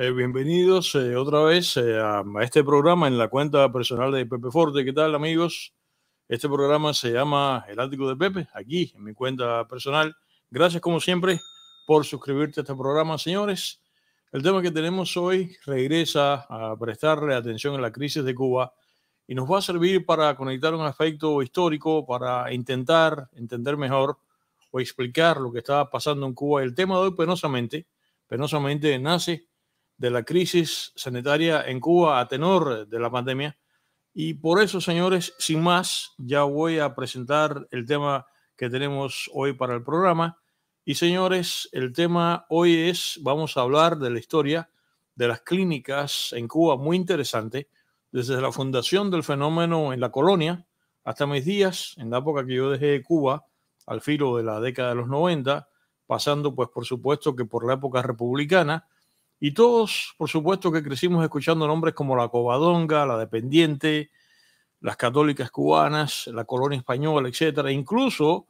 Eh, bienvenidos eh, otra vez eh, a, este programa en la cuenta personal de Pepe Forte. ¿Qué tal, amigos? Este programa se llama El Ático de Pepe, aquí en mi cuenta personal. Gracias, como siempre, por suscribirte a este programa, señores. El tema que tenemos hoy regresa a prestarle atención a la crisis de Cuba y nos va a servir para conectar un aspecto histórico, para intentar entender mejor o explicar lo que estaba pasando en Cuba. El tema de hoy, penosamente, penosamente nace de la crisis sanitaria en Cuba a tenor de la pandemia. Y por eso, señores, sin más, ya voy a presentar el tema que tenemos hoy para el programa. Y señores, el tema hoy es, vamos a hablar de la historia de las clínicas en Cuba, muy interesante, desde la fundación del fenómeno en la colonia hasta mis días, en la época que yo dejé Cuba, al filo de la década de los 90, pasando pues por supuesto que por la época republicana, y todos, por supuesto, que crecimos escuchando nombres como la Covadonga, la Dependiente, las católicas cubanas, la colonia española, etcétera. Incluso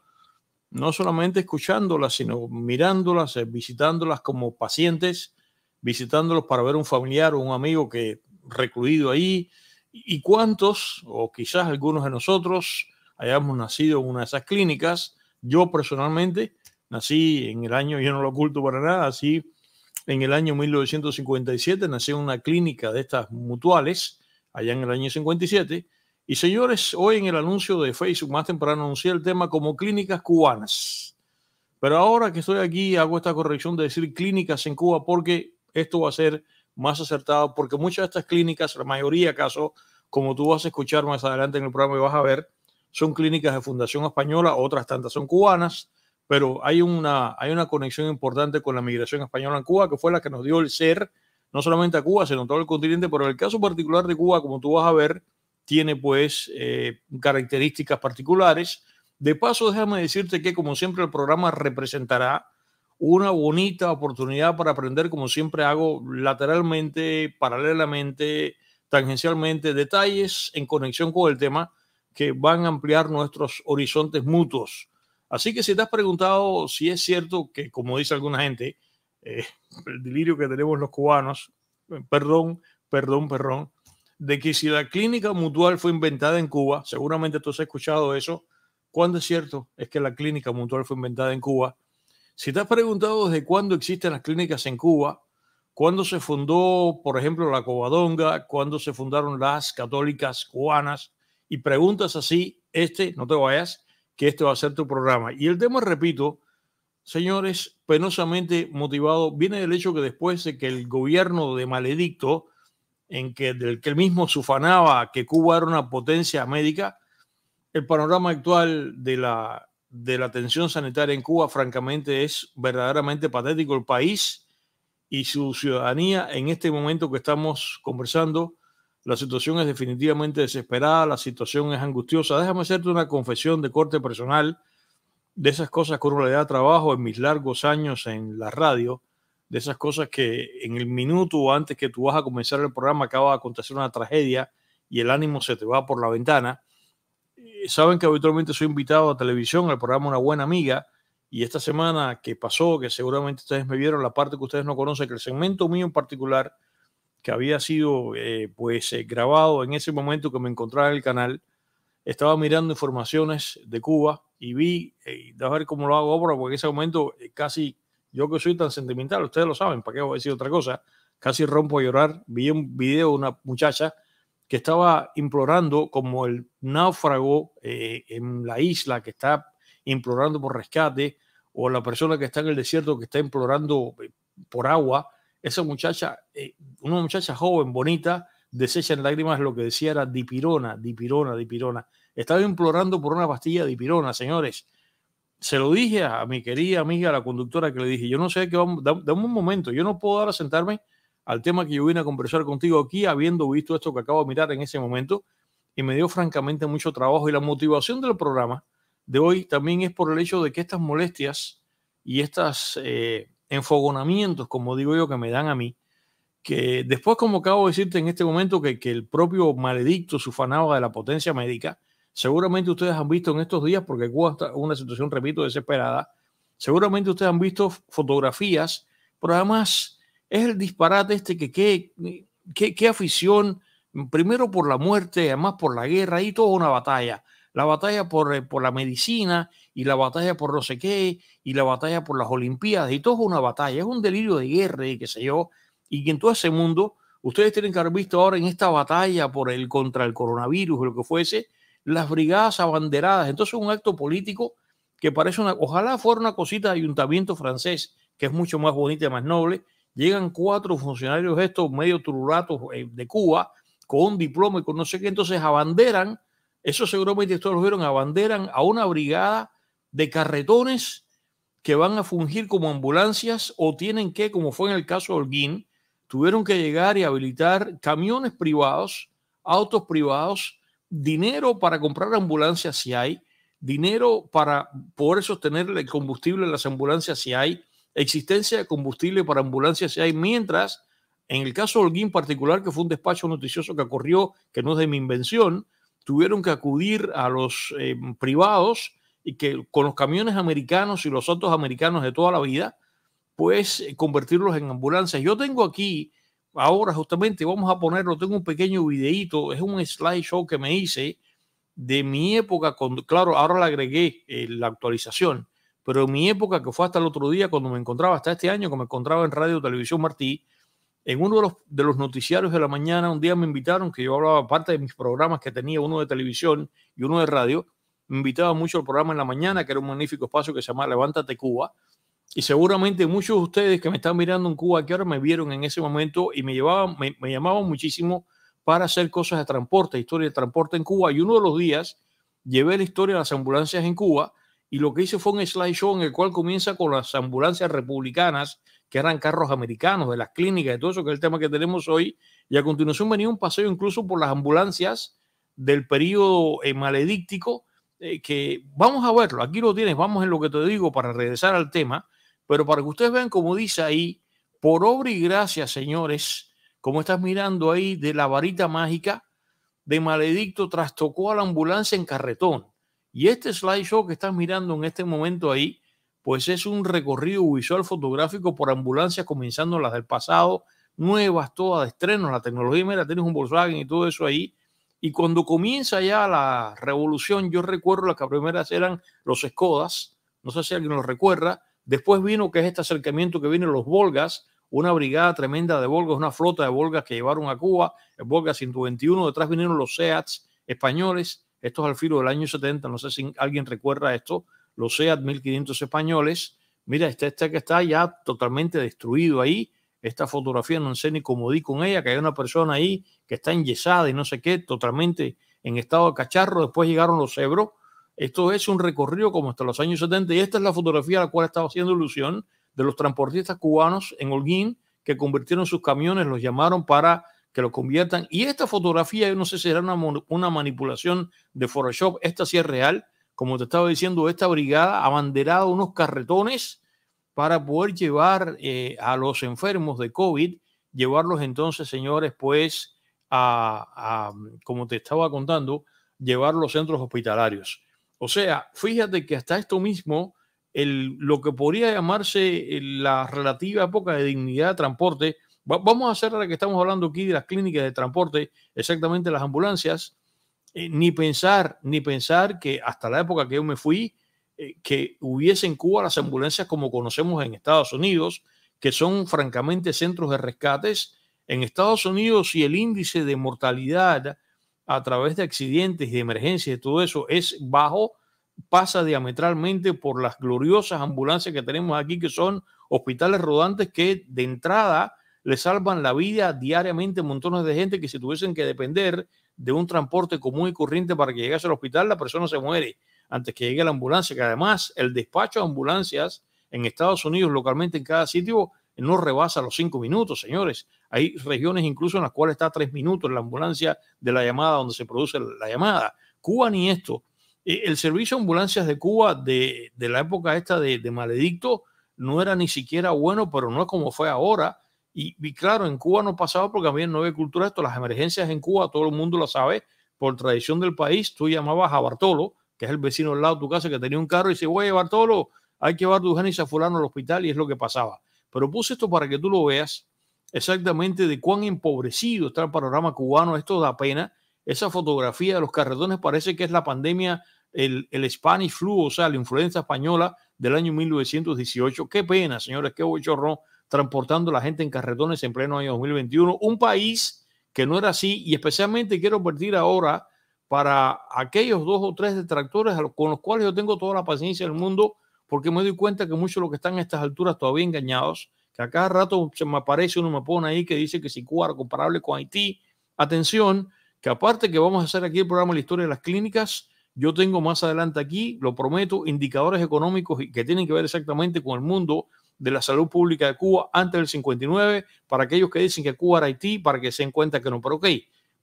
no solamente escuchándolas, sino mirándolas, eh, visitándolas como pacientes, visitándolos para ver un familiar o un amigo que recluido ahí. ¿Y cuántos, o quizás algunos de nosotros, hayamos nacido en una de esas clínicas? Yo personalmente nací en el año, yo no lo oculto para nada, así en el año 1957, nació una clínica de estas mutuales, allá en el año 57. Y señores, hoy en el anuncio de Facebook más temprano anuncié el tema como clínicas cubanas. Pero ahora que estoy aquí hago esta corrección de decir clínicas en Cuba porque esto va a ser más acertado, porque muchas de estas clínicas, la mayoría caso, como tú vas a escuchar más adelante en el programa y vas a ver, son clínicas de Fundación Española, otras tantas son cubanas, pero hay una, hay una conexión importante con la migración española en Cuba, que fue la que nos dio el ser, no solamente a Cuba, sino a todo el continente, pero el caso particular de Cuba, como tú vas a ver, tiene pues eh, características particulares. De paso, déjame decirte que como siempre el programa representará una bonita oportunidad para aprender, como siempre hago, lateralmente, paralelamente, tangencialmente, detalles en conexión con el tema que van a ampliar nuestros horizontes mutuos. Así que si te has preguntado si es cierto que, como dice alguna gente, eh, el delirio que tenemos los cubanos, eh, perdón, perdón, perdón, de que si la clínica mutual fue inventada en Cuba, seguramente tú has escuchado eso, ¿cuándo es cierto? Es que la clínica mutual fue inventada en Cuba. Si te has preguntado desde cuándo existen las clínicas en Cuba, cuándo se fundó, por ejemplo, la Covadonga, cuándo se fundaron las católicas cubanas, y preguntas así, este, no te vayas, que este va a ser tu programa. Y el tema, repito, señores, penosamente motivado, viene del hecho que después de que el gobierno de Maledicto, en que, del que él mismo sufanaba que Cuba era una potencia médica, el panorama actual de la, de la atención sanitaria en Cuba, francamente, es verdaderamente patético. El país y su ciudadanía en este momento que estamos conversando la situación es definitivamente desesperada, la situación es angustiosa. Déjame hacerte una confesión de corte personal de esas cosas que la vida trabajo en mis largos años en la radio, de esas cosas que en el minuto antes que tú vas a comenzar el programa acaba de acontecer una tragedia y el ánimo se te va por la ventana. Eh, saben que habitualmente soy invitado a televisión al programa Una Buena Amiga y esta semana que pasó, que seguramente ustedes me vieron, la parte que ustedes no conocen, que el segmento mío en particular que había sido eh, pues eh, grabado en ese momento que me encontraba en el canal. Estaba mirando informaciones de Cuba y vi, eh, a ver cómo lo hago ahora, porque en ese momento casi, yo que soy tan sentimental, ustedes lo saben, ¿para qué voy a decir otra cosa? Casi rompo a llorar. Vi un video de una muchacha que estaba implorando como el náufrago en la isla que está implorando por rescate, o la persona que está en el desierto que está implorando por agua esa muchacha, eh, una muchacha joven, bonita, desecha en lágrimas lo que decía era dipirona, dipirona, dipirona. Estaba implorando por una pastilla de dipirona, señores. Se lo dije a mi querida amiga, la conductora, que le dije, yo no sé qué vamos, dame un momento, yo no puedo ahora sentarme al tema que yo vine a conversar contigo aquí, habiendo visto esto que acabo de mirar en ese momento, y me dio francamente mucho trabajo. Y la motivación del programa de hoy también es por el hecho de que estas molestias y estas eh, enfogonamientos, como digo yo, que me dan a mí, que después, como acabo de decirte en este momento, que, el propio maledicto sufanaba de la potencia médica, seguramente ustedes han visto en estos días, porque Cuba está una situación, repito, desesperada, seguramente ustedes han visto fotografías, pero además es el disparate este que qué afición, primero por la muerte, además por la guerra, y toda una batalla, la batalla por, eh, por la medicina y la batalla por no sé qué, y la batalla por las Olimpiadas, y todo es una batalla, es un delirio de guerra y qué sé yo, y que en todo ese mundo, ustedes tienen que haber visto ahora en esta batalla por el contra el coronavirus o lo que fuese, las brigadas abanderadas, entonces es un acto político que parece una, ojalá fuera una cosita de ayuntamiento francés, que es mucho más bonita y más noble, llegan cuatro funcionarios estos medio tururatos eh, de Cuba, con un diploma y con no sé qué, entonces abanderan, eso seguramente todos lo vieron, abanderan a una brigada de carretones que van a fungir como ambulancias o tienen que, como fue en el caso de Holguín, tuvieron que llegar y habilitar camiones privados, autos privados, dinero para comprar ambulancias si hay, dinero para poder sostener el combustible en las ambulancias si hay, existencia de combustible para ambulancias si hay, mientras en el caso de Holguín particular, que fue un despacho noticioso que ocurrió, que no es de mi invención, tuvieron que acudir a los eh, privados y que con los camiones americanos y los autos americanos de toda la vida, pues eh, convertirlos en ambulancias. Yo tengo aquí, ahora justamente vamos a ponerlo, tengo un pequeño videíto, es un slideshow que me hice de mi época, claro, ahora le agregué eh, la actualización, pero en mi época que fue hasta el otro día, cuando me encontraba, hasta este año que me encontraba en Radio Televisión Martí, en uno de los, de los, noticiarios de la mañana, un día me invitaron, que yo hablaba parte de mis programas que tenía, uno de televisión y uno de radio, me invitaba mucho al programa en la mañana, que era un magnífico espacio que se llama Levántate Cuba. Y seguramente muchos de ustedes que me están mirando en Cuba, que ahora me vieron en ese momento y me, llevaban, me, llamaban muchísimo para hacer cosas de transporte, historia de transporte en Cuba. Y uno de los días llevé la historia de las ambulancias en Cuba y lo que hice fue un slideshow en el cual comienza con las ambulancias republicanas, que eran carros americanos, de las clínicas, de todo eso, que es el tema que tenemos hoy. Y a continuación venía un paseo incluso por las ambulancias del periodo eh, maledíctico eh, que vamos a verlo, aquí lo tienes, vamos en lo que te digo para regresar al tema, pero para que ustedes vean como dice ahí, por obra y gracia, señores, como estás mirando ahí de la varita mágica, de maledicto trastocó a la ambulancia en carretón. Y este slideshow que estás mirando en este momento ahí, pues es un recorrido visual fotográfico por ambulancias, comenzando las del pasado, nuevas, todas de estreno, la tecnología, mira, tienes un Volkswagen y todo eso ahí, y cuando comienza ya la revolución, yo recuerdo las que primeras eran los Escodas, no sé si alguien lo recuerda. Después vino que es este acercamiento que vienen los Volgas, una brigada tremenda de Volgas, una flota de Volgas que llevaron a Cuba, el Volga 121. Detrás vinieron los SEATs españoles, esto es al filo del año 70, no sé si alguien recuerda esto, los SEAT 1500 españoles. Mira, este, este que está ya totalmente destruido ahí, esta fotografía, no sé ni cómo di con ella, que hay una persona ahí que está enyesada y no sé qué, totalmente en estado de cacharro, después llegaron los cebros. Esto es un recorrido como hasta los años 70 y esta es la fotografía a la cual estaba haciendo ilusión de los transportistas cubanos en Holguín que convirtieron sus camiones, los llamaron para que lo conviertan. Y esta fotografía, yo no sé si era una, manipulación de Photoshop, esta sí es real. Como te estaba diciendo, esta brigada abanderada unos carretones para poder llevar eh, a los enfermos de COVID, llevarlos entonces, señores, pues a, como te estaba contando, llevar los centros hospitalarios. O sea, fíjate que hasta esto mismo, el, lo que podría llamarse eh, la relativa época de dignidad de transporte, vamos a hacer la que estamos hablando aquí de las clínicas de transporte, exactamente las ambulancias, eh, ni pensar, ni pensar que hasta la época que yo me fui, eh, que hubiese en Cuba las ambulancias como conocemos en Estados Unidos, que son francamente centros de rescates. En Estados Unidos, si el índice de mortalidad a través de accidentes y de emergencias y todo eso es bajo, pasa diametralmente por las gloriosas ambulancias que tenemos aquí, que son hospitales rodantes que de entrada le salvan la vida diariamente montones de gente que si tuviesen que depender de un transporte común y corriente para que llegase al hospital, la persona se muere antes que llegue la ambulancia, que además el despacho de ambulancias en Estados Unidos, localmente en cada sitio, no rebasa los cinco minutos, señores. Hay regiones incluso en las cuales está tres minutos la ambulancia de la llamada donde se produce la llamada. Cuba ni esto. Eh, el servicio de ambulancias de Cuba de, la época esta de, Maledicto no era ni siquiera bueno, pero no es como fue ahora. Y, claro, en Cuba no pasaba porque no había cultura Esto, las emergencias en Cuba, todo el mundo lo sabe, por tradición del país, tú llamabas a Bartolo que es el vecino al lado de tu casa que tenía un carro y dice, todo Bartolo, hay que llevar tu y a fulano al hospital y es lo que pasaba. Pero puse esto para que tú lo veas exactamente de cuán empobrecido está el panorama cubano. Esto da pena. Esa fotografía de los carretones parece que es la pandemia, el, el Spanish flu, o sea, la influenza española del año 1918. Qué pena, señores, qué bochorno transportando a la gente en carretones en pleno año 2021. Un país que no era así y especialmente quiero advertir ahora para aquellos dos o tres detractores con los cuales yo tengo toda la paciencia del mundo, porque me doy cuenta que muchos de los que están a estas alturas todavía engañados, que a cada rato se me aparece uno me pone ahí que dice que si Cuba era comparable con Haití, atención, que aparte que vamos a hacer aquí el programa de la historia de las clínicas, yo tengo más adelante aquí, lo prometo, indicadores económicos que tienen que ver exactamente con el mundo de la salud pública de Cuba antes del 59, para aquellos que dicen que Cuba era Haití, para que se den cuenta que no, pero ok,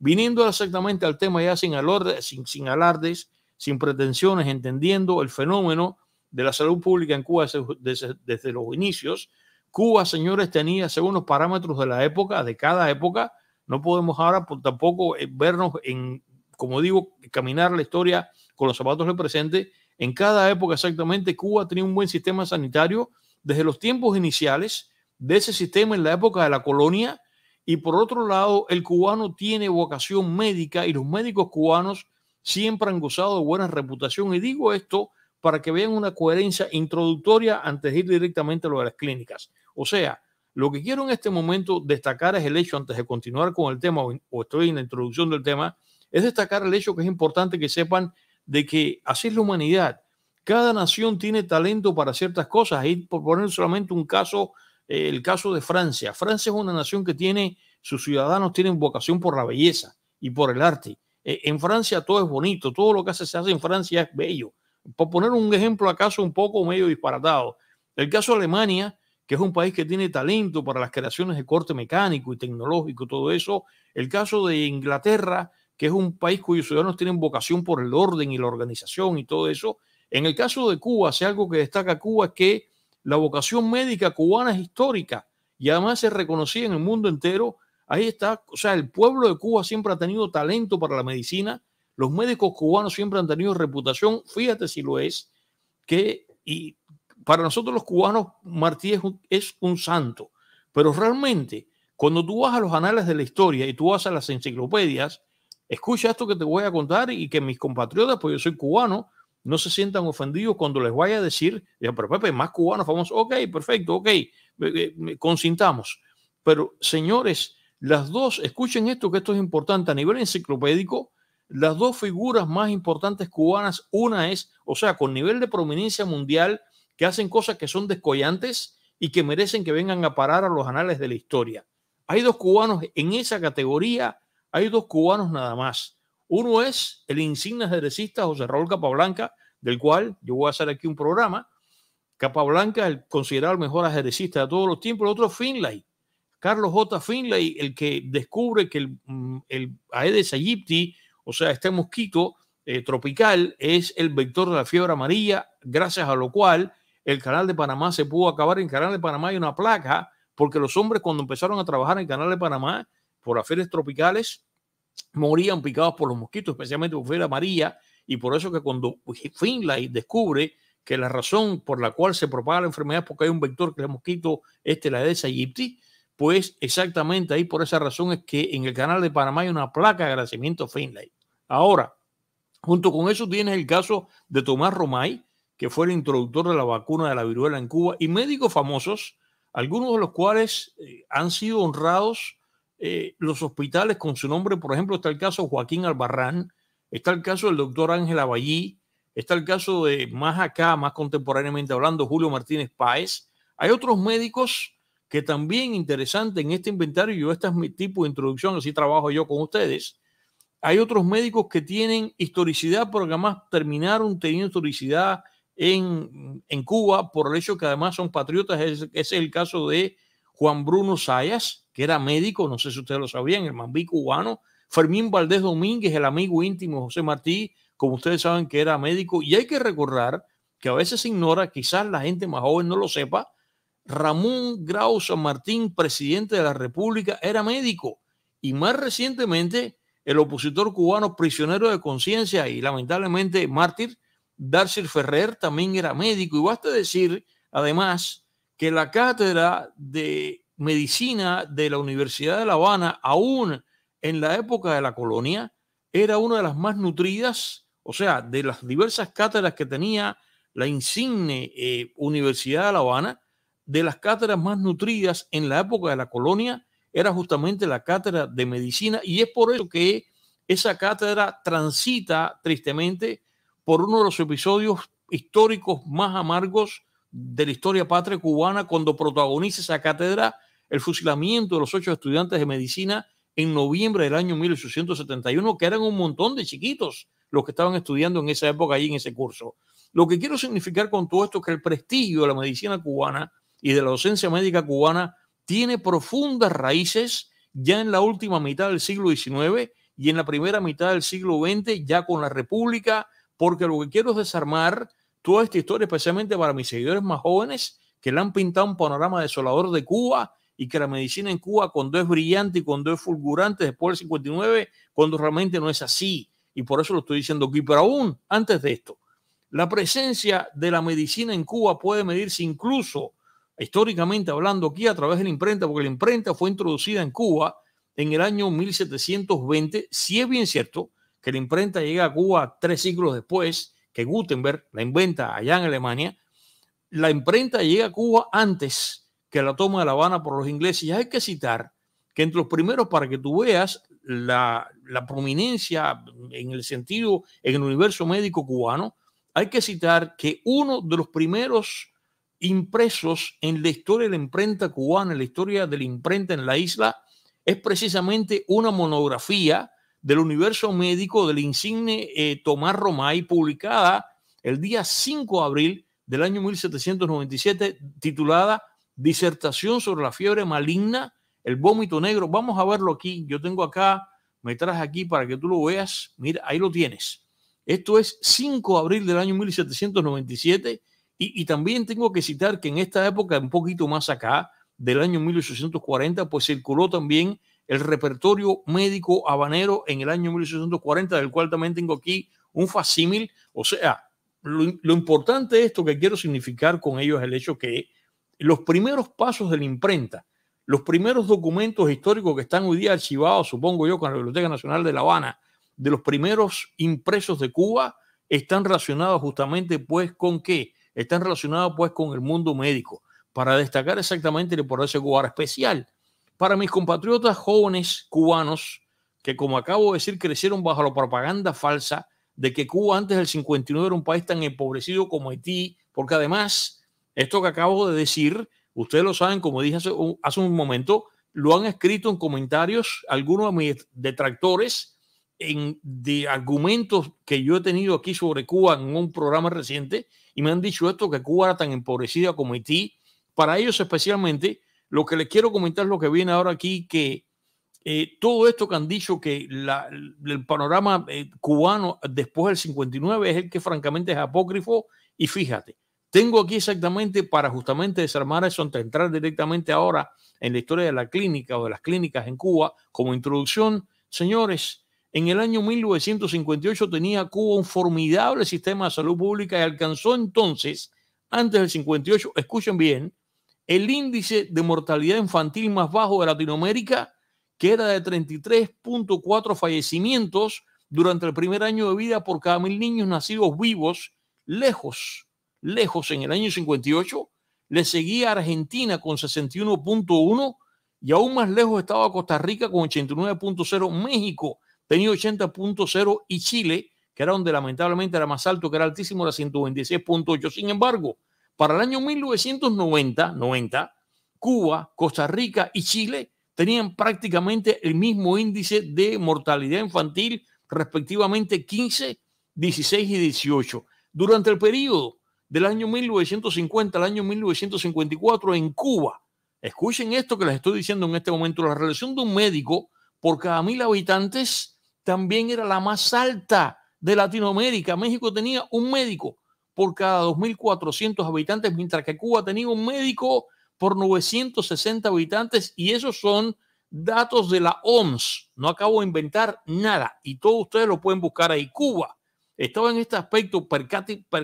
viniendo exactamente al tema ya sin, alarde sin, sin alardes, sin pretensiones, entendiendo el fenómeno de la salud pública en Cuba desde, desde, los inicios. Cuba, señores, tenía, según los parámetros de la época, de cada época, no podemos ahora tampoco eh, vernos en, como digo, caminar la historia con los zapatos del presente. En cada época exactamente, Cuba tenía un buen sistema sanitario desde los tiempos iniciales de ese sistema en la época de la colonia y por otro lado, el cubano tiene vocación médica y los médicos cubanos siempre han gozado de buena reputación. Y digo esto para que vean una coherencia introductoria antes de ir directamente a lo de las clínicas. O sea, lo que quiero en este momento destacar es el hecho, antes de continuar con el tema, o estoy en la introducción del tema, es destacar el hecho que es importante que sepan de que así es la humanidad. Cada nación tiene talento para ciertas cosas. Y por poner solamente un caso el caso de Francia. Francia es una nación que tiene, sus ciudadanos tienen vocación por la belleza y por el arte. E, en Francia todo es bonito, todo lo que se hace en Francia es bello. Por poner un ejemplo acaso un poco medio disparatado, el caso de Alemania, que es un país que tiene talento para las creaciones de corte mecánico y tecnológico, todo eso. El caso de Inglaterra, que es un país cuyos ciudadanos tienen vocación por el orden y la organización y todo eso. En el caso de Cuba, si algo que destaca Cuba es que la vocación médica cubana es histórica y además se reconocida en el mundo entero. Ahí está, o sea, el pueblo de Cuba siempre ha tenido talento para la medicina. Los médicos cubanos siempre han tenido reputación, fíjate si lo es, que y para nosotros los cubanos Martí es un, es un santo, pero realmente cuando tú vas a los anales de la historia y tú vas a las enciclopedias, escucha esto que te voy a contar y que mis compatriotas, pues yo soy cubano, no se sientan ofendidos cuando les vaya a decir, pero Pepe, más cubanos famosos, ok, perfecto, ok, eh, eh, consintamos. Pero señores, las dos, escuchen esto, que esto es importante a nivel enciclopédico, las dos figuras más importantes cubanas, una es, o sea, con nivel de prominencia mundial, que hacen cosas que son descollantes y que merecen que vengan a parar a los anales de la historia. Hay dos cubanos en esa categoría, hay dos cubanos nada más. Uno es el insigne ajedrecista José Raúl Capablanca, del cual yo voy a hacer aquí un programa. Capablanca, el considerado mejor ajedrecista de todos los tiempos. El otro Finlay, Carlos J. Finlay, el que descubre que el, mm, Aedes aegypti, o sea, este mosquito eh, tropical, es el vector de la fiebre amarilla, gracias a lo cual el canal de Panamá se pudo acabar. En el canal de Panamá hay una placa, porque los hombres cuando empezaron a trabajar en el canal de Panamá por aferes tropicales, morían picados por los mosquitos, especialmente por fiebre amarilla, y por eso que cuando pues, Finlay descubre que la razón por la cual se propaga la enfermedad es porque hay un vector que es el mosquito este, la Aedes aegypti, pues exactamente ahí por esa razón es que en el canal de Panamá hay una placa de agradecimiento a Finlay. Ahora, junto con eso tienes el caso de Tomás Romay, que fue el introductor de la vacuna de la viruela en Cuba, y médicos famosos, algunos de los cuales eh, han sido honrados eh, los hospitales con su nombre. Por ejemplo, está el caso Joaquín Albarrán, está el caso del doctor Ángel Abayí, está el caso de más acá, más contemporáneamente hablando, Julio Martínez Páez. Hay otros médicos que también interesante en este inventario, yo este es mi tipo de introducción, así trabajo yo con ustedes. Hay otros médicos que tienen historicidad, pero que además terminaron teniendo historicidad en, Cuba por el hecho que además son patriotas. es el caso de Juan Bruno Sayas, que era médico, no sé si ustedes lo sabían, el mambí cubano, Fermín Valdés Domínguez, el amigo íntimo José Martí, como ustedes saben que era médico, y hay que recordar que a veces se ignora, quizás la gente más joven no lo sepa, Ramón Grau San Martín, presidente de la República, era médico, y más recientemente el opositor cubano prisionero de conciencia y lamentablemente mártir, Darcy Ferrer también era médico, y basta decir, además, que la cátedra de medicina de la Universidad de La Habana, aún en la época de la colonia, era una de las más nutridas, o sea, de las diversas cátedras que tenía la insigne eh, Universidad de La Habana, de las cátedras más nutridas en la época de la colonia, era justamente la cátedra de medicina y es por eso que esa cátedra transita tristemente por uno de los episodios históricos más amargos de la historia patria cubana cuando protagoniza esa cátedra el fusilamiento de los ocho estudiantes de medicina en noviembre del año 1871, que eran un montón de chiquitos los que estaban estudiando en esa época ahí en ese curso. Lo que quiero significar con todo esto es que el prestigio de la medicina cubana y de la docencia médica cubana tiene profundas raíces ya en la última mitad del siglo XIX y en la primera mitad del siglo XX, ya con la República, porque lo que quiero es desarmar toda esta historia, especialmente para mis seguidores más jóvenes, que le han pintado un panorama desolador de Cuba y que la medicina en Cuba cuando es brillante y cuando es fulgurante después del 59, cuando realmente no es así. Y por eso lo estoy diciendo aquí. Pero aún antes de esto, la presencia de la medicina en Cuba puede medirse incluso históricamente hablando aquí a través de la imprenta, porque la imprenta fue introducida en Cuba en el año 1720. Si es bien cierto que la imprenta llega a Cuba tres siglos después, que Gutenberg la inventa allá en Alemania, la imprenta llega a Cuba antes que la toma de La Habana por los ingleses. Y hay que citar que entre los primeros, para que tú veas la, prominencia en el sentido, en el universo médico cubano, hay que citar que uno de los primeros impresos en la historia de la imprenta cubana, en la historia de la imprenta en la isla, es precisamente una monografía del universo médico del insigne eh, Tomás Romay, publicada el día 5 de abril del año 1797, titulada Disertación sobre la fiebre maligna, el vómito negro. Vamos a verlo aquí. Yo tengo acá, me traje aquí para que tú lo veas. Mira, ahí lo tienes. Esto es 5 de abril del año 1797 y, y también tengo que citar que en esta época, un poquito más acá, del año 1840, pues circuló también el repertorio médico habanero en el año 1840, del cual también tengo aquí un facímil. O sea, lo, importante de esto que quiero significar con ello es el hecho que los primeros pasos de la imprenta, los primeros documentos históricos que están hoy día archivados, supongo yo, con la Biblioteca Nacional de La Habana, de los primeros impresos de Cuba, están relacionados justamente pues con qué? Están relacionados pues con el mundo médico, para destacar exactamente el ese Cuba especial para mis compatriotas jóvenes cubanos, que como acabo de decir, crecieron bajo la propaganda falsa de que Cuba antes del 59 era un país tan empobrecido como Haití, porque además, esto que acabo de decir, ustedes lo saben, como dije hace un, momento, lo han escrito en comentarios algunos de mis detractores en, de argumentos que yo he tenido aquí sobre Cuba en un programa reciente y me han dicho esto, que Cuba era tan empobrecida como Haití. Para ellos especialmente, lo que les quiero comentar es lo que viene ahora aquí, que eh, todo esto que han dicho que el panorama eh, cubano después del 59 es el que francamente es apócrifo y fíjate, tengo aquí exactamente para justamente desarmar eso antes de entrar directamente ahora en la historia de la clínica o de las clínicas en Cuba como introducción, señores. En el año 1958 tenía Cuba un formidable sistema de salud pública y alcanzó entonces, antes del 58, escuchen bien, el índice de mortalidad infantil más bajo de Latinoamérica, que era de 33.4 fallecimientos durante el primer año de vida por cada mil niños nacidos vivos, lejos, lejos en el año 58, le seguía Argentina con 61.1 y aún más lejos estaba Costa Rica con 89.0, México tenía 80.0 y Chile, que era donde lamentablemente era más alto, que era altísimo, era 126.8. Sin embargo, para el año 1990, Cuba, Costa Rica y Chile tenían prácticamente el mismo índice de mortalidad infantil, respectivamente 15, 16 y 18. Durante el periodo del año 1950 al año 1954 en Cuba, escuchen esto que les estoy diciendo en este momento, la relación de un médico por cada mil habitantes también era la más alta de Latinoamérica. México tenía un médico por cada 2.400 habitantes, mientras que Cuba tenía un médico por 960 habitantes y esos son datos de la OMS. No acabo de inventar nada y todos ustedes lo pueden buscar ahí. Cuba estaba en este aspecto per,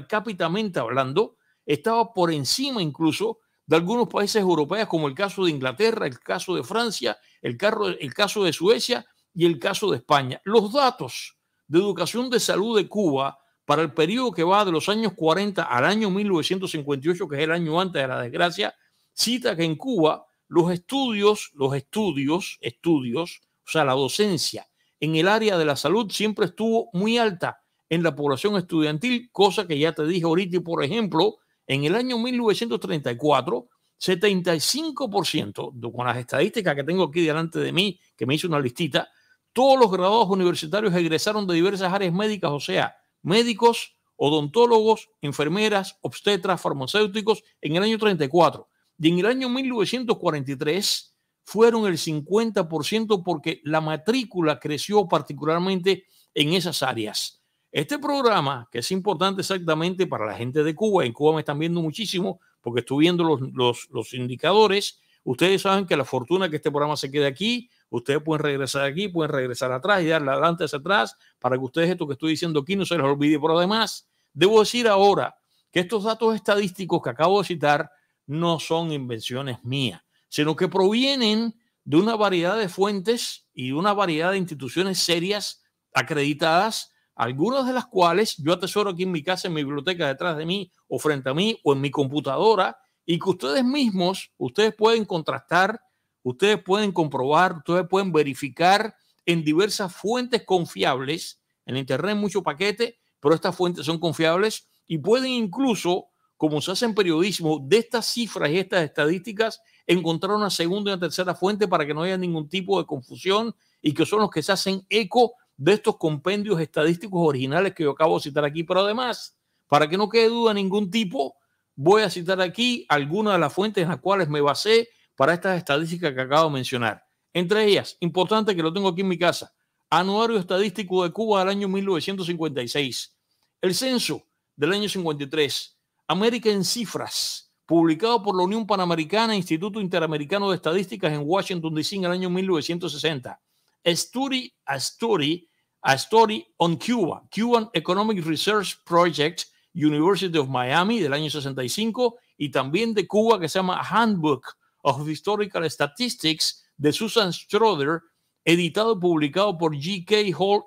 cápita hablando, estaba por encima incluso de algunos países europeos como el caso de Inglaterra, el caso de Francia, el caso de Suecia y el caso de España. Los datos de educación de salud de Cuba para el periodo que va de los años 40 al año 1958, que es el año antes de la desgracia, cita que en Cuba los estudios, los estudios, estudios, o sea, la docencia en el área de la salud siempre estuvo muy alta en la población estudiantil, cosa que ya te dije ahorita, por ejemplo, en el año 1934, 75%, con las estadísticas que tengo aquí delante de mí, que me hizo una listita, todos los graduados universitarios egresaron de diversas áreas médicas, o sea, médicos, odontólogos, enfermeras, obstetras, farmacéuticos en el año 34. Y en el año 1943 fueron el 50% porque la matrícula creció particularmente en esas áreas. Este programa, que es importante exactamente para la gente de Cuba, en Cuba me están viendo muchísimo porque estoy viendo los, los, los indicadores, ustedes saben que la fortuna que este programa se quede aquí, Ustedes pueden regresar aquí, pueden regresar atrás y darle adelante hacia atrás para que ustedes esto que estoy diciendo aquí no se les olvide. Pero demás. debo decir ahora que estos datos estadísticos que acabo de citar no son invenciones mías, sino que provienen de una variedad de fuentes y de una variedad de instituciones serias acreditadas, algunas de las cuales yo atesoro aquí en mi casa, en mi biblioteca detrás de mí o frente a mí o en mi computadora y que ustedes mismos, ustedes pueden contrastar Ustedes pueden comprobar, ustedes pueden verificar en diversas fuentes confiables. En Internet mucho paquete, pero estas fuentes son confiables y pueden incluso, como se hace en periodismo, de estas cifras y estas estadísticas, encontrar una segunda y una tercera fuente para que no haya ningún tipo de confusión y que son los que se hacen eco de estos compendios estadísticos originales que yo acabo de citar aquí. Pero además, para que no quede duda ningún tipo, voy a citar aquí algunas de las fuentes en las cuales me basé para estas estadísticas que acabo de mencionar. Entre ellas, importante que lo tengo aquí en mi casa, Anuario Estadístico de Cuba del año 1956, el censo del año 53, América en Cifras, publicado por la Unión Panamericana, Instituto Interamericano de Estadísticas en Washington, D.C. en el año 1960, Story a Story, a Story on Cuba, Cuban Economic Research Project, University of Miami del año 65 y también de Cuba que se llama Handbook of Historical Statistics de Susan Schroeder, editado y publicado por G.K. Hall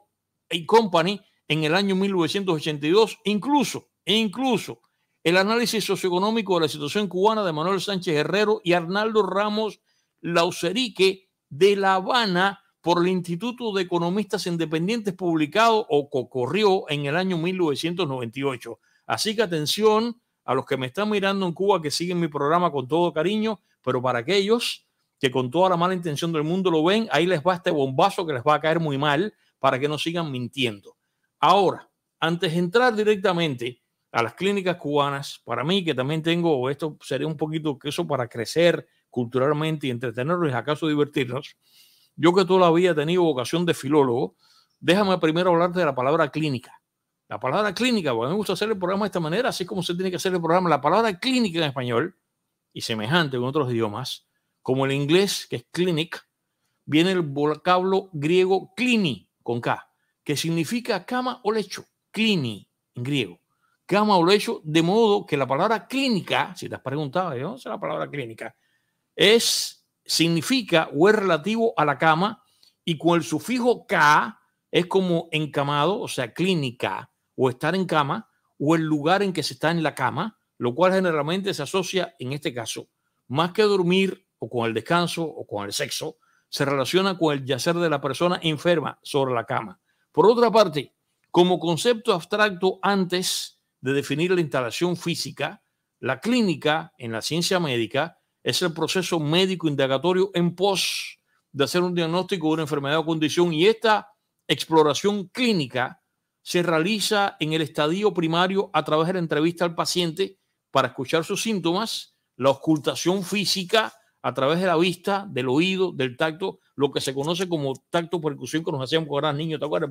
Company en el año 1982. Incluso, incluso, el análisis socioeconómico de la situación cubana de Manuel Sánchez Herrero y Arnaldo Ramos Lauserique de La Habana por el Instituto de Economistas Independientes publicado o corrió en el año 1998. Así que atención a los que me están mirando en Cuba que siguen mi programa con todo cariño pero para aquellos que con toda la mala intención del mundo lo ven, ahí les va este bombazo que les va a caer muy mal para que no sigan mintiendo. Ahora, antes de entrar directamente a las clínicas cubanas, para mí que también tengo, esto sería un poquito queso para crecer culturalmente y entretenernos y acaso divertirnos, yo que todavía he tenido vocación de filólogo, déjame primero hablarte de la palabra clínica. La palabra clínica, porque a me gusta hacer el programa de esta manera, así como se tiene que hacer el programa, la palabra clínica en español y semejante con otros idiomas, como el inglés, que es clinic, viene el vocablo griego clini, con K, que significa cama o lecho, clini en griego, cama o lecho, de modo que la palabra clínica, si te has preguntado, ¿de dónde es la palabra clínica? Es, significa o es relativo a la cama y con el sufijo K es como encamado, o sea, clínica, o estar en cama, o el lugar en que se está en la cama, lo cual generalmente se asocia, en este caso, más que dormir o con el descanso o con el sexo, se relaciona con el yacer de la persona enferma sobre la cama. Por otra parte, como concepto abstracto antes de definir la instalación física, la clínica en la ciencia médica es el proceso médico indagatorio en pos de hacer un diagnóstico de una enfermedad o condición y esta exploración clínica se realiza en el estadio primario a través de la entrevista al paciente para escuchar sus síntomas, la ocultación física a través de la vista, del oído, del tacto, lo que se conoce como tacto percusión que nos hacíamos cuando eran niños, ¿te acuerdas?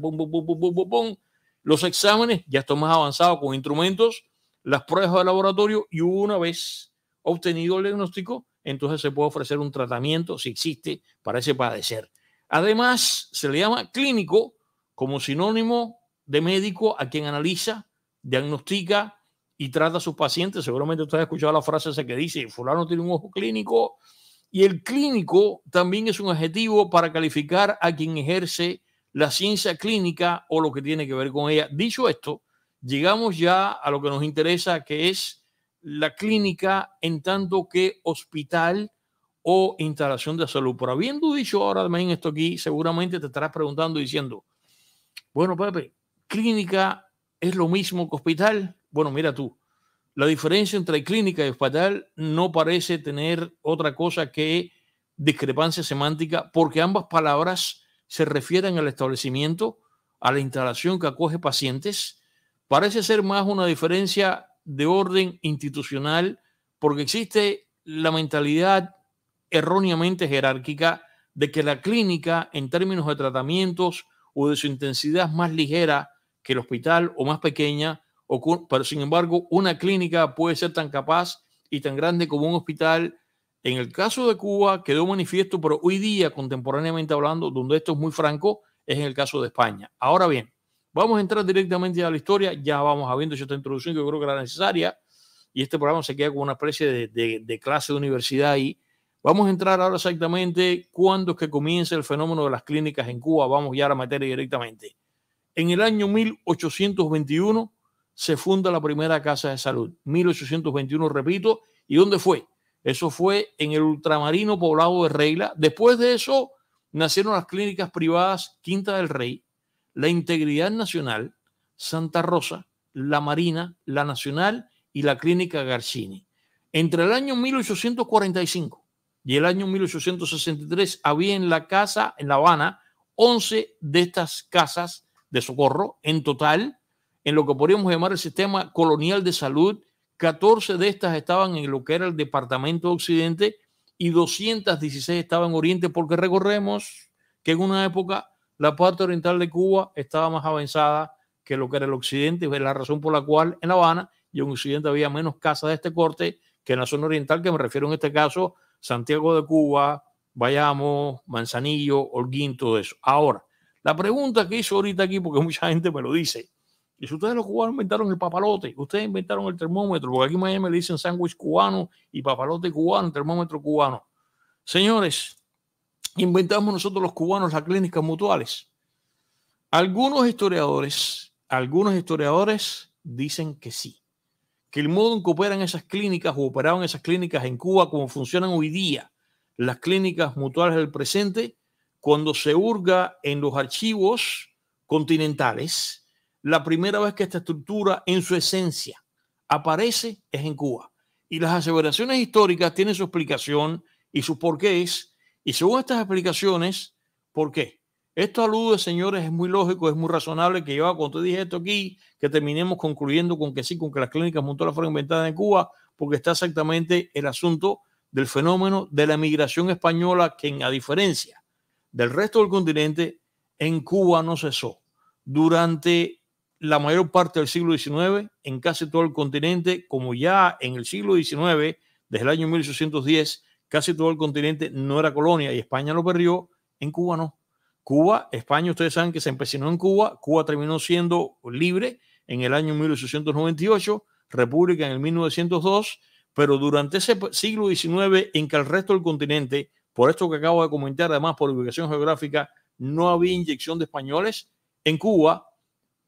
Los exámenes, ya esto más avanzado con instrumentos, las pruebas de laboratorio y una vez obtenido el diagnóstico, entonces se puede ofrecer un tratamiento si existe para ese padecer. Además, se le llama clínico como sinónimo de médico a quien analiza, diagnostica, y trata a sus pacientes. Seguramente usted ha escuchado la frase esa que dice, fulano tiene un ojo clínico. Y el clínico también es un adjetivo para calificar a quien ejerce la ciencia clínica o lo que tiene que ver con ella. Dicho esto, llegamos ya a lo que nos interesa, que es la clínica en tanto que hospital o instalación de salud. Pero habiendo dicho ahora también esto aquí, seguramente te estarás preguntando diciendo, bueno, Pepe, clínica es lo mismo que hospital. Bueno, mira tú, la diferencia entre clínica y hospital no parece tener otra cosa que discrepancia semántica, porque ambas palabras se refieren al establecimiento, a la instalación que acoge pacientes. Parece ser más una diferencia de orden institucional, porque existe la mentalidad erróneamente jerárquica de que la clínica, en términos de tratamientos o de su intensidad más ligera que el hospital o más pequeña, pero sin embargo, una clínica puede ser tan capaz y tan grande como un hospital. En el caso de Cuba quedó manifiesto, pero hoy día, contemporáneamente hablando, donde esto es muy franco, es en el caso de España. Ahora bien, vamos a entrar directamente a la historia. Ya vamos habiendo hecho esta introducción que yo creo que era necesaria. Y este programa se queda con una especie de, clase de universidad y Vamos a entrar ahora exactamente cuándo es que comienza el fenómeno de las clínicas en Cuba. Vamos ya a la materia directamente. En el año 1821 se funda la primera casa de salud, 1821, repito, ¿y dónde fue? Eso fue en el ultramarino poblado de Regla. Después de eso nacieron las clínicas privadas Quinta del Rey, la Integridad Nacional, Santa Rosa, la Marina, la Nacional y la Clínica Garcini. Entre el año 1845 y el año 1863 había en la casa, en La Habana, 11 de estas casas de socorro. En total, en lo que podríamos llamar el sistema colonial de salud. 14 de estas estaban en lo que era el Departamento Occidente y 216 estaban en Oriente, porque recorremos que en una época la parte oriental de Cuba estaba más avanzada que lo que era el occidente, es la razón por la cual en La Habana y en Occidente había menos casas de este corte que en la zona oriental, que me refiero en este caso Santiago de Cuba, Bayamo, Manzanillo, Holguín, todo eso. Ahora, la pregunta que hizo ahorita aquí, porque mucha gente me lo dice, y si ustedes los cubanos inventaron el papalote, ustedes inventaron el termómetro, porque aquí en Miami le dicen sándwich cubano y papalote cubano, termómetro cubano. Señores, inventamos nosotros los cubanos las clínicas mutuales. Algunos historiadores, algunos historiadores dicen que sí, que el modo en que operan esas clínicas o operaban esas clínicas en Cuba, como funcionan hoy día las clínicas mutuales del presente, cuando se hurga en los archivos continentales, la primera vez que esta estructura en su esencia aparece es en Cuba. Y las aseveraciones históricas tienen su explicación y sus es, Y según estas explicaciones, ¿por qué? Esto alude, señores, es muy lógico, es muy razonable que yo cuando te dije esto aquí, que terminemos concluyendo con que sí, con que las clínicas montadas fueron inventadas en Cuba, porque está exactamente el asunto del fenómeno de la migración española, que a diferencia del resto del continente, en Cuba no cesó. Durante la mayor parte del siglo XIX en casi todo el continente, como ya en el siglo XIX, desde el año 1810, casi todo el continente no era colonia y España lo perdió, en Cuba no. Cuba, España, ustedes saben que se empecinó en Cuba, Cuba terminó siendo libre en el año 1898, república en el 1902, pero durante ese siglo XIX en que el resto del continente, por esto que acabo de comentar, además por ubicación geográfica, no había inyección de españoles, en Cuba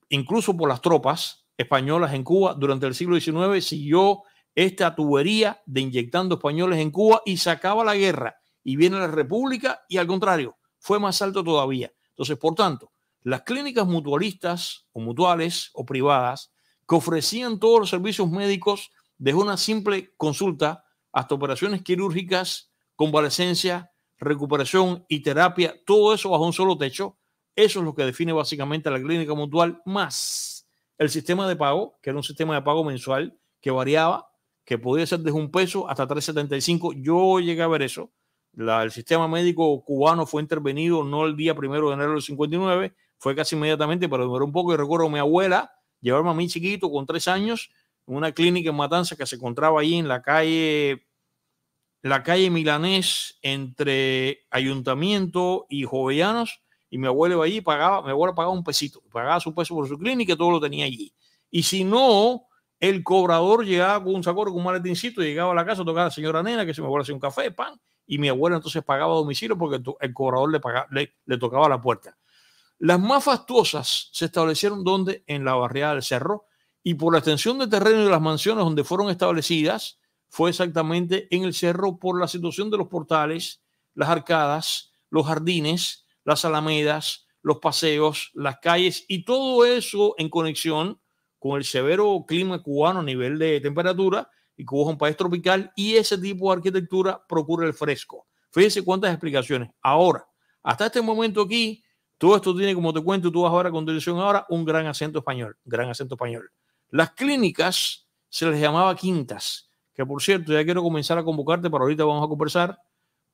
incluso por las tropas españolas en Cuba durante el siglo XIX, siguió esta tubería de inyectando españoles en Cuba y se acaba la guerra y viene la República y al contrario, fue más alto todavía. Entonces, por tanto, las clínicas mutualistas o mutuales o privadas que ofrecían todos los servicios médicos desde una simple consulta hasta operaciones quirúrgicas, convalecencia, recuperación y terapia, todo eso bajo un solo techo, eso es lo que define básicamente la clínica mutual más el sistema de pago, que era un sistema de pago mensual que variaba, que podía ser desde un peso hasta 3.75. Yo llegué a ver eso. el sistema médico cubano fue intervenido no el día primero de enero del 59, fue casi inmediatamente, pero duró un poco. Y recuerdo a mi abuela llevarme a mí chiquito con tres años en una clínica en Matanza que se encontraba ahí en la calle, la calle Milanés entre Ayuntamiento y Jovellanos y mi abuelo iba allí pagaba, mi abuelo pagaba un pesito, pagaba su peso por su clínica, todo lo tenía allí. Y si no, el cobrador llegaba con un saco, con un maletincito, llegaba a la casa, tocaba a la señora nena, que se me abuelo hacía un café, pan, y mi abuelo entonces pagaba a domicilio porque el, cobrador le, pagaba, le, tocaba la puerta. Las más fastuosas se establecieron donde? En la barriada del cerro y por la extensión de terreno y las mansiones donde fueron establecidas fue exactamente en el cerro por la situación de los portales, las arcadas, los jardines, las alamedas, los paseos, las calles y todo eso en conexión con el severo clima cubano a nivel de temperatura y Cuba es un país tropical y ese tipo de arquitectura procura el fresco. Fíjense cuántas explicaciones. Ahora, hasta este momento aquí, todo esto tiene, como te cuento, tú vas ahora con dirección ahora, un gran acento español, gran acento español. Las clínicas se les llamaba quintas, que por cierto, ya quiero comenzar a convocarte, para ahorita vamos a conversar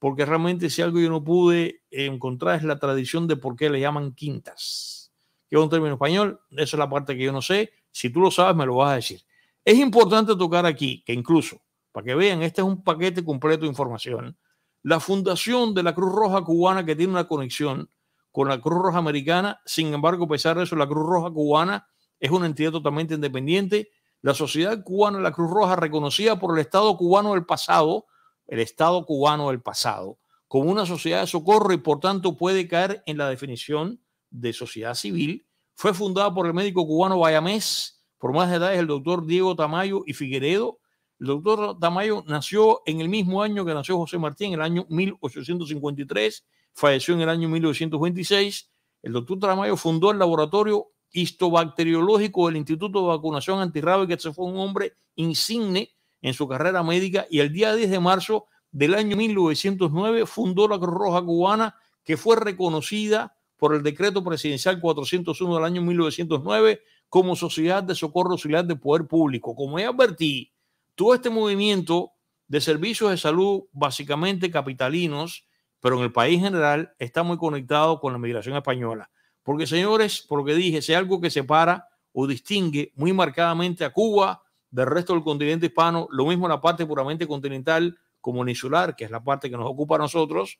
porque realmente si algo yo no pude encontrar es la tradición de por qué le llaman quintas. Que es un término español, esa es la parte que yo no sé. Si tú lo sabes, me lo vas a decir. Es importante tocar aquí que incluso, para que vean, este es un paquete completo de información. La fundación de la Cruz Roja Cubana que tiene una conexión con la Cruz Roja Americana, sin embargo, a pesar de eso, la Cruz Roja Cubana es una entidad totalmente independiente. La Sociedad Cubana la Cruz Roja, reconocida por el Estado cubano del pasado, el Estado cubano del pasado como una sociedad de socorro y por tanto puede caer en la definición de sociedad civil, fue fundada por el médico cubano Bayamés, por más edades el doctor Diego Tamayo y Figueredo. El doctor Tamayo nació en el mismo año que nació José Martín en el año 1853, falleció en el año 1926. El doctor Tamayo fundó el laboratorio histobacteriológico del Instituto de Vacunación Antirrábica, que se fue un hombre insigne en su carrera médica y el día 10 de marzo del año 1909 fundó la Cruz Roja Cubana, que fue reconocida por el decreto presidencial 401 del año 1909 como Sociedad de Socorro Auxiliar de Poder Público. Como he advertí, todo este movimiento de servicios de salud básicamente capitalinos, pero en el país en general está muy conectado con la migración española. Porque señores, por lo que dije, es algo que separa o distingue muy marcadamente a Cuba del resto del continente hispano, lo mismo en la parte puramente continental como insular, que es la parte que nos ocupa a nosotros,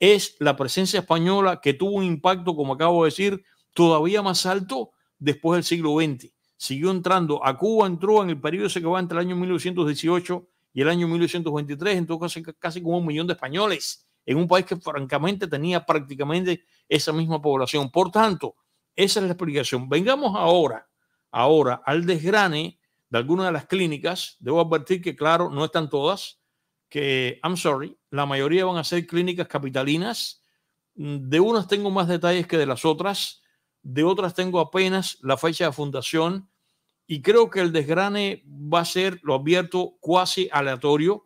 es la presencia española que tuvo un impacto, como acabo de decir, todavía más alto después del siglo XX. Siguió entrando a Cuba, entró en el periodo ese que va entre el año 1918 y el año 1923, entonces casi como un millón de españoles en un país que francamente tenía prácticamente esa misma población. Por tanto, esa es la explicación. Vengamos ahora, ahora al desgrane de algunas de las clínicas, debo advertir que, claro, no están todas, que, I'm sorry, la mayoría van a ser clínicas capitalinas. De unas tengo más detalles que de las otras, de otras tengo apenas la fecha de fundación y creo que el desgrane va a ser, lo abierto cuasi aleatorio,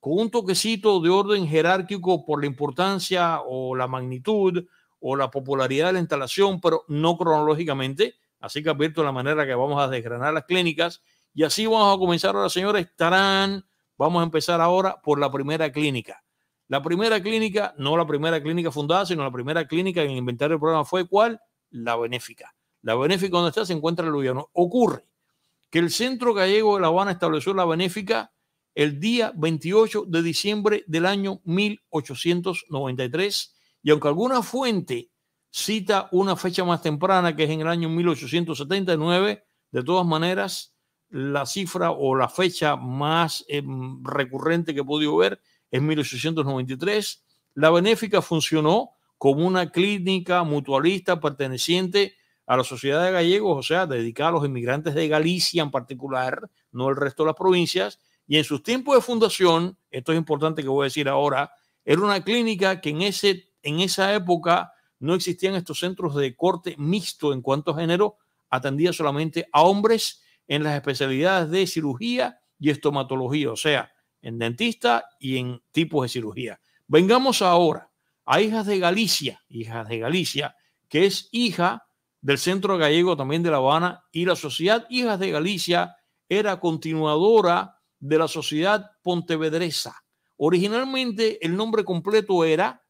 con un toquecito de orden jerárquico por la importancia o la magnitud o la popularidad de la instalación, pero no cronológicamente. Así que abierto la manera que vamos a desgranar las clínicas y así vamos a comenzar ahora, señores. Estarán. vamos a empezar ahora por la primera clínica. La primera clínica, no la primera clínica fundada, sino la primera clínica en el inventario del programa fue cuál? La benéfica. La benéfica donde está se encuentra el Luyano. Ocurre que el Centro Gallego de La Habana estableció la benéfica el día 28 de diciembre del año 1893 y aunque alguna fuente cita una fecha más temprana que es en el año 1879, de todas maneras la cifra o la fecha más eh, recurrente que he podido ver es 1893. La Benéfica funcionó como una clínica mutualista perteneciente a la Sociedad de Gallegos, o sea, dedicada a los inmigrantes de Galicia en particular, no el resto de las provincias. Y en sus tiempos de fundación, esto es importante que voy a decir ahora, era una clínica que en, ese, en esa época no existían estos centros de corte mixto en cuanto a género, atendía solamente a hombres en las especialidades de cirugía y estomatología, o sea, en dentista y en tipos de cirugía. Vengamos ahora a Hijas de Galicia, Hijas de Galicia, que es hija del Centro Gallego también de La Habana, y la Sociedad Hijas de Galicia era continuadora de la Sociedad Pontevedresa. Originalmente el nombre completo era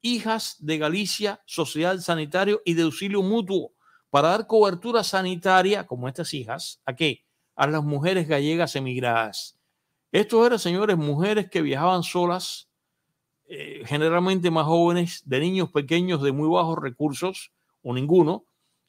Hijas de Galicia Sociedad Sanitario y de Auxilio Mutuo, para dar cobertura sanitaria, como estas hijas, ¿a qué? A las mujeres gallegas emigradas. Estos eran, señores, mujeres que viajaban solas, eh, generalmente más jóvenes, de niños pequeños de muy bajos recursos o ninguno.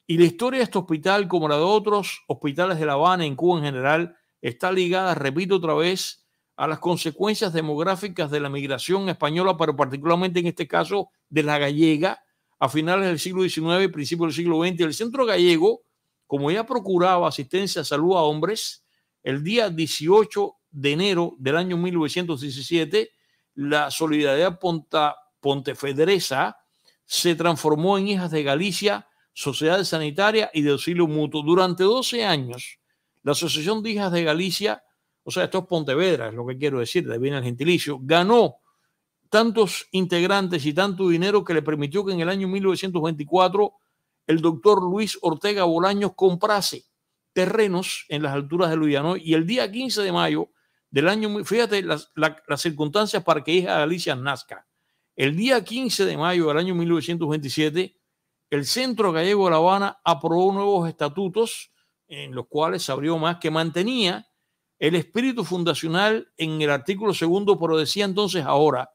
Y la historia de este hospital, como la de otros hospitales de La Habana en Cuba en general, está ligada, repito otra vez, a las consecuencias demográficas de la migración española, pero particularmente en este caso de la gallega, a finales del siglo XIX y principios del siglo XX, el centro gallego, como ya procuraba asistencia a salud a hombres, el día 18 de enero del año 1917, la Solidaridad Ponta, Pontefedresa se transformó en Hijas de Galicia, Sociedad Sanitaria y de Auxilio Mutuo. Durante 12 años, la Asociación de Hijas de Galicia, o sea, esto es Pontevedra, es lo que quiero decir, de bien viene gentilicio, ganó tantos integrantes y tanto dinero que le permitió que en el año 1924 el doctor Luis Ortega Bolaños comprase terrenos en las alturas de Luyano y el día 15 de mayo del año, fíjate las, las circunstancias para que hija Galicia nazca. El día 15 de mayo del año 1927, el Centro Gallego de La Habana aprobó nuevos estatutos en los cuales se abrió más que mantenía el espíritu fundacional en el artículo segundo, pero decía entonces ahora,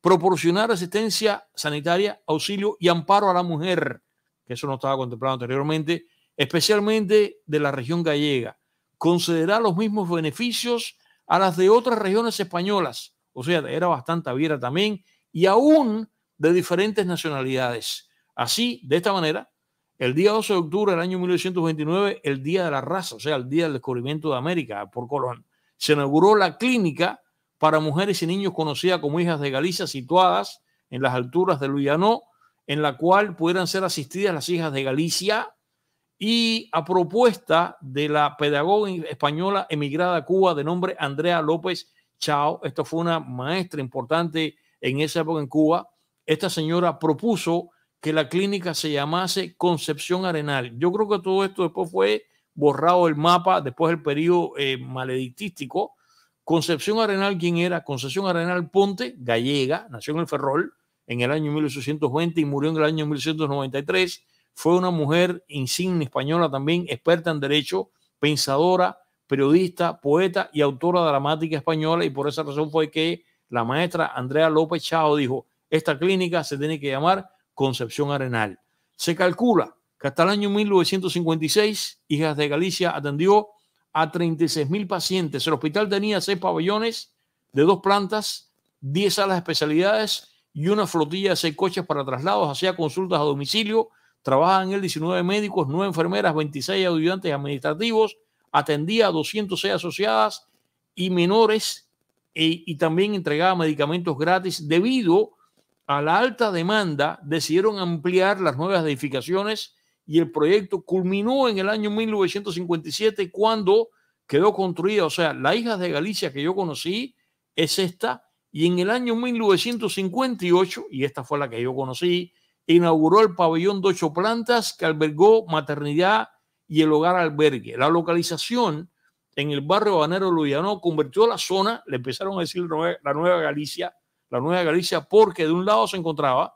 proporcionar asistencia sanitaria, auxilio y amparo a la mujer, que eso no estaba contemplado anteriormente, especialmente de la región gallega, concederá los mismos beneficios a las de otras regiones españolas, o sea, era bastante abierta también, y aún de diferentes nacionalidades. Así, de esta manera, el día 12 de octubre del año 1929, el Día de la Raza, o sea, el Día del Descubrimiento de América por Colón, se inauguró la clínica para mujeres y niños conocida como hijas de Galicia, situadas en las alturas de Luyanó, en la cual pudieran ser asistidas las hijas de Galicia y a propuesta de la pedagoga española emigrada a Cuba de nombre Andrea López Chao. Esto fue una maestra importante en esa época en Cuba. Esta señora propuso que la clínica se llamase Concepción Arenal. Yo creo que todo esto después fue borrado del mapa, después del periodo eh, maledictístico, Concepción Arenal, ¿quién era? Concepción Arenal Ponte, gallega, nació en el Ferrol en el año 1820 y murió en el año 1893. Fue una mujer insigne española también, experta en derecho, pensadora, periodista, poeta y autora dramática española y por esa razón fue que la maestra Andrea López Chao dijo, esta clínica se tiene que llamar Concepción Arenal. Se calcula que hasta el año 1956, Hijas de Galicia atendió a 36 mil pacientes. El hospital tenía seis pabellones de dos plantas, 10 salas de especialidades y una flotilla de seis coches para traslados. Hacía consultas a domicilio. Trabajaban en él 19 médicos, 9 enfermeras, 26 ayudantes administrativos. Atendía a 206 asociadas y menores e, y también entregaba medicamentos gratis. Debido a la alta demanda, decidieron ampliar las nuevas edificaciones y el proyecto culminó en el año 1957 cuando quedó construida. O sea, la hija de Galicia que yo conocí es esta y en el año 1958, y esta fue la que yo conocí, inauguró el pabellón de ocho plantas que albergó maternidad y el hogar albergue. La localización en el barrio Banero Luyano convirtió la zona, le empezaron a decir la Nueva Galicia, la Nueva Galicia, porque de un lado se encontraba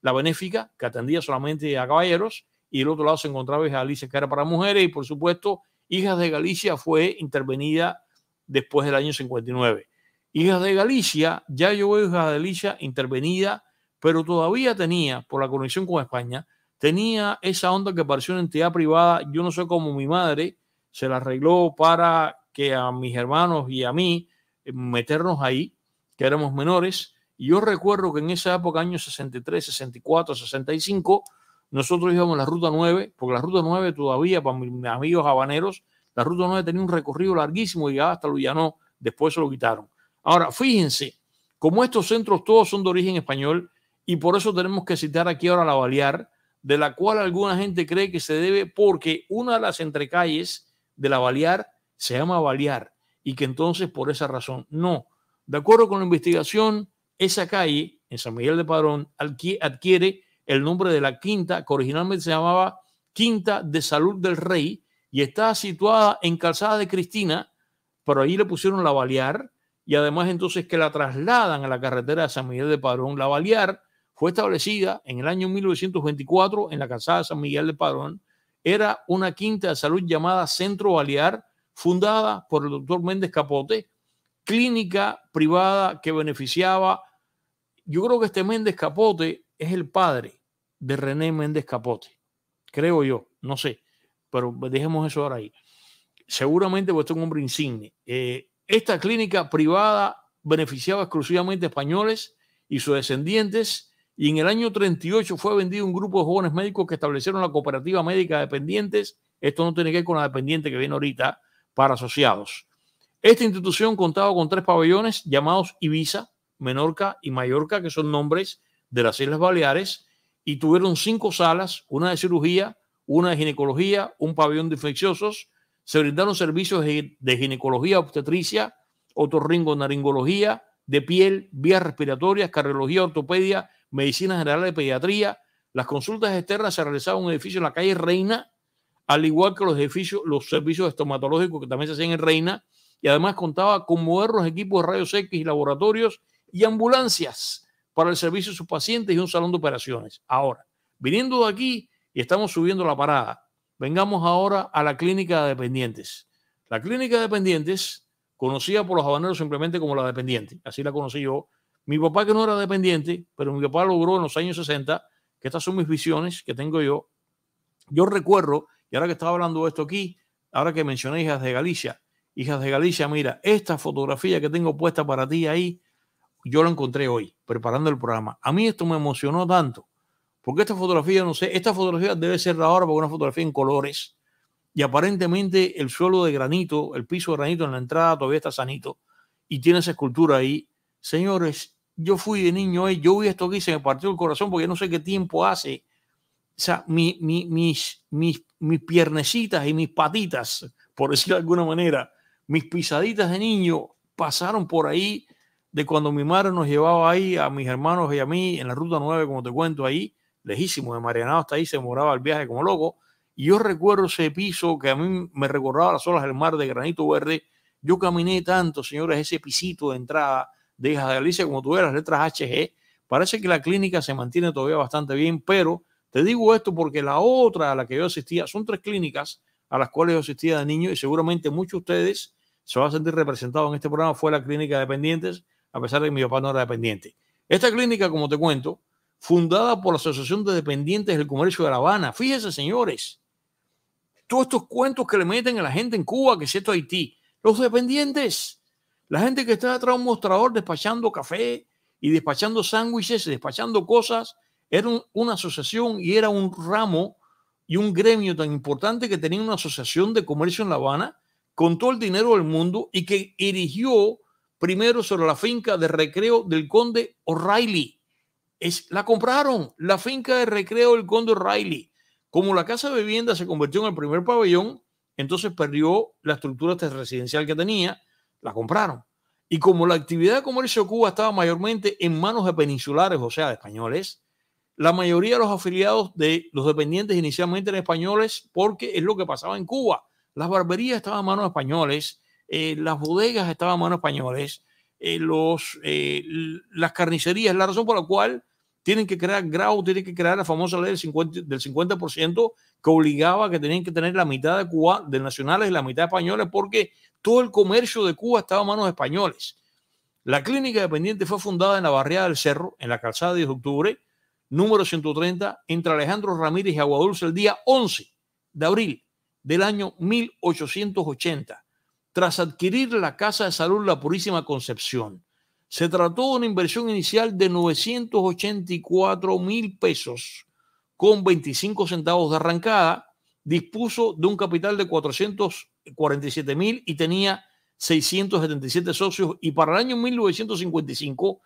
la benéfica, que atendía solamente a caballeros, y del otro lado se encontraba Hija Galicia, que era para mujeres, y por supuesto, Hijas de Galicia fue intervenida después del año 59. Hijas de Galicia, ya yo veo Hijas de Galicia intervenida, pero todavía tenía, por la conexión con España, tenía esa onda que pareció una entidad privada. Yo no sé cómo mi madre se la arregló para que a mis hermanos y a mí eh, meternos ahí, que éramos menores. Y yo recuerdo que en esa época, años 63, 64, 65, nosotros íbamos la ruta 9, porque la ruta 9 todavía, para mis amigos habaneros, la ruta 9 tenía un recorrido larguísimo y llegaba hasta Luyanó, después se lo quitaron. Ahora, fíjense, como estos centros todos son de origen español, y por eso tenemos que citar aquí ahora la Balear, de la cual alguna gente cree que se debe porque una de las entrecalles de la Balear se llama Balear y que entonces por esa razón no. De acuerdo con la investigación, esa calle en San Miguel de Padrón adquiere el nombre de la quinta, que originalmente se llamaba Quinta de Salud del Rey, y está situada en Calzada de Cristina, pero ahí le pusieron la Balear, y además entonces que la trasladan a la carretera de San Miguel de Padrón. La Balear fue establecida en el año 1924 en la Calzada de San Miguel de Padrón. Era una quinta de salud llamada Centro Balear, fundada por el doctor Méndez Capote, clínica privada que beneficiaba, yo creo que este Méndez Capote es el padre de René Méndez Capote, creo yo, no sé, pero dejemos eso ahora ahí. Seguramente vuestro es un hombre insigne. Eh, esta clínica privada beneficiaba exclusivamente españoles y sus descendientes y en el año 38 fue vendido un grupo de jóvenes médicos que establecieron la cooperativa médica de dependientes. Esto no tiene que ver con la dependiente que viene ahorita para asociados. Esta institución contaba con tres pabellones llamados Ibiza, Menorca y Mallorca, que son nombres de las Islas Baleares y tuvieron cinco salas, una de cirugía, una de ginecología, un pabellón de infecciosos. Se brindaron servicios de ginecología, obstetricia, otorringo-naringología, de piel, vías respiratorias, cardiología, ortopedia, medicina general de pediatría. Las consultas externas se realizaban en un edificio en la calle Reina, al igual que los edificios, los servicios estomatológicos que también se hacían en Reina, y además contaba con modernos equipos de rayos X y laboratorios y ambulancias para el servicio de sus pacientes y un salón de operaciones. Ahora, viniendo de aquí y estamos subiendo la parada, vengamos ahora a la clínica de dependientes. La clínica de dependientes, conocida por los habaneros simplemente como la dependiente, así la conocí yo. Mi papá que no era dependiente, pero mi papá logró en los años 60, que estas son mis visiones que tengo yo. Yo recuerdo, y ahora que estaba hablando de esto aquí, ahora que mencioné hijas de Galicia, hijas de Galicia, mira, esta fotografía que tengo puesta para ti ahí yo lo encontré hoy preparando el programa. A mí esto me emocionó tanto, porque esta fotografía, no sé, esta fotografía debe ser ahora porque una fotografía en colores y aparentemente el suelo de granito, el piso de granito en la entrada todavía está sanito y tiene esa escultura ahí. Señores, yo fui de niño, ahí, yo vi esto aquí, se me partió el corazón porque no sé qué tiempo hace. O sea, mis, mis, mis piernecitas y mis patitas, por decirlo de alguna manera, mis pisaditas de niño pasaron por ahí de cuando mi madre nos llevaba ahí a mis hermanos y a mí en la Ruta 9, como te cuento, ahí, lejísimo de Marianao hasta ahí, se moraba el viaje como loco. Y yo recuerdo ese piso que a mí me recordaba las olas del mar de granito verde. Yo caminé tanto, señores, ese pisito de entrada de hija de Galicia, como tú las letras HG. Parece que la clínica se mantiene todavía bastante bien, pero te digo esto porque la otra a la que yo asistía, son tres clínicas a las cuales yo asistía de niño y seguramente muchos de ustedes se van a sentir representados en este programa, fue la clínica de Pendientes, a pesar de que mi papá no era dependiente. Esta clínica, como te cuento, fundada por la Asociación de Dependientes del Comercio de La Habana. Fíjese, señores, todos estos cuentos que le meten a la gente en Cuba, que es esto Haití, los dependientes, la gente que está atrás de un mostrador despachando café y despachando sándwiches, despachando cosas, era una asociación y era un ramo y un gremio tan importante que tenía una asociación de comercio en La Habana con todo el dinero del mundo y que erigió primero sobre la finca de recreo del conde O'Reilly. la compraron, la finca de recreo del conde O'Reilly. Como la casa de vivienda se convirtió en el primer pabellón, entonces perdió la estructura este residencial que tenía, la compraron. Y como la actividad de comercio de Cuba estaba mayormente en manos de peninsulares, o sea, de españoles, la mayoría de los afiliados de los dependientes inicialmente eran españoles porque es lo que pasaba en Cuba. Las barberías estaban en manos de españoles, eh, las bodegas estaban manos españoles, eh, los, eh, las carnicerías, la razón por la cual tienen que crear Grau, tienen que crear la famosa ley del 50%, del 50 que obligaba que tenían que tener la mitad de Cuba, de nacionales y la mitad españoles, porque todo el comercio de Cuba estaba a manos españoles. La clínica dependiente fue fundada en la barriada del Cerro, en la calzada 10 de octubre, número 130, entre Alejandro Ramírez y Aguadulce, el día 11 de abril del año 1880 tras adquirir la Casa de Salud La Purísima Concepción. Se trató de una inversión inicial de 984 mil pesos con 25 centavos de arrancada. Dispuso de un capital de 447 mil y tenía 677 socios. Y para el año 1955,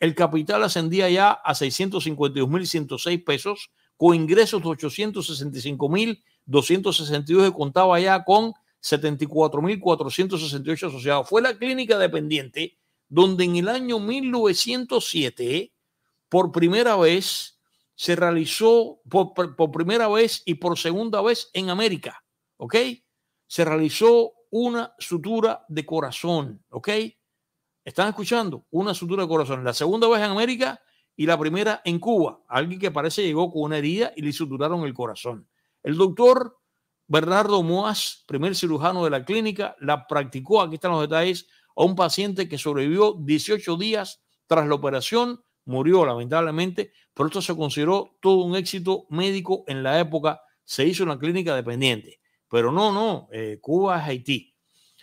el capital ascendía ya a 652 mil 106 pesos con ingresos de 865 mil 262 y contaba ya con 74.468 asociados. Fue la clínica dependiente donde en el año 1907, por primera vez, se realizó, por, primera vez y por segunda vez en América, ¿ok? Se realizó una sutura de corazón, ¿ok? ¿Están escuchando? Una sutura de corazón. La segunda vez en América y la primera en Cuba. Alguien que parece llegó con una herida y le suturaron el corazón. El doctor Bernardo Moas, primer cirujano de la clínica, la practicó, aquí están los detalles, a un paciente que sobrevivió 18 días tras la operación, murió lamentablemente, pero esto se consideró todo un éxito médico en la época, se hizo una clínica dependiente, pero no, no, eh, Cuba es Haití.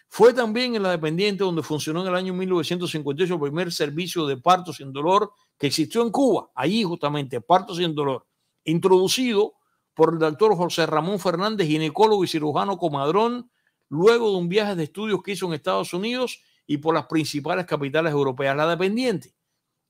Fue también en la dependiente donde funcionó en el año 1958 el primer servicio de parto sin dolor que existió en Cuba, allí justamente, parto sin dolor, introducido por el doctor José Ramón Fernández, ginecólogo y cirujano comadrón, luego de un viaje de estudios que hizo en Estados Unidos y por las principales capitales europeas. La dependiente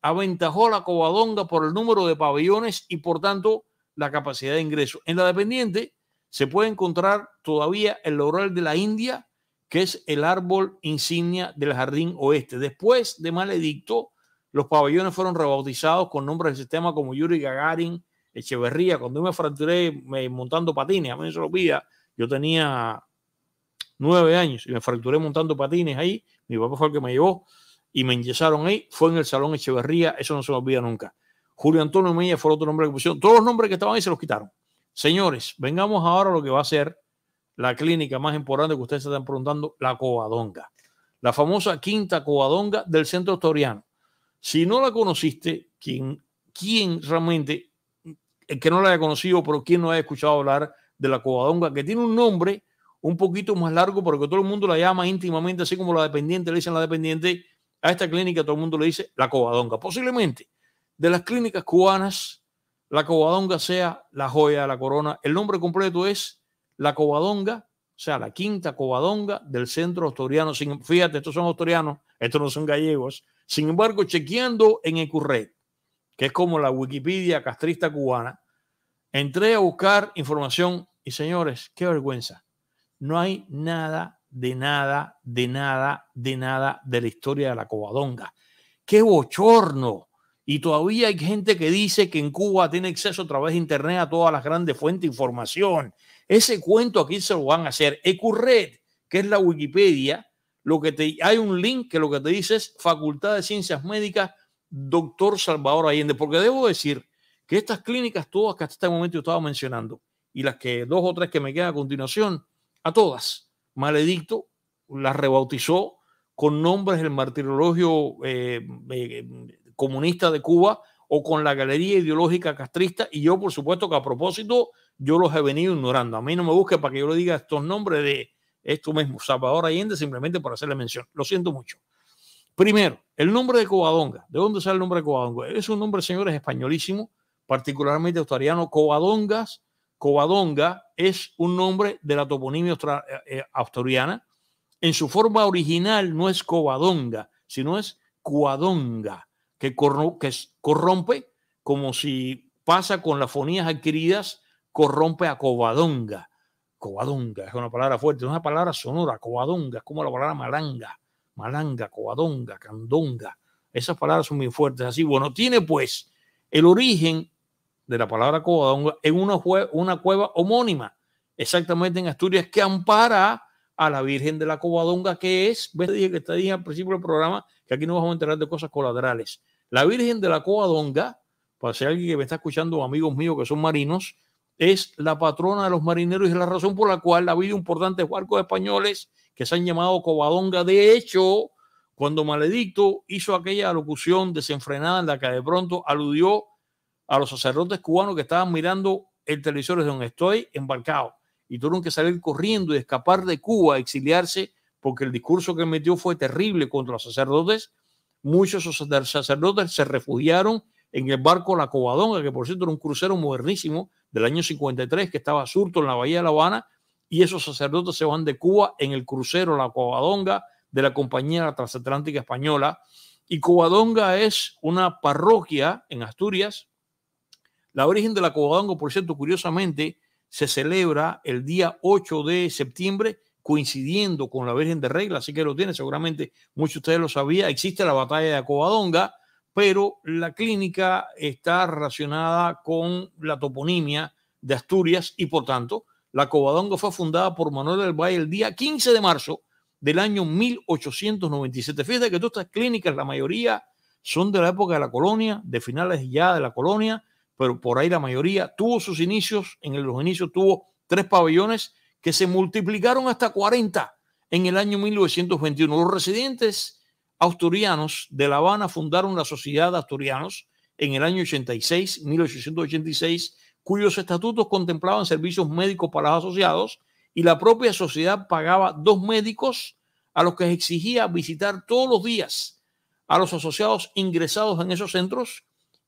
aventajó la covadonga por el número de pabellones y por tanto la capacidad de ingreso. En la dependiente se puede encontrar todavía el laurel de la India, que es el árbol insignia del jardín oeste. Después de Maledicto, los pabellones fueron rebautizados con nombres del sistema como Yuri Gagarin, Echeverría, cuando yo me fracturé montando patines, a mí se lo pida, yo tenía nueve años y me fracturé montando patines ahí, mi papá fue el que me llevó y me enyesaron ahí, fue en el Salón Echeverría, eso no se lo olvida nunca. Julio Antonio Mella fue otro nombre que pusieron, todos los nombres que estaban ahí se los quitaron. Señores, vengamos ahora a lo que va a ser la clínica más importante que ustedes se están preguntando, la Covadonga, la famosa quinta Covadonga del centro historiano Si no la conociste, quién realmente eh, que no la haya conocido, pero quien no haya escuchado hablar de la covadonga, que tiene un nombre un poquito más largo, porque todo el mundo la llama íntimamente, así como la dependiente, le dicen la dependiente, a esta clínica todo el mundo le dice la covadonga. Posiblemente de las clínicas cubanas, la covadonga sea la joya de la corona. El nombre completo es la covadonga, o sea, la quinta covadonga del centro asturiano. fíjate, estos son asturianos, estos no son gallegos. Sin embargo, chequeando en el que es como la Wikipedia castrista cubana, entré a buscar información y señores, qué vergüenza. No hay nada, de nada, de nada, de nada de la historia de la covadonga. ¡Qué bochorno! Y todavía hay gente que dice que en Cuba tiene acceso a través de Internet a todas las grandes fuentes de información. Ese cuento aquí se lo van a hacer. Ecurred, que es la Wikipedia, lo que te, hay un link que lo que te dice es Facultad de Ciencias Médicas doctor Salvador Allende, porque debo decir que estas clínicas, todas que hasta este momento yo estaba mencionando, y las que dos o tres que me quedan a continuación, a todas, Maledicto las rebautizó con nombres del martirologio eh, eh, comunista de Cuba o con la galería ideológica castrista, y yo por supuesto que a propósito yo los he venido ignorando. A mí no me busque para que yo le diga estos nombres de esto mismo, Salvador Allende, simplemente por hacerle mención. Lo siento mucho. Primero, el nombre de Covadonga. ¿De dónde sale el nombre de Covadonga? Es un nombre, señores, españolísimo, particularmente australiano. Covadongas, Covadonga es un nombre de la toponimia eh, eh, australiana. En su forma original no es Covadonga, sino es Cuadonga, que, corrompe como si pasa con las fonías adquiridas, corrompe a Covadonga. Covadonga es una palabra fuerte, es una palabra sonora. Covadonga es como la palabra malanga malanga, coadonga, candonga. Esas palabras son muy fuertes. Así, bueno, tiene pues el origen de la palabra coadonga en una, una cueva homónima, exactamente en Asturias, que ampara a la Virgen de la Covadonga, que es, ves, dije que te dije al principio del programa que aquí no vamos a enterar de cosas colaterales. La Virgen de la Covadonga, para ser alguien que me está escuchando, amigos míos que son marinos, es la patrona de los marineros y es la razón por la cual la importante habido importantes barcos españoles que se han llamado covadonga De hecho, cuando Maledicto hizo aquella locución desenfrenada en la que de pronto aludió a los sacerdotes cubanos que estaban mirando el televisor desde donde estoy embarcado y tuvieron que salir corriendo y escapar de Cuba, exiliarse, porque el discurso que metió fue terrible contra los sacerdotes. Muchos sacerdotes se refugiaron en el barco La Covadonga, que por cierto era un crucero modernísimo del año 53 que estaba surto en la Bahía de La Habana y esos sacerdotes se van de Cuba en el crucero La Covadonga de la Compañía Transatlántica Española. Y Covadonga es una parroquia en Asturias. La origen de la Covadonga, por cierto, curiosamente, se celebra el día 8 de septiembre, coincidiendo con la Virgen de Regla, así que lo tiene, seguramente muchos de ustedes lo sabían, existe la batalla de Covadonga, pero la clínica está relacionada con la toponimia de Asturias y por tanto la Covadonga fue fundada por Manuel del Valle el día 15 de marzo del año 1897. Fíjate que todas estas clínicas, la mayoría son de la época de la colonia, de finales ya de la colonia, pero por ahí la mayoría tuvo sus inicios, en los inicios tuvo tres pabellones que se multiplicaron hasta 40 en el año 1921. Los residentes asturianos de La Habana fundaron la Sociedad de Asturianos en el año 86, 1886, cuyos estatutos contemplaban servicios médicos para los asociados y la propia sociedad pagaba dos médicos a los que exigía visitar todos los días a los asociados ingresados en esos centros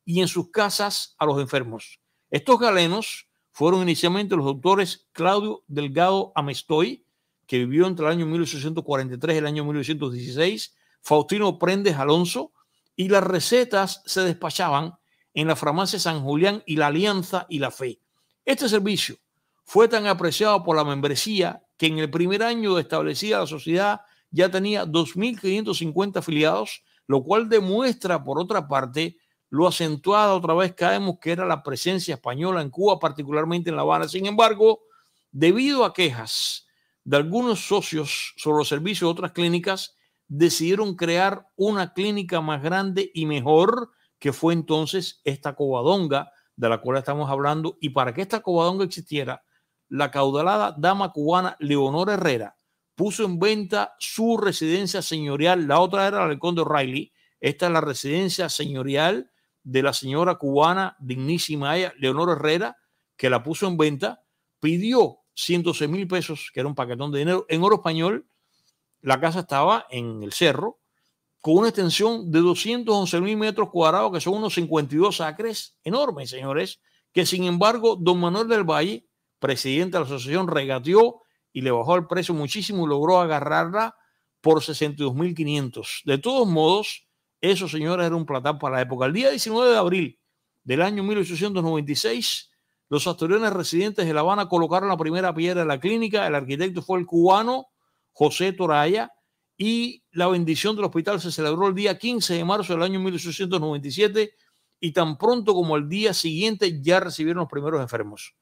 y en sus casas a los enfermos. Estos galenos fueron inicialmente los doctores Claudio Delgado Amestoy, que vivió entre el año 1843 y el año 1816, Faustino Prendes Alonso, y las recetas se despachaban en la farmacia San Julián y la Alianza y la Fe. Este servicio fue tan apreciado por la membresía que en el primer año de establecida la sociedad ya tenía 2.550 afiliados, lo cual demuestra, por otra parte, lo acentuada otra vez caemos que era la presencia española en Cuba, particularmente en La Habana. Sin embargo, debido a quejas de algunos socios sobre los servicios de otras clínicas, decidieron crear una clínica más grande y mejor que fue entonces esta covadonga de la cual estamos hablando. Y para que esta covadonga existiera, la caudalada dama cubana Leonora Herrera puso en venta su residencia señorial. La otra era la del Conde O'Reilly. Esta es la residencia señorial de la señora cubana dignísima ella, Leonora Herrera, que la puso en venta. Pidió 116 mil pesos, que era un paquetón de dinero, en oro español. La casa estaba en el cerro, con una extensión de 211 mil metros cuadrados, que son unos 52 acres, enormes, señores, que sin embargo don Manuel del Valle, presidente de la asociación, regateó y le bajó el precio muchísimo y logró agarrarla por mil 62.500. De todos modos, eso, señores, era un platón para la época. El día 19 de abril del año 1896, los asturianos residentes de La Habana colocaron la primera piedra de la clínica. El arquitecto fue el cubano José Toraya y la bendición del hospital se celebró el día 15 de marzo del año 1897 y tan pronto como el día siguiente ya recibieron los primeros enfermos.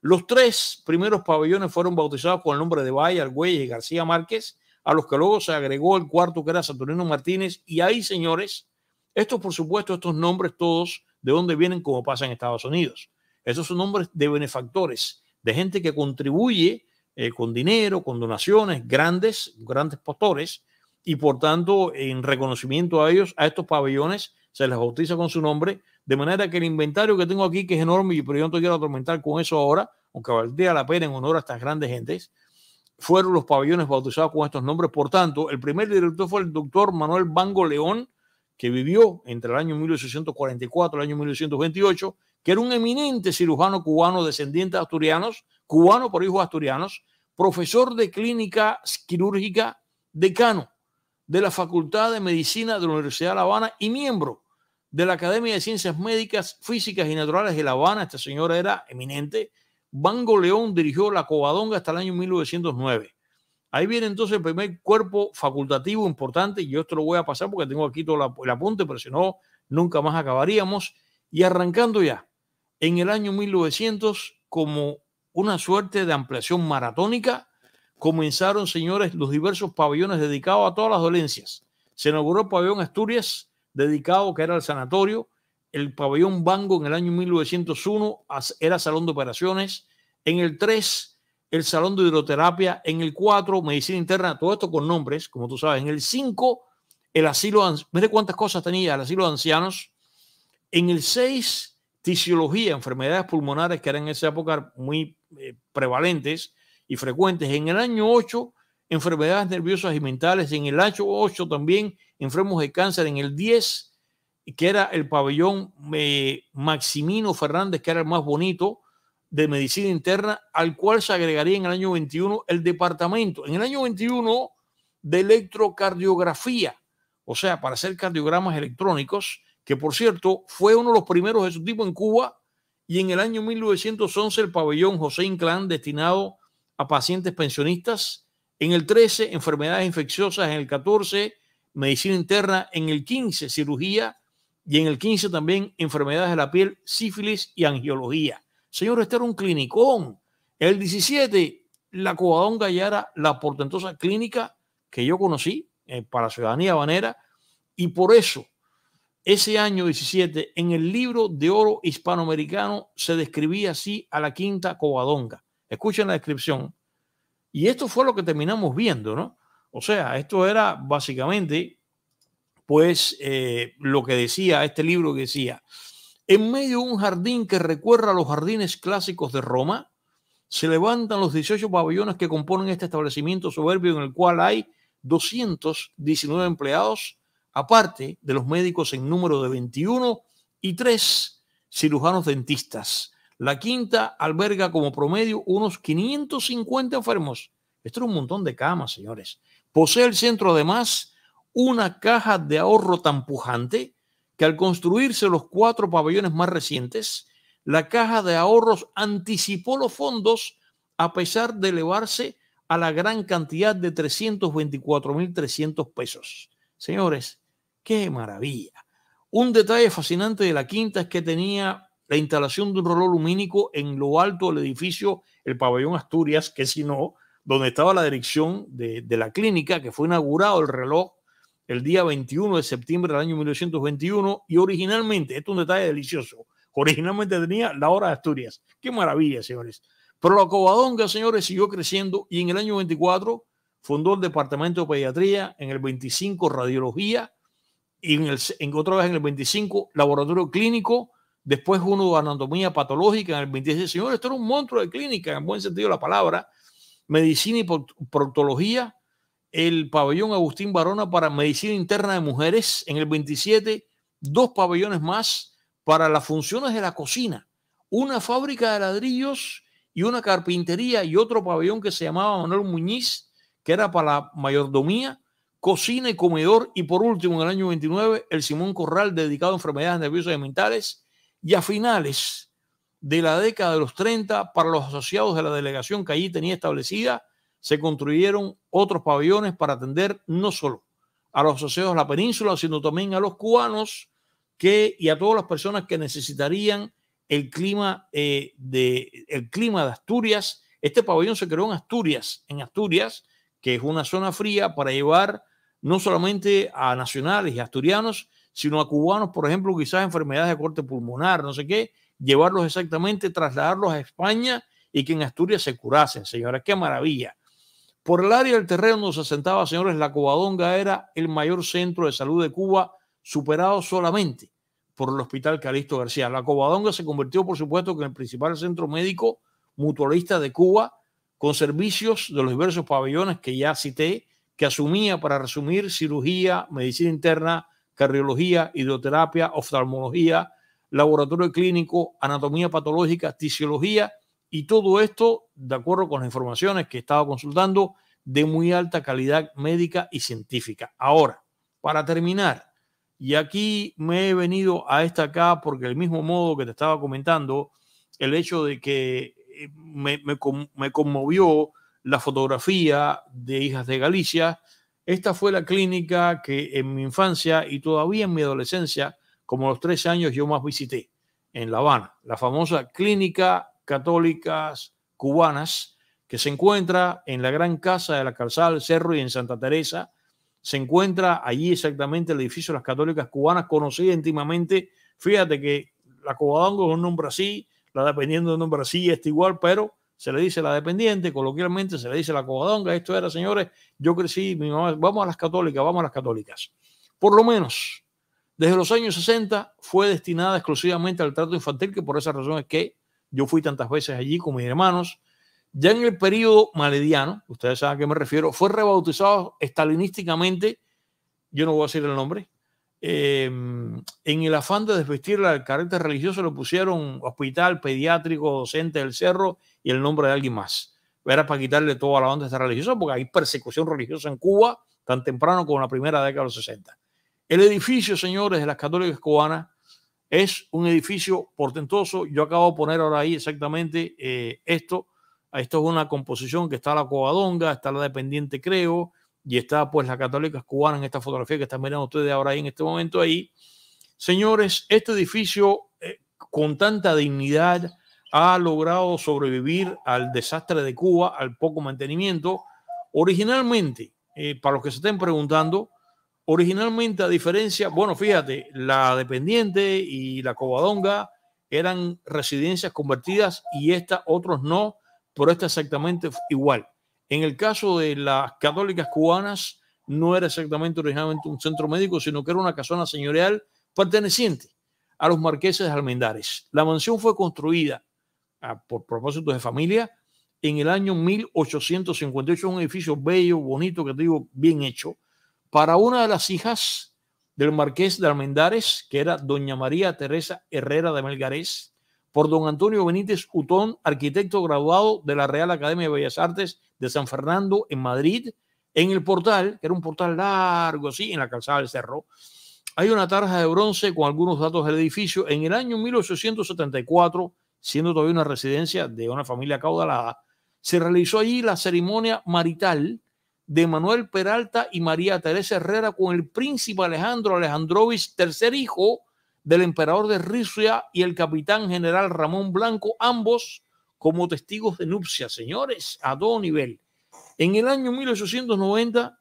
Los tres primeros pabellones fueron bautizados con el nombre de Valle, Argüelles y García Márquez, a los que luego se agregó el cuarto que era Saturnino Martínez. Y ahí, señores, estos, por supuesto, estos nombres todos de dónde vienen, como pasa en Estados Unidos. Estos son nombres de benefactores, de gente que contribuye eh, con dinero, con donaciones, grandes, grandes pastores. y por tanto, en reconocimiento a ellos, a estos pabellones, se les bautiza con su nombre, de manera que el inventario que tengo aquí, que es enorme, pero yo no te quiero atormentar con eso ahora, aunque valdría la pena en honor a estas grandes gentes, fueron los pabellones bautizados con estos nombres. Por tanto, el primer director fue el doctor Manuel Bango León, que vivió entre el año 1844 y el año 1828, que era un eminente cirujano cubano descendiente de asturianos, cubano por hijos asturianos, profesor de clínica quirúrgica, decano de la Facultad de Medicina de la Universidad de La Habana y miembro de la Academia de Ciencias Médicas, Físicas y Naturales de La Habana. Esta señora era eminente. Bango León dirigió la Covadonga hasta el año 1909. Ahí viene entonces el primer cuerpo facultativo importante, y yo esto lo voy a pasar porque tengo aquí todo el apunte, pero si no, nunca más acabaríamos. Y arrancando ya, en el año 1900, como una suerte de ampliación maratónica. Comenzaron, señores, los diversos pabellones dedicados a todas las dolencias. Se inauguró el pabellón Asturias, dedicado que era el sanatorio. El pabellón Bango en el año 1901 era salón de operaciones. En el 3, el salón de hidroterapia. En el 4, medicina interna. Todo esto con nombres, como tú sabes. En el 5, el asilo. Mire cuántas cosas tenía el asilo de ancianos. En el 6, fisiología, enfermedades pulmonares, que eran en esa época muy eh, prevalentes y frecuentes. En el año 8, enfermedades nerviosas y mentales. En el año 8 también enfermos de cáncer. En el 10, que era el pabellón eh, Maximino Fernández, que era el más bonito de medicina interna, al cual se agregaría en el año 21 el departamento. En el año 21 de electrocardiografía, o sea, para hacer cardiogramas electrónicos, que por cierto fue uno de los primeros de su tipo en Cuba y en el año 1911 el pabellón José Inclán destinado a pacientes pensionistas, en el 13 enfermedades infecciosas, en el 14 medicina interna, en el 15 cirugía y en el 15 también enfermedades de la piel, sífilis y angiología. Señor, este era un clinicón. El 17, la cobadón Gallara, la portentosa clínica que yo conocí eh, para Ciudadanía Banera y por eso ese año 17, en el libro de oro hispanoamericano se describía así a la quinta Covadonga. Escuchen la descripción. Y esto fue lo que terminamos viendo, ¿no? O sea, esto era básicamente, pues, eh, lo que decía este libro que decía, en medio de un jardín que recuerda a los jardines clásicos de Roma, se levantan los 18 pabellones que componen este establecimiento soberbio en el cual hay 219 empleados aparte de los médicos en número de 21 y 3 cirujanos dentistas. La quinta alberga como promedio unos 550 enfermos. Esto es un montón de camas, señores. Posee el centro además una caja de ahorro tan pujante que al construirse los cuatro pabellones más recientes, la caja de ahorros anticipó los fondos a pesar de elevarse a la gran cantidad de 324.300 pesos. Señores, ¡Qué maravilla! Un detalle fascinante de la quinta es que tenía la instalación de un reloj lumínico en lo alto del edificio, el pabellón Asturias, que si no, donde estaba la dirección de, la clínica, que fue inaugurado el reloj el día 21 de septiembre del año 1921 y originalmente, esto es un detalle delicioso, originalmente tenía la hora de Asturias. ¡Qué maravilla, señores! Pero la covadonga, señores, siguió creciendo y en el año 24 fundó el Departamento de Pediatría, en el 25 Radiología, y en, el, vez en el 25 laboratorio clínico, después uno de anatomía patológica en el 26. Señor, esto era un monstruo de clínica, en buen sentido la palabra, medicina y proctología, el pabellón Agustín Barona para medicina interna de mujeres, en el 27 dos pabellones más para las funciones de la cocina, una fábrica de ladrillos y una carpintería y otro pabellón que se llamaba Manuel Muñiz, que era para la mayordomía cocina y comedor. Y por último, en el año 29, el Simón Corral dedicado a enfermedades nerviosas y mentales. Y a finales de la década de los 30, para los asociados de la delegación que allí tenía establecida, se construyeron otros pabellones para atender no solo a los asociados de la península, sino también a los cubanos que, y a todas las personas que necesitarían el clima, eh, de, el clima de Asturias. Este pabellón se creó en Asturias, en Asturias, que es una zona fría para llevar no solamente a nacionales y asturianos, sino a cubanos, por ejemplo, quizás enfermedades de corte pulmonar, no sé qué, llevarlos exactamente, trasladarlos a España y que en Asturias se curasen, señores qué maravilla. Por el área del terreno donde se asentaba señores, la Covadonga era el mayor centro de salud de Cuba, superado solamente por el Hospital Calixto García. La Covadonga se convirtió, por supuesto, en el principal centro médico mutualista de Cuba, con servicios de los diversos pabellones que ya cité, que asumía para resumir cirugía, medicina interna, cardiología, hidroterapia, oftalmología, laboratorio clínico, anatomía patológica, tisiología y todo esto, de acuerdo con las informaciones que estaba consultando, de muy alta calidad médica y científica. Ahora, para terminar, y aquí me he venido a esta acá porque el mismo modo que te estaba comentando, el hecho de que eh, me, me conmovió la fotografía de Hijas de Galicia. Esta fue la clínica que en mi infancia y todavía en mi adolescencia, como los tres años, yo más visité en La Habana, la famosa Clínica Católicas Cubanas, que se encuentra en la Gran Casa de la Calzada Cerro y en Santa Teresa. Se encuentra allí exactamente el edificio de las Católicas Cubanas, conocida íntimamente. Fíjate que la Cobadango es un nombre así, la dependiendo de un nombre así, está igual, pero se le dice la dependiente, coloquialmente se le dice la cobadonga, esto era, señores, yo crecí, mi mamá, vamos a las católicas, vamos a las católicas. Por lo menos, desde los años 60 fue destinada exclusivamente al trato infantil, que por esa razón es que yo fui tantas veces allí con mis hermanos. Ya en el periodo malediano, ustedes saben a qué me refiero, fue rebautizado estalinísticamente, yo no voy a decir el nombre, Em, en el afán de desvestir la carácter religioso le pusieron hospital, pediátrico, docente del cerro y el nombre de alguien más. Era para quitarle a la onda de esta religiosa porque hay persecución religiosa en Cuba tan temprano como la primera década de los 60. El edificio, señores, de las católicas cubanas es un edificio portentoso. Yo acabo de poner ahora ahí exactamente eh, esto. Esto es una composición que está la Covadonga, está la Dependiente, creo, y está pues la católica cubana en esta fotografía que están mirando ustedes ahora ahí en este momento ahí. Señores, este edificio eh, con tanta dignidad ha logrado sobrevivir al desastre de Cuba, al poco mantenimiento. Originalmente, eh, para los que se estén preguntando, originalmente a diferencia, bueno, fíjate, la dependiente y la covadonga eran residencias convertidas y esta, otros no, pero esta exactamente igual. En el caso de las católicas cubanas, no era exactamente originalmente un centro médico, sino que era una casona señorial perteneciente a los marqueses de Almendares. La mansión fue construida ah, por propósitos de familia en el año 1858, un edificio bello, bonito, que te digo, bien hecho, para una de las hijas del marqués de Almendares, que era doña María Teresa Herrera de Melgarés, por don Antonio Benítez Utón, arquitecto graduado de la Real Academia de Bellas Artes de San Fernando en Madrid, en el portal, que era un portal largo así, en la calzada del cerro. Hay una tarja de bronce con algunos datos del edificio. En el año 1874, siendo todavía una residencia de una familia caudalada, se realizó allí la ceremonia marital de Manuel Peralta y María Teresa Herrera con el príncipe Alejandro Alejandrovich, tercer hijo del emperador de Rusia y el capitán general Ramón Blanco, ambos como testigos de nupcias, señores, a todo nivel. En el año 1890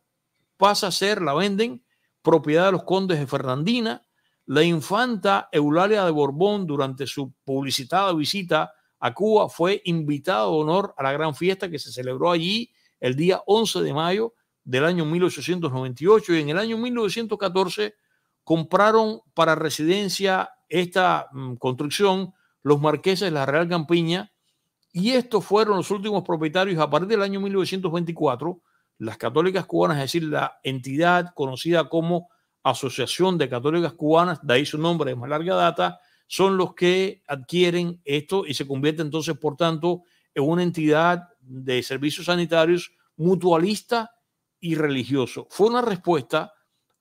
pasa a ser, la venden, propiedad de los condes de Fernandina. La infanta Eulalia de Borbón, durante su publicitada visita a Cuba, fue invitada de honor a la gran fiesta que se celebró allí el día 11 de mayo del año 1898 y en el año 1914 compraron para residencia esta mm, construcción los marqueses de la Real Campiña y estos fueron los últimos propietarios a partir del año 1924, las católicas cubanas, es decir, la entidad conocida como Asociación de Católicas Cubanas, de ahí su nombre de más larga data, son los que adquieren esto y se convierte entonces, por tanto, en una entidad de servicios sanitarios mutualista y religioso. Fue una respuesta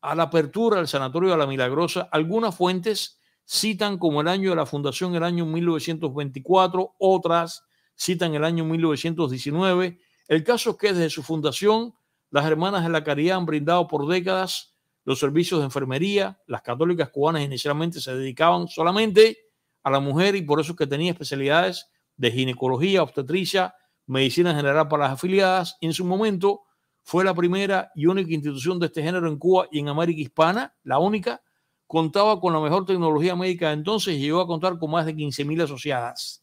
a la apertura del Sanatorio de la Milagrosa, algunas fuentes citan como el año de la fundación el año 1924, otras citan el año 1919. El caso es que desde su fundación, las hermanas de la caridad han brindado por décadas los servicios de enfermería. Las católicas cubanas inicialmente se dedicaban solamente a la mujer y por eso es que tenía especialidades de ginecología, obstetricia, medicina general para las afiliadas. Y en su momento, fue la primera y única institución de este género en Cuba y en América Hispana, la única, contaba con la mejor tecnología médica de entonces y llegó a contar con más de 15.000 asociadas.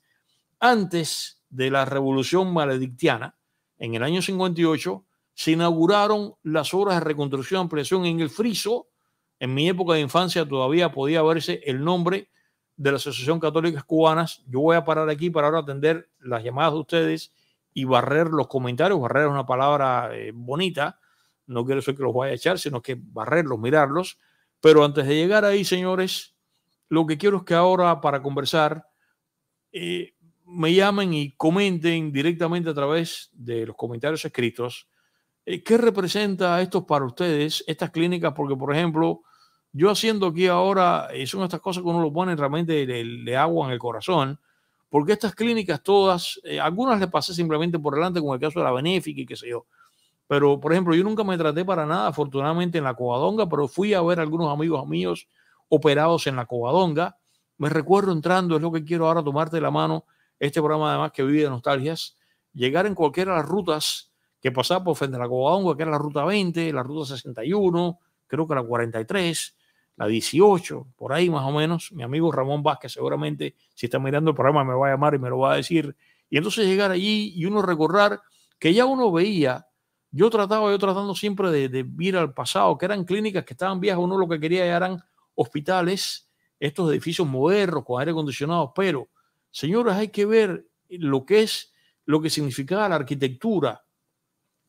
Antes de la revolución maledictiana, en el año 58, se inauguraron las obras de reconstrucción y ampliación en el friso. En mi época de infancia todavía podía verse el nombre de la Asociación Católica Cubanas. Yo voy a parar aquí para ahora atender las llamadas de ustedes y barrer los comentarios. Barrer es una palabra eh, bonita, no quiero decir que los vaya a echar, sino que barrerlos, mirarlos. Pero antes de llegar ahí, señores, lo que quiero es que ahora para conversar eh, me llamen y comenten directamente a través de los comentarios escritos. Eh, ¿Qué representa esto para ustedes, estas clínicas? Porque, por ejemplo, yo haciendo aquí ahora, son estas cosas que uno lo pone realmente de agua en el corazón porque estas clínicas todas, eh, algunas le pasé simplemente por delante, como el caso de la Benéfica y qué sé yo. Pero, por ejemplo, yo nunca me traté para nada, afortunadamente, en la Covadonga, pero fui a ver a algunos amigos míos operados en la Covadonga. Me recuerdo entrando, es lo que quiero ahora, tomarte la mano, este programa además que vive de nostalgias, llegar en cualquiera de las rutas que pasaba por frente a la Covadonga, que era la ruta 20, la ruta 61, creo que la 43, a 18, por ahí más o menos. Mi amigo Ramón Vázquez seguramente, si está mirando el programa, me va a llamar y me lo va a decir. Y entonces llegar allí y uno recordar que ya uno veía, yo trataba, yo tratando siempre de, de ir al pasado, que eran clínicas que estaban viejas, uno lo que quería eran hospitales, estos edificios modernos, con aire acondicionado, pero, señoras, hay que ver lo que es, lo que significaba la arquitectura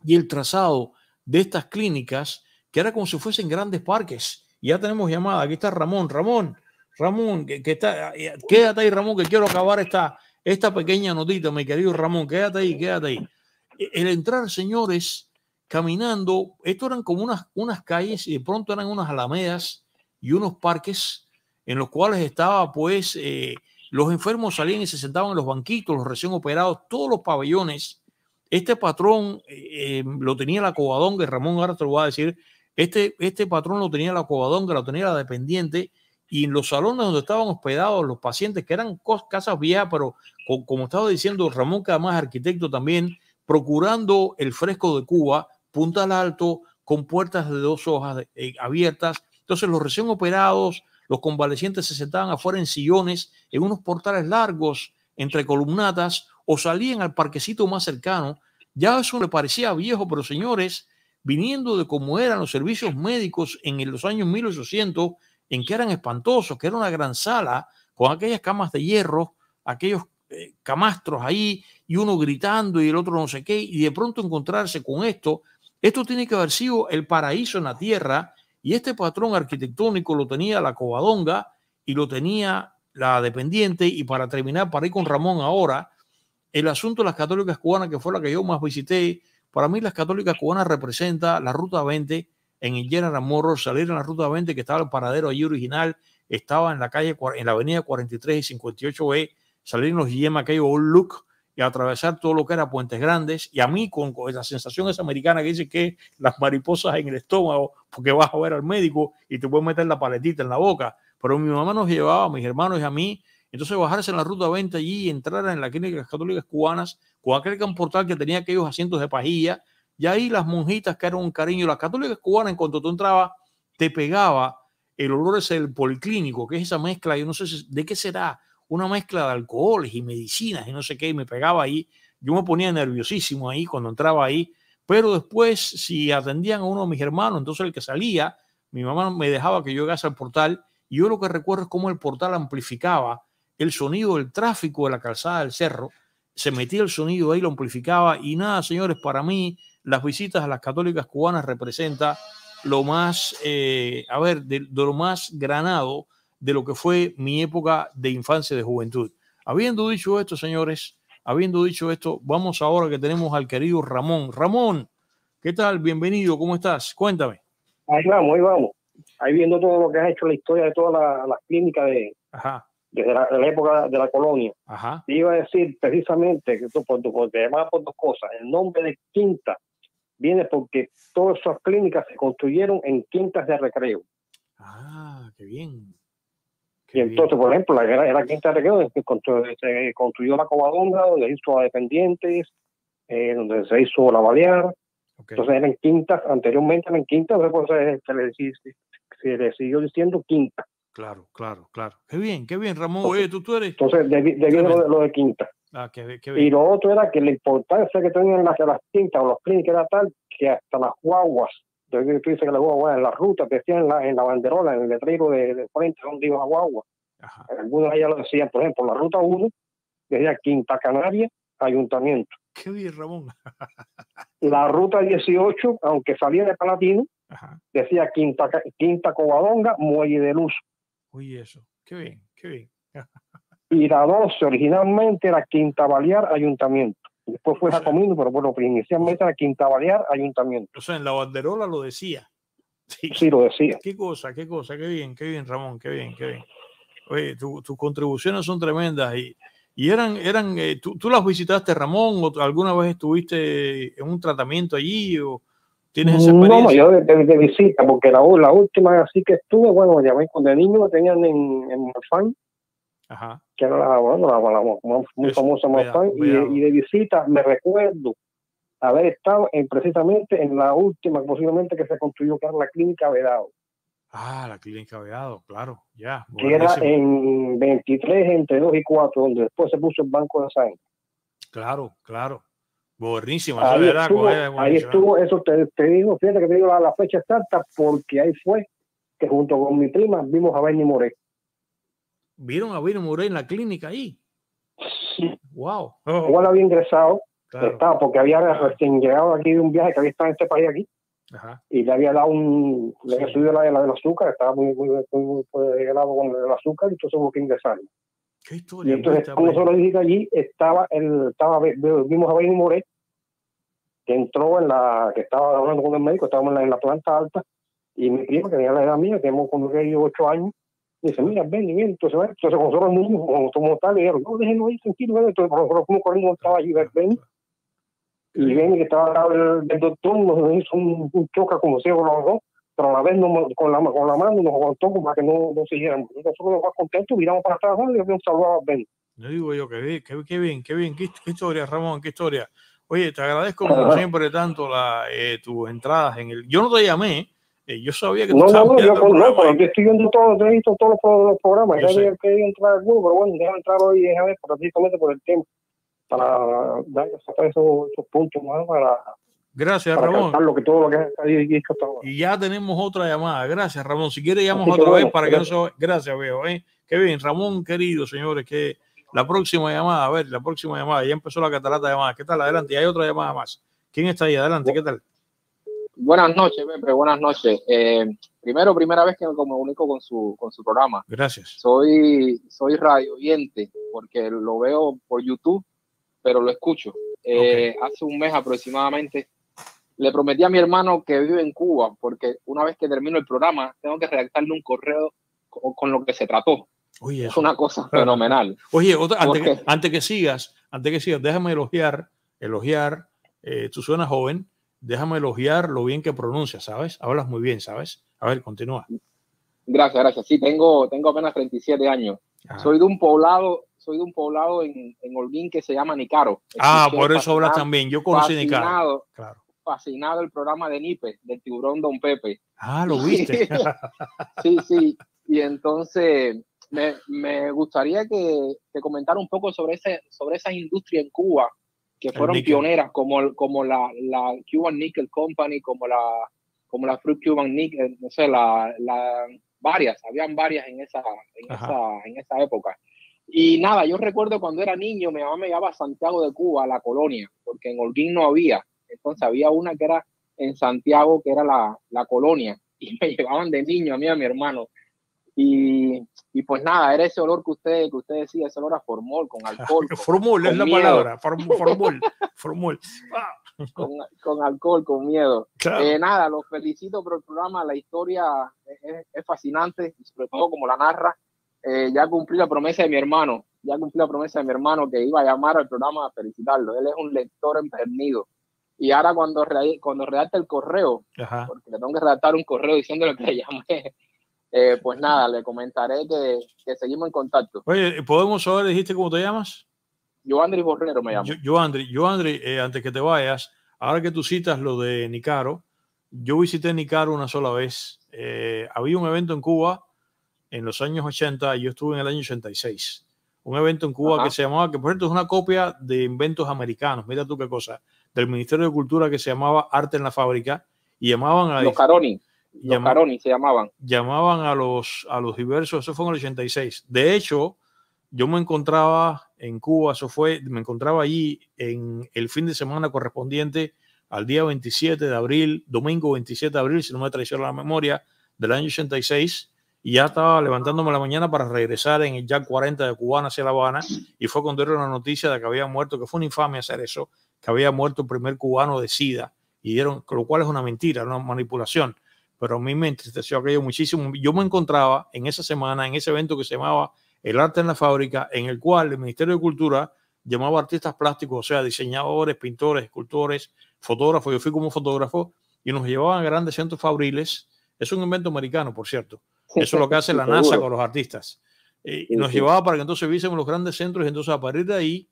y el trazado de estas clínicas, que era como si fuesen grandes parques ya tenemos llamada. Aquí está Ramón. Ramón, Ramón, que, está, eh, quédate ahí, Ramón, que quiero acabar esta, esta pequeña notita, mi querido Ramón. Quédate ahí, quédate ahí. E, el entrar, señores, caminando, esto eran como unas, unas calles y de pronto eran unas alamedas y unos parques en los cuales estaba, pues, eh, los enfermos salían y se sentaban en los banquitos, los recién operados, todos los pabellones. Este patrón eh, lo tenía la Covadonga, Ramón ahora te lo va a decir, este, este patrón lo tenía la que lo tenía la dependiente, y en los salones donde estaban hospedados los pacientes, que eran casas viejas, pero como estaba diciendo Ramón, que además arquitecto también, procurando el fresco de Cuba, punta al alto, con puertas de dos hojas eh, abiertas. Entonces los recién operados, los convalecientes se sentaban afuera en sillones, en unos portales largos, entre columnatas, o salían al parquecito más cercano. Ya eso le parecía viejo, pero señores, viniendo de cómo eran los servicios médicos en los años 1800, en que eran espantosos, que era una gran sala con aquellas camas de hierro, aquellos eh, camastros ahí, y uno gritando y el otro no sé qué, y de pronto encontrarse con esto, esto tiene que haber sido el paraíso en la tierra, y este patrón arquitectónico lo tenía la Covadonga y lo tenía la dependiente, y para terminar, para ir con Ramón ahora, el asunto de las católicas cubanas, que fue la que yo más visité, para mí, las católicas cubanas representa la Ruta 20 en el General Morro, salir en la Ruta 20 que estaba el paradero allí original, estaba en la calle, en la avenida 43 y 58B, salir en los aquello Old Look y atravesar todo lo que era Puentes Grandes. Y a mí, con, esa sensación esa americana que dice que las mariposas en el estómago, porque vas a ver al médico y te puedes meter la paletita en la boca. Pero mi mamá nos llevaba, a mis hermanos y a mí, entonces bajarse en la ruta 20 allí y entrar en la clínica católicas cubanas con aquel portal que tenía aquellos asientos de pajilla. Y ahí las monjitas que eran un cariño, las católicas cubanas, en cuanto tú entrabas, te pegaba el olor es el policlínico, que es esa mezcla, yo no sé de qué será, una mezcla de alcoholes y medicinas y no sé qué, y me pegaba ahí. Yo me ponía nerviosísimo ahí cuando entraba ahí, pero después, si atendían a uno de mis hermanos, entonces el que salía, mi mamá me dejaba que yo llegase al portal, y yo lo que recuerdo es cómo el portal amplificaba el sonido del tráfico de la calzada del cerro, se metía el sonido ahí, lo amplificaba y nada, señores, para mí las visitas a las católicas cubanas representa lo más, eh, a ver, de, lo más granado de lo que fue mi época de infancia, y de juventud. Habiendo dicho esto, señores, habiendo dicho esto, vamos ahora que tenemos al querido Ramón. Ramón, ¿qué tal? Bienvenido, ¿cómo estás? Cuéntame. Ahí vamos, ahí vamos. Ahí viendo todo lo que has hecho, la historia de todas las clínicas de, Ajá desde la, época de la colonia. Ajá. iba a decir precisamente que esto por llamaba por dos cosas. El nombre de Quinta viene porque todas esas clínicas se construyeron en quintas de recreo. Ah, qué bien. y entonces, por ejemplo, la, era, quinta de recreo que se construyó la Covadonga, donde se hizo a Dependientes, eh, donde se hizo la Balear. Entonces eran quintas, anteriormente eran quintas, entonces se, se, le, siguió diciendo Quinta. Claro, claro, claro. Qué bien, qué bien, Ramón. Oye, tú, tú eres. Entonces, debí, de lo, de Quinta. Ah, qué, bien. Y lo otro era que la importancia que tenían las, las quintas o los clínicas era tal que hasta las guaguas, tú dices que las guaguas en las rutas, decían en la, en la banderola, en el letrero de, de frente donde iba la guagua. Ajá. Algunos allá lo decían, por ejemplo, la ruta 1 decía Quinta Canaria, Ayuntamiento. Qué bien, Ramón. la ruta 18, aunque salía de Palatino, decía Quinta, Quinta Covadonga, Muelle de Luz. Uy, eso. Qué bien, qué bien. y la 12 originalmente era Quinta Balear Ayuntamiento. Después fue a pero bueno, pues inicialmente era Quinta Balear Ayuntamiento. O sea, en la banderola lo decía. Sí. sí, lo decía. Qué cosa, qué cosa, qué bien, qué bien, Ramón, qué bien, qué bien. Oye, tus contribuciones son tremendas y, y eran, eran eh, tú, tú, las visitaste, Ramón, o alguna vez estuviste en un tratamiento allí o ¿Tienes No, yo de, visita, porque la, última así que estuve, bueno, ya ven, cuando de niño tenían en, en Morfán, que era la, muy famosa Morfán, y, de visita me recuerdo haber estado precisamente en la última, posiblemente que se construyó, que la Clínica Vedado. Ah, la Clínica Vedado, claro, ya. que era en 23, entre 2 y 4, donde después se puso el Banco de Sangre. Claro, claro. Buenísimo, ahí, verdad, estuvo, ahí estuvo, eso te, te, digo, fíjate que te digo la, fecha exacta, porque ahí fue que junto con mi prima vimos a Benny Moré. ¿Vieron a Benny Moré en la clínica ahí? Sí. Wow. Igual había ingresado, estaba, porque había recién llegado aquí de un viaje que había estado en este país aquí. Y le había dado un, le había subido la, la del azúcar, estaba muy, muy, muy, helado pues, con el azúcar, y entonces hubo que ingresar. ¿Qué historia? Y entonces, como solo dije allí, estaba el, estaba, vimos a Benny Moré que entró en la, que estaba hablando con el médico, estábamos en la, en la planta alta, y mi prima, que tenía la edad mía, que hemos conocido ocho años, dice, mira, ven, ven, entonces, ¿ven? entonces con nosotros como somos tal, dijeron, no, déjenlo ahí, tranquilo, ven, entonces nosotros fuimos corriendo, estaba allí, ven, ven. Y ven, que estaba acá el, doctor, nos hizo un, un choca como se los dos, pero a la vez con, la, con la mano nos aguantó como para que no, no siguiéramos. nosotros nos más contentos, miramos para atrás, y saludo a Ben Yo digo yo, qué bien, qué, bien, qué bien, qué historia, Ramón, qué historia. Oye, te agradezco como siempre tanto la, eh, tus entradas en el. Yo no te llamé, eh, yo sabía que no, tú no, no, yo, no, pero estoy viendo todo, he visto todos los, programas. Yo ya quería entrar alguno, pero bueno, déjame entrar hoy, déjame ver, precisamente por el tiempo, para dar esos, puntos más para. Gracias, para Ramón. Lo que todo lo que hay hasta Y ya tenemos otra llamada. Gracias, Ramón. Si quiere, llamamos otra vez para que no se. Gracias, veo. Eh. Qué bien, Ramón, querido, señores, que la próxima llamada, a ver, la próxima llamada. Ya empezó la catarata de llamadas. ¿Qué tal? Adelante, hay otra llamada más. ¿Quién está ahí? Adelante, ¿qué tal? Buenas noches, Pepe, buenas noches. Eh, primero, primera vez que me comunico con su, con su programa. Gracias. Soy, soy radio oyente porque lo veo por YouTube, pero lo escucho. Eh, hace un mes aproximadamente le prometí a mi hermano que vive en Cuba porque una vez que termino el programa tengo que redactarle un correo con lo que se trató. Oye, es una cosa fenomenal. Oye, antes, que, sigas, antes que sigas, déjame elogiar, elogiar, eh, tú suenas joven, déjame elogiar lo bien que pronuncias, ¿sabes? Hablas muy bien, ¿sabes? A ver, continúa. Gracias, gracias. Sí, tengo, tengo apenas 37 años. Ah. Soy de un poblado, soy de un poblado en, Holguín que se llama Nicaro. Ah, por eso hablas también. Yo conocí Nicaro. Claro fascinado el programa de Nipe, del tiburón Don Pepe. Ah, lo viste. sí, sí. Y entonces me, gustaría que, te comentara un poco sobre, ese, sobre esa industria en Cuba que fueron pioneras, como, como la, la, Cuban Nickel Company, como la, como la Fruit Cuban Nickel, no sé, la, varias, habían varias en esa, en esa, época. Y nada, yo recuerdo cuando era niño, mi mamá me llevaba a Santiago de Cuba, a la colonia, porque en Holguín no había. Entonces había una que era en Santiago, que era la, la colonia, y me llevaban de niño a mí, a mi hermano. Y y pues nada, era ese olor que usted, que usted decía, ese olor a formol, con ah, alcohol. Con, formol es la palabra, formol, formol. Con, con, alcohol, con miedo. Eh, nada, los felicito por el programa, la historia es, es fascinante, sobre todo como la narra. Eh, ya cumplí la promesa de mi hermano, ya cumplí la promesa de mi hermano que iba a llamar al programa a felicitarlo. Él es un lector emprendido. Y ahora cuando, cuando redacta el correo, porque le tengo que redactar un correo diciendo lo que le llamé, eh, pues nada, le comentaré que, que, seguimos en contacto. Oye, ¿podemos saber, dijiste, cómo te llamas? Yo Joandri Borrero me llamo. yo, yo eh, antes que te vayas, ahora que tú citas lo de Nicaro, yo visité Nicaro una sola vez. Eh, había un evento en Cuba en los años 80, yo estuve en el año 86. Un evento en Cuba que se llamaba, que por cierto es una copia de inventos americanos, mira tú qué cosa, del Ministerio de Cultura que se llamaba Arte en la Fábrica y llamaban a... Los Caroni Llamaron y se llamaban. Llamaban a los, a los diversos, eso fue en el 86. De hecho, yo me encontraba en Cuba, eso fue, me encontraba allí en el fin de semana correspondiente al día 27 de abril, domingo 27 de abril, si no me traiciona la memoria, del año 86. Y ya estaba levantándome la mañana para regresar en el Jack 40 de Cubana hacia La Habana. Y fue cuando dieron la noticia de que había muerto, que fue una infamia hacer eso, que había muerto el primer cubano de SIDA. Y dieron, lo cual es una mentira, una manipulación pero a mí me entristeció aquello muchísimo. Yo me encontraba en esa semana, en ese evento que se llamaba El Arte en la Fábrica, en el cual el Ministerio de Cultura llamaba artistas plásticos, o sea, diseñadores, pintores, escultores, fotógrafos. Yo fui como fotógrafo y nos llevaban a grandes centros fabriles. Es un evento americano, por cierto. Eso es lo que hace la NASA con los artistas. y eh, nos llevaba para que entonces viésemos los grandes centros y entonces a partir de ahí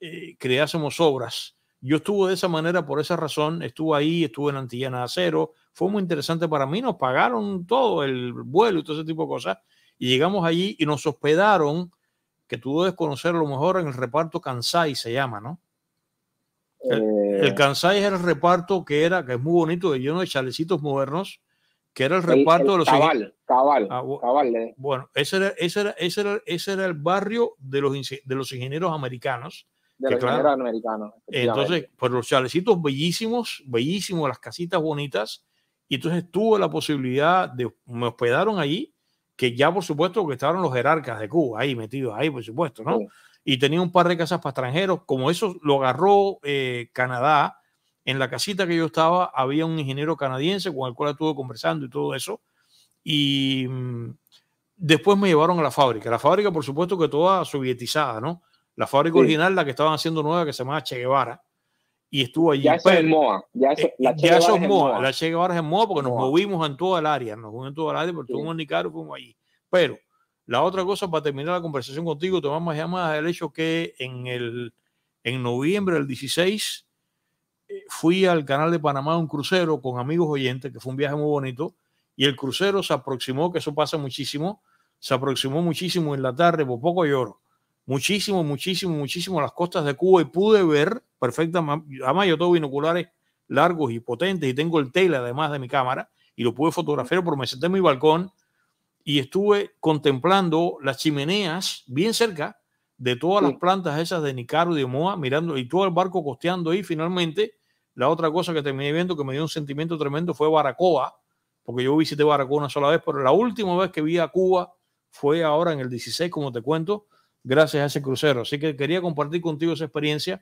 eh, creásemos obras. Yo estuve de esa manera por esa razón, estuve ahí, estuve en Antillana Acero, fue muy interesante para mí, nos pagaron todo el vuelo y todo ese tipo de cosas. Y llegamos allí y nos hospedaron, que tú debes conocer a lo mejor en el reparto Kansai, se llama, ¿no? El, eh. Kansai es el reparto que era, que es muy bonito, de lleno de chalecitos modernos, que era el reparto de los... Cabal, cabal, ah, cabal eh. Bueno, ese era, era, era, el barrio de los, de los ingenieros americanos. De ingenieros americanos. Entonces, pues los chalecitos bellísimos, bellísimos, las casitas bonitas, y entonces tuve la posibilidad de, me hospedaron allí, que ya por supuesto que estaban los jerarcas de Cuba ahí metidos ahí, por supuesto, ¿no? Y tenía un par de casas para extranjeros, como eso lo agarró eh, Canadá, en la casita que yo estaba había un ingeniero canadiense con el cual estuve conversando y todo eso. Y mm, después me llevaron a la fábrica. La fábrica, por supuesto, que toda sovietizada, ¿no? La fábrica original, la que estaban haciendo nueva, que se llama Che Guevara, y estuvo allí. Ya eso pues, es Moa. Ya, eso, eh, es Moa. La Che Guevara es Moa porque nos movimos en toda el área. Nos movimos en toda el área porque sí. tuvimos en Nicaragua fuimos allí. Pero la otra cosa para terminar la conversación contigo, tomamos más llamadas del hecho que en, el, en noviembre del 16 eh, fui al canal de Panamá a un crucero con amigos oyentes, que fue un viaje muy bonito, y el crucero se aproximó, que eso pasa muchísimo, se aproximó muchísimo en la tarde, por poco lloro muchísimo, muchísimo, muchísimo las costas de Cuba y pude ver perfectamente, además yo tengo binoculares largos y potentes y tengo el tele además de mi cámara y lo pude fotografiar por me senté en mi balcón y estuve contemplando las chimeneas bien cerca de todas las plantas esas de Nicaro y de Moa, mirando y todo el barco costeando y finalmente la otra cosa que terminé viendo que me dio un sentimiento tremendo fue Baracoa, porque yo visité Baracoa una sola vez, pero la última vez que vi a Cuba fue ahora en el 16, como te cuento, gracias a ese crucero. Así que quería compartir contigo esa experiencia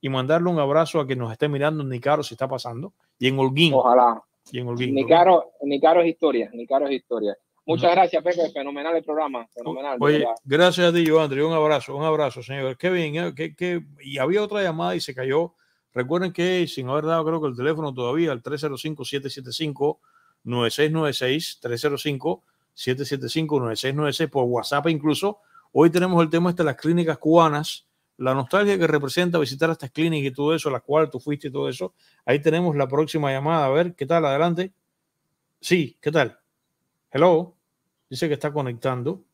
y mandarle un abrazo a quien nos esté mirando en Nicaro si está pasando y en Holguín. Ojalá. Y en Holguín. Nicaro, es historia, Nicaro es historia. Muchas gracias, Pepe. Fenomenal el programa. Fenomenal. gracias a ti, André. Un abrazo, un abrazo, señor. Qué bien. ¿eh? que. Y había otra llamada y se cayó. Recuerden que, sin haber dado, creo que el teléfono todavía, el 305-775-9696, 305-775-9696, por WhatsApp incluso Hoy tenemos el tema este de las clínicas cubanas, la nostalgia que representa visitar estas clínicas y todo eso, las cual tú fuiste y todo eso. Ahí tenemos la próxima llamada. A ver, ¿qué tal? Adelante. Sí, ¿qué tal? Hello. Dice que está conectando.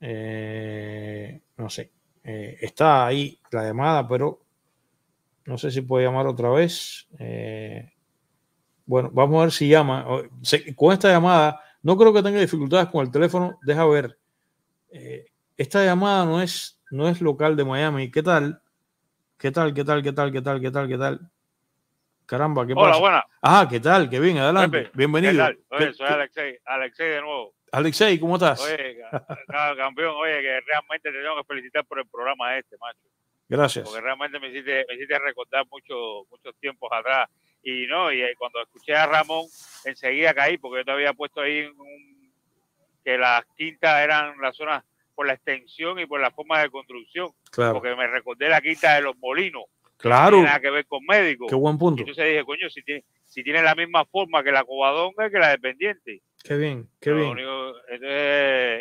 Eh, no sé. Eh, está ahí la llamada, pero no sé si puede llamar otra vez. Eh, bueno, vamos a ver si llama. Oh, con esta llamada, no creo que tenga dificultades con el teléfono. Deja ver. Eh, esta llamada no es, no es local de Miami. ¿Qué tal? ¿Qué tal? ¿Qué tal? ¿Qué tal? ¿Qué tal? ¿Qué tal? ¿Qué tal? Caramba, ¿qué pasa? Hola, buenas. Ah, ¿qué tal? Qué bien, adelante. Bienvenido. soy Alexei, Alexei de nuevo. Alexei, ¿cómo estás? Oye, campeón, oye, que realmente te tengo que felicitar por el programa este, macho. Gracias. Porque realmente me hiciste, recordar muchos muchos tiempos atrás. Y no, y cuando escuché a Ramón, enseguida caí, porque yo te había puesto ahí un que las quintas eran las zonas por la extensión y por la forma de construcción. Porque me recordé la quinta de los molinos. Claro. Que que ver con médicos. Qué buen punto. entonces dije, coño, si tiene, si tiene la misma forma que la es que la dependiente. Qué bien, qué bien.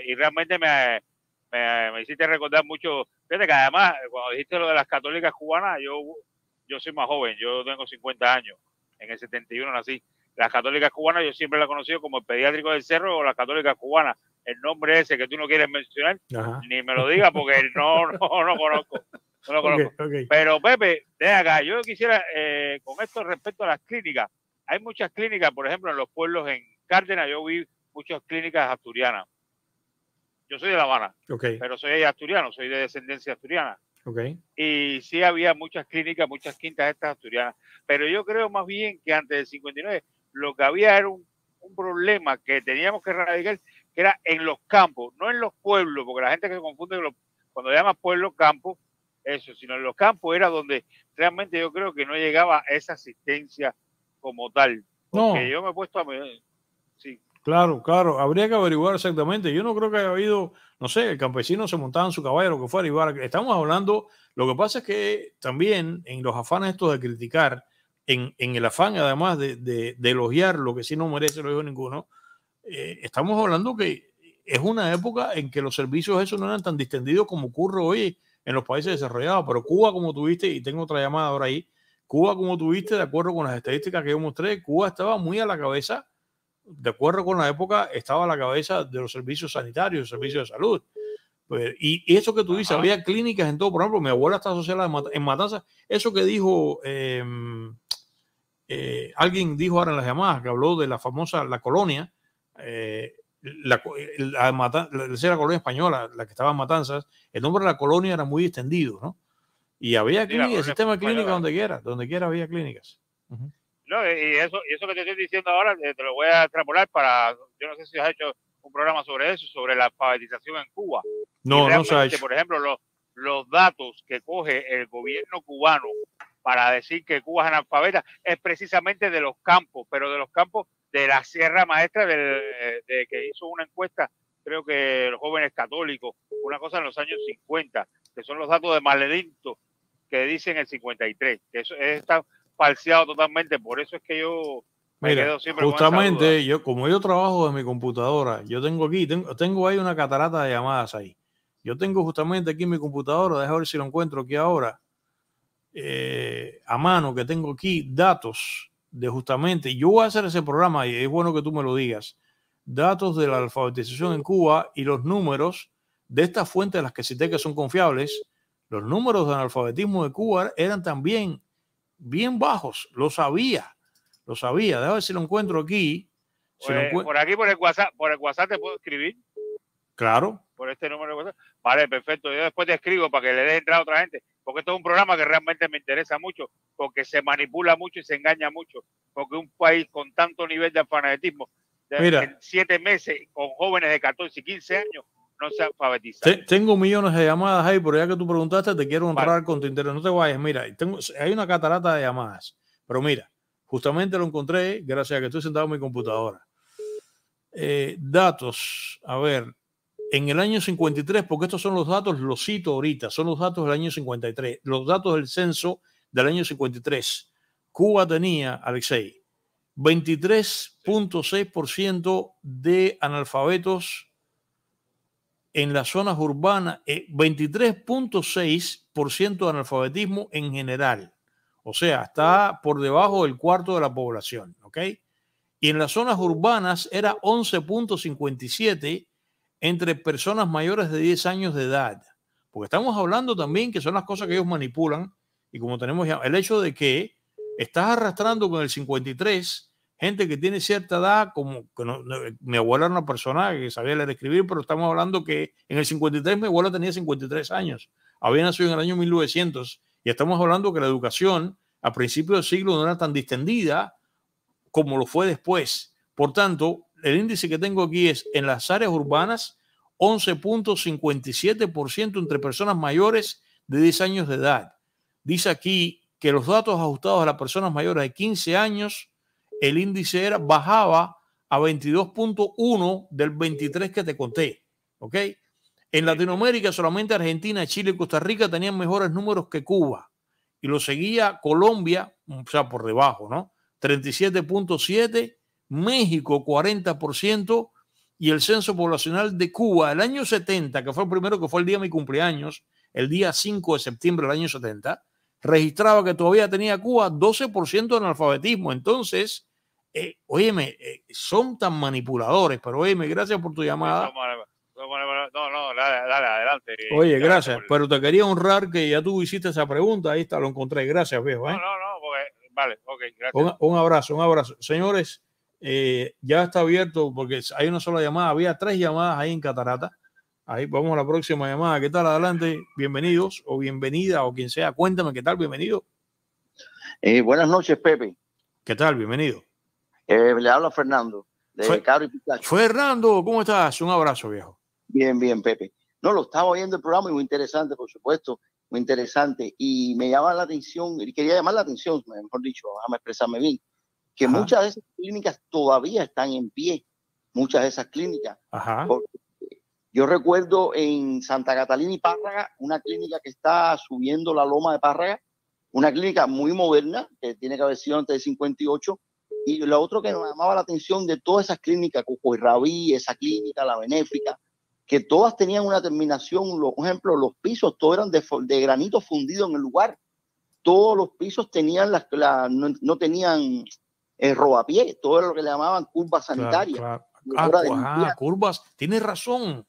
y realmente me, me, hiciste recordar mucho. Fíjate que además, cuando dijiste lo de las católicas cubanas, yo, yo soy más joven, yo tengo 50 años. En el 71 nací las católicas cubanas, yo siempre las he conocido como el pediátrico del cerro o las católicas cubanas. El nombre ese que tú no quieres mencionar, ni me lo digas porque no, conozco. No lo conozco. Pero Pepe, de acá, yo quisiera, eh, con esto respecto a las clínicas, hay muchas clínicas, por ejemplo, en los pueblos en Cárdenas, yo vi muchas clínicas asturianas. Yo soy de La Habana, pero soy asturiano, soy de descendencia asturiana. Y sí había muchas clínicas, muchas quintas estas asturianas. Pero yo creo más bien que antes del 59 lo que había era un, problema que teníamos que erradicar, que era en los campos, no en los pueblos, porque la gente que se confunde cuando llama pueblo campo, eso, sino en los campos era donde realmente yo creo que no llegaba esa asistencia como tal. no. yo me he puesto a... Sí. Claro, claro, habría que averiguar exactamente. Yo no creo que haya habido, no sé, el campesino se montaba en su caballo, lo que fuera, y Estamos hablando, lo que pasa es que también en los afanes estos de criticar, en, el afán además de, elogiar lo que sí no merece lo dijo ninguno, eh, estamos hablando que es una época en que los servicios eso no eran tan distendidos como ocurre hoy en los países desarrollados, pero Cuba como tuviste, y tengo otra llamada ahora ahí, Cuba como tuviste, de acuerdo con las estadísticas que yo mostré, Cuba estaba muy a la cabeza, de acuerdo con la época, estaba a la cabeza de los servicios sanitarios, servicios de salud. Pues, y eso que tú dices, había clínicas en todo, por ejemplo, mi abuela está asociada en Matanzas, eso que dijo... Em, eh, alguien dijo ahora en las llamadas que habló de la famosa La Colonia, eh, la, la, colonia española, la que estaba en Matanzas, el nombre de la colonia era muy extendido, ¿no? Y había clínicas, sistema clínico donde quiera, donde quiera había clínicas. No, y eso, y eso que te estoy diciendo ahora, eh, te lo voy a extrapolar para, yo no sé si has hecho un programa sobre eso, sobre la alfabetización en Cuba. No, no sabes Por ejemplo, los, los datos que coge el gobierno cubano para decir que Cuba es analfabeta es precisamente de los campos, pero de los campos de la Sierra Maestra, de que hizo una encuesta, creo que los jóvenes católicos, una cosa en los años 50, que son los datos de Maledicto, que dicen el 53, que eso está falseado totalmente, por eso es que yo me quedo siempre justamente yo como yo trabajo en mi computadora, yo tengo aquí tengo, tengo ahí una catarata de llamadas ahí. Yo tengo justamente aquí mi computadora, déjame ver si lo encuentro aquí ahora eh, a mano que tengo aquí datos de justamente, yo voy a hacer ese programa y es bueno que tú me lo digas, datos de la alfabetización en Cuba y los números de estas fuentes, las que cité que son confiables, los números de analfabetismo de Cuba eran también bien bajos, lo sabía, lo sabía, déjame ver si lo encuentro aquí. Pues, por aquí, por el, WhatsApp, por el WhatsApp te puedo escribir. Claro. Por este número de WhatsApp. Vale, perfecto. Yo después te escribo para que le dé entrada a otra gente porque esto es un programa que realmente me interesa mucho, porque se manipula mucho y se engaña mucho, porque un país con tanto nivel de fanatismo, de siete meses, con jóvenes de 14 y 15 años, no se alfabetiza. Tengo millones de llamadas ahí, pero ya que tú preguntaste, te quiero honrar con tu interés. No te vayas, mira, hay una catarata de llamadas, pero mira, justamente lo encontré gracias a que estoy sentado en mi computadora. Eh, datos, a ver, en el año 53, porque estos son los datos, los cito ahorita, son los datos del año 53, los datos del censo del año 53. Cuba tenía, Alexei, 23.6% de analfabetos en las zonas urbanas, 23.6% eh, de analfabetismo en general. O sea, está por debajo del cuarto de la población, ¿ok? Y en las zonas urbanas era 11.57 entre personas mayores de 10 años de edad. Porque estamos hablando también que son las cosas que ellos manipulan y como tenemos ya el hecho de que estás arrastrando con el 53 gente que tiene cierta edad, como que no, mi abuela era una persona que sabía leer y escribir, pero estamos hablando que en el 53 mi abuela tenía 53 años, había nacido en el año 1900 y estamos hablando que la educación a principios del siglo no era tan distendida como lo fue después. Por tanto, el índice que tengo aquí es en las áreas urbanas 11.57% entre personas mayores de 10 años de edad. Dice aquí que los datos ajustados a las personas mayores de 15 años, el índice era, bajaba a 22.1 del 23 que te conté. ¿Ok? En Latinoamérica solamente Argentina, Chile y Costa Rica tenían mejores números que Cuba. Y lo seguía Colombia, o sea, por debajo, ¿no? 37.7 México 40% y el censo poblacional de Cuba el año 70, que fue el primero que fue el día de mi cumpleaños, el día 5 de septiembre del año 70, registraba que todavía tenía Cuba 12% de analfabetismo. Entonces, eh, eh, son tan manipuladores, pero óyeme, gracias por tu llamada. No, no, dale, dale adelante. Oye, gracias, pero te quería honrar que ya tú hiciste esa pregunta, ahí está, lo encontré, gracias, viejo. No, ¿eh? no, no, vale, ok, gracias. un abrazo, un abrazo. Señores, eh, ya está abierto porque hay una sola llamada, había tres llamadas ahí en Catarata. Ahí vamos a la próxima llamada. ¿Qué tal? Adelante, bienvenidos o bienvenida o quien sea. Cuéntame, ¿qué tal? Bienvenido. Eh, buenas noches, Pepe. ¿Qué tal? Bienvenido. Eh, le habla Fernando, de Fernando, ¿cómo estás? Un abrazo, viejo. Bien, bien, Pepe. No, lo estaba viendo el programa y muy interesante, por supuesto, muy interesante. Y me llama la atención, quería llamar la atención, mejor dicho, a expresarme bien que muchas de esas clínicas todavía están en pie, muchas de esas clínicas. Yo recuerdo en Santa Catalina y Párraga, una clínica que está subiendo la loma de Párraga, una clínica muy moderna, que tiene que haber sido antes de 58, y lo otro que nos llamaba la atención de todas esas clínicas, Cuco y Rabí, esa clínica, la benéfica, que todas tenían una terminación, por ejemplo, los pisos, todos eran de, granito fundido en el lugar. Todos los pisos tenían las, no, tenían el robapié, todo lo que le llamaban curva sanitaria. Ah, ah, curvas, tienes razón.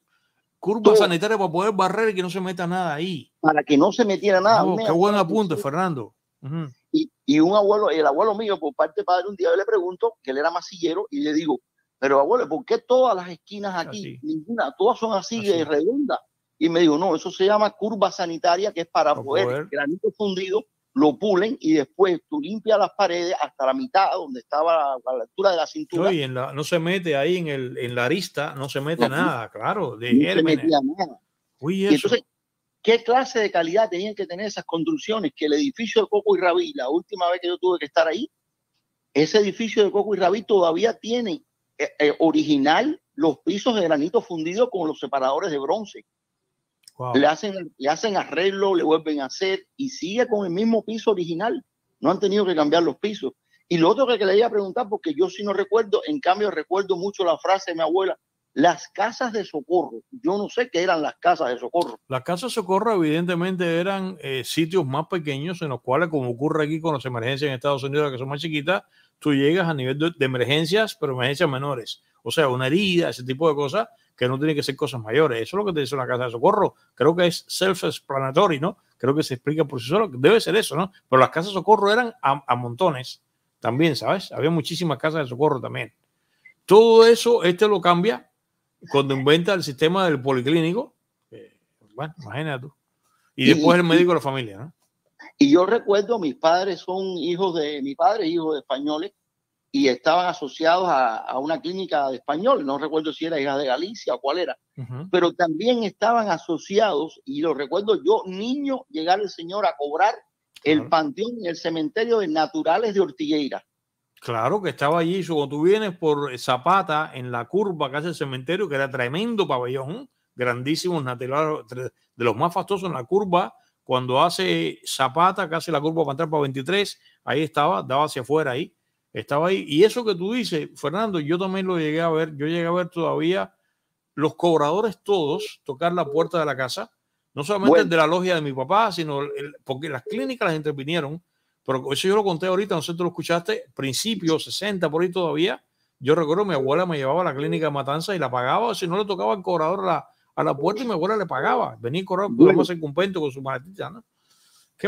Curva sanitaria para poder barrer y que no se meta nada ahí. Para que no se metiera nada. qué buen apunte, Fernando. y, un abuelo, el abuelo mío, por parte de padre, un día le pregunto, que él era masillero, y le digo, pero abuelo, ¿por qué todas las esquinas aquí, ninguna, todas son así, eh, redondas? Y me dijo, no, eso se llama curva sanitaria, que es para, poder, poder, granito fundido lo pulen y después tú limpias las paredes hasta la mitad donde estaba a la altura de la cintura. no se mete ahí en, el, en la arista, no se mete nada, claro, de no se metía nada. Entonces, ¿qué clase de calidad tenían que tener esas construcciones? Que el edificio de Coco y Rabí, la última vez que yo tuve que estar ahí, ese edificio de Coco y Rabí todavía tiene eh, eh, original los pisos de granito fundido con los separadores de bronce. Le, hacen, le hacen arreglo, le vuelven a hacer y sigue con el mismo piso original. No han tenido que cambiar los pisos. Y lo otro que, le iba a preguntar, porque yo sí no recuerdo, en cambio recuerdo mucho la frase de mi abuela, las casas de socorro. Yo no sé qué eran las casas de socorro. Las casas de socorro evidentemente eran eh, sitios más pequeños en los cuales, como ocurre aquí con las emergencias en Estados Unidos, que son más chiquitas, tú llegas a nivel de, de emergencias, pero emergencias menores. O sea, una herida, ese tipo de cosas, que no tiene que ser cosas mayores. Eso es lo que te dice una casa de socorro. Creo que es self-explanatory, ¿no? Creo que se explica por sí solo. Debe ser eso, ¿no? Pero las casas de socorro eran a, montones también, ¿sabes? Había muchísimas casas de socorro también. Todo eso, este lo cambia cuando inventa el sistema del policlínico. Eh, bueno, imagínate tú. Y después el médico de la familia, ¿no? Y yo recuerdo, mis padres son hijos de, mi padre es hijo de españoles, y estaban asociados a, una clínica de español, no recuerdo si era de Galicia o cuál era, pero también estaban asociados, y lo recuerdo yo, niño, llegar el señor a cobrar el panteón y el cementerio de Naturales de Ortigueira. Claro que estaba allí, cuando tú vienes por Zapata, en la curva que hace el cementerio, que era tremendo pabellón, grandísimo, de los más fastosos en la curva, cuando hace Zapata, que hace la curva para entrar para 23, ahí estaba, daba hacia afuera ahí, estaba ahí. Y eso que tú dices, Fernando, yo también lo llegué a ver. Yo llegué a ver todavía los cobradores todos tocar la puerta de la casa. No solamente el de la logia de mi papá, sino porque las clínicas las intervinieron. Pero eso yo lo conté ahorita, no sé si tú lo escuchaste, principio 60, por ahí todavía. Yo recuerdo mi abuela me llevaba a la clínica de Matanza y la pagaba, si no le tocaba al cobrador la, a la puerta y mi abuela le pagaba. Venía el cobrador, bueno. a con su maletita, ¿no?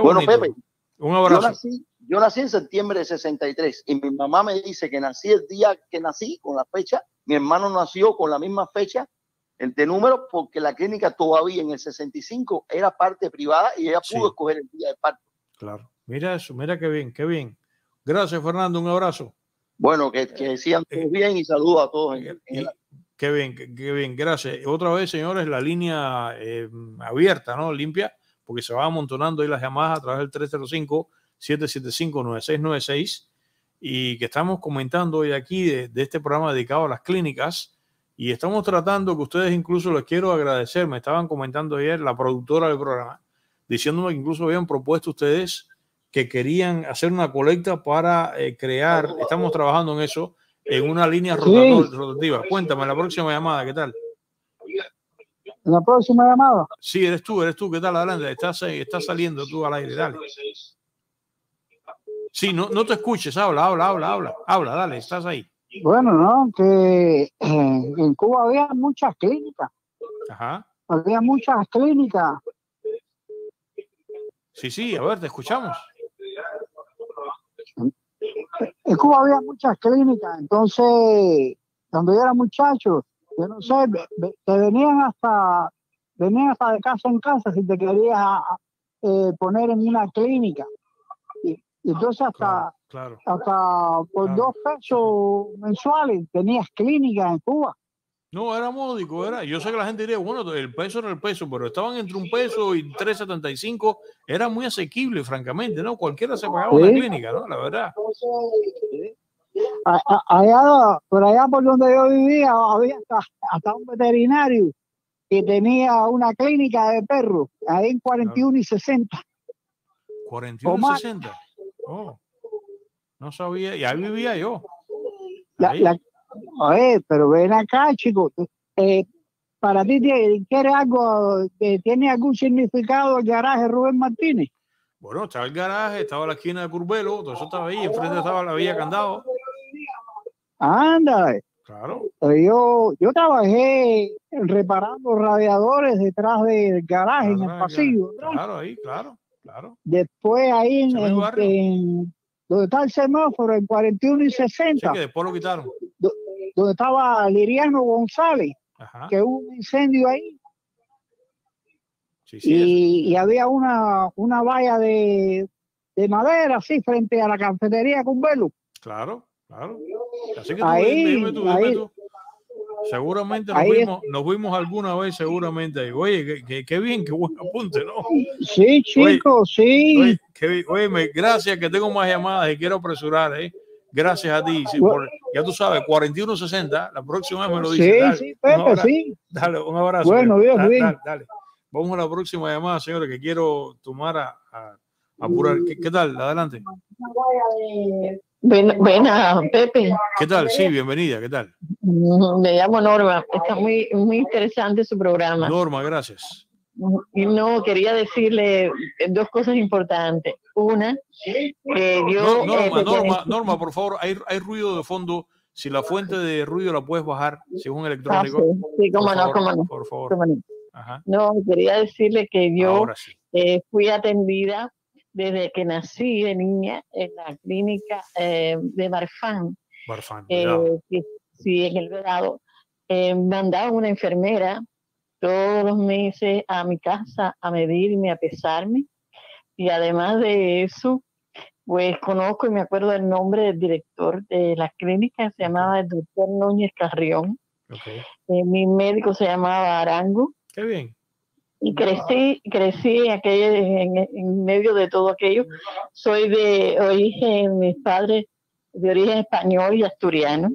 Bueno, Pepe, Un abrazo. Yo nací en septiembre de 63 y mi mamá me dice que nací el día que nací, con la fecha. Mi hermano nació con la misma fecha de número porque la clínica todavía en el 65 era parte privada y ella pudo escoger el día de parto. Claro, mira eso, mira qué bien, qué bien. Gracias, Fernando, un abrazo. Bueno, que, que eh, sigan todos eh, bien y saludos a todos. Qué bien, qué bien, gracias. Otra vez, señores, la línea eh, abierta, ¿no? Limpia, porque se va amontonando ahí las llamadas a través del 305. 775-9696 y que estamos comentando hoy aquí de, este programa dedicado a las clínicas y estamos tratando que ustedes incluso les quiero agradecer, me estaban comentando ayer la productora del programa, diciéndome que incluso habían propuesto ustedes que querían hacer una colecta para eh, crear, estamos trabajando en eso, en una línea rotativa. Cuéntame, en la próxima llamada, ¿qué tal? En la próxima llamada. Sí, eres tú, eres tú. ¿Qué tal? Adelante. Estás, estás saliendo tú al aire. Dale. Sí, no, te escuches, habla, habla, habla, habla, habla, dale, estás ahí. Bueno, no, que eh, en Cuba había muchas clínicas. Ajá. Había muchas clínicas. Sí, sí, a ver, te escuchamos. En Cuba había muchas clínicas, entonces, cuando yo era muchacho, yo no sé, te venían hasta, venían hasta de casa en casa si te querías eh, poner en una clínica entonces ah, hasta, hasta por dos pesos mensuales tenías clínicas en Cuba. No, era módico, era. Yo sé que la gente diría, bueno, el peso era el peso, pero estaban entre un peso y 3.75. Era muy asequible, francamente, ¿no? Cualquiera se pagaba una clínica, ¿no? La verdad. allá, por allá por donde yo vivía, había hasta, hasta un veterinario que tenía una clínica de perros, ahí en 41 y 60. 41 y 60. Oh, no sabía, y ahí vivía yo. a ver pero ven acá, chicos. Eh, para ti, ¿quiere algo? Eh, ¿Tiene algún significado el garaje Rubén Martínez? Bueno, estaba el garaje, estaba la esquina de Curbelo, todo eso estaba ahí, enfrente estaba la vía Candado. Anda. Claro. Eh, yo, yo trabajé reparando radiadores detrás del garaje, en el pasillo. Claro, ahí, claro. Claro. Después ahí en, donde está el semáforo, en 41 y 60. que después lo quitaron. donde estaba Liriano González, que hubo un incendio ahí. Sí, y, había una, una valla de, madera así frente a la cafetería velo. Claro, claro. ahí, ahí, Seguramente nos vimos, nos vimos, alguna vez, seguramente Oye, qué, bien, qué buen apunte, ¿no? Sí, chicos, sí. Oye, gracias, que tengo más llamadas y quiero apresurar, ¿eh? Gracias a ti. ya tú sabes, 4160, la próxima vez me lo dices. Sí, sí, pues, pues, sí. Dale, un abrazo. Bueno, Dios, dale, Vamos a la próxima llamada, señores, que quiero tomar a, apurar. ¿Qué, tal? Adelante. Ven, Pepe. ¿Qué tal? Sí, bienvenida, ¿qué tal? Mm, me llamo Norma, está muy, muy interesante su programa. Norma, gracias. Mm, no, quería decirle dos cosas importantes. Una, que yo... Eh, Norma, Norma, Norma, por favor, hay, ruido de fondo. Si la fuente de ruido la puedes bajar, si es un electrónico. Ah, sí, cómo no, cómo no. Por favor. no. quería decirle que yo eh, fui atendida desde que nací de niña en la clínica eh, de Barfán, eh, Sí, en el grado eh, mandaba una enfermera todos los meses a mi casa a medirme, a pesarme. Y además de eso, pues conozco y me acuerdo el nombre del director de la clínica, se llamaba el doctor Núñez Carrión. mi médico se llamaba Arango. Qué bien y crecí, crecí en, en, medio de todo aquello. Soy de origen, mis padres de origen español y asturiano.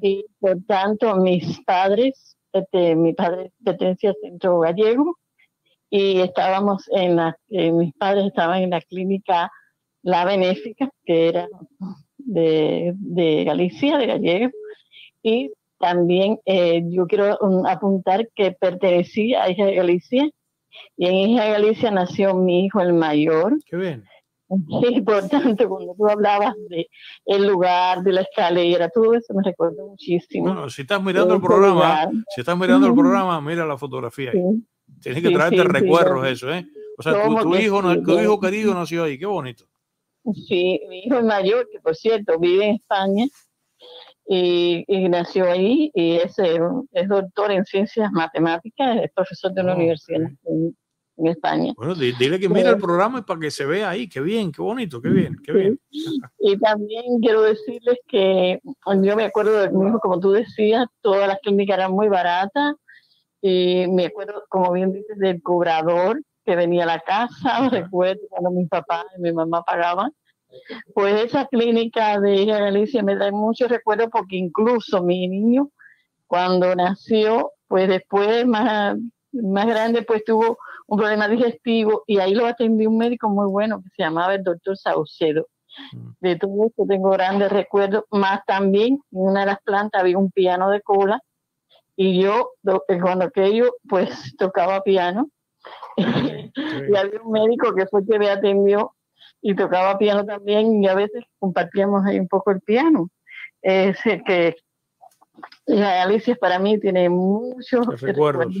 Y por tanto, mis padres, este, mi padre pertenecía al centro gallego y estábamos en la, eh, mis padres estaban en la clínica La Benéfica, que era de, de Galicia, de Gallego, y también eh, yo quiero um, apuntar que pertenecí a Hija de Galicia y en Hija de Galicia nació mi hijo el mayor. Qué bien. Y por cuando tú hablabas de lugar, de la escalera, todo eso me recuerda muchísimo. Bueno, si estás mirando el programa, si estás mirando el programa, mira la fotografía. Tienes que traerte recuerdos eso, ¿eh? O sea, tu, hijo, tu hijo querido nació ahí, qué bonito. Sí, mi hijo mayor, que por cierto vive en España, y, nació ahí y es, eh, es doctor en ciencias matemáticas, es profesor de una ah, universidad en, España. Bueno, dile que mira eh, el programa para que se vea ahí, qué bien, qué bonito, qué bien, qué bien. Y también quiero decirles que yo me acuerdo del mismo, como tú decías, todas las clínicas eran muy baratas y me acuerdo, como bien dices, del cobrador que venía a la casa, recuerdo cuando mi papá y mi mamá pagaban pues esa clínica de Galicia me da muchos recuerdos porque incluso mi niño, cuando nació, pues después más, más grande, pues tuvo un problema digestivo y ahí lo atendió un médico muy bueno que se llamaba el doctor Saucedo. Mm. De todo esto tengo grandes recuerdos, más también en una de las plantas había un piano de cola y yo eh, cuando aquello pues tocaba piano y había un médico que fue que me atendió y tocaba piano también y a veces compartíamos ahí un poco el piano. Es que Alicia para mí tiene muchos recuerdos.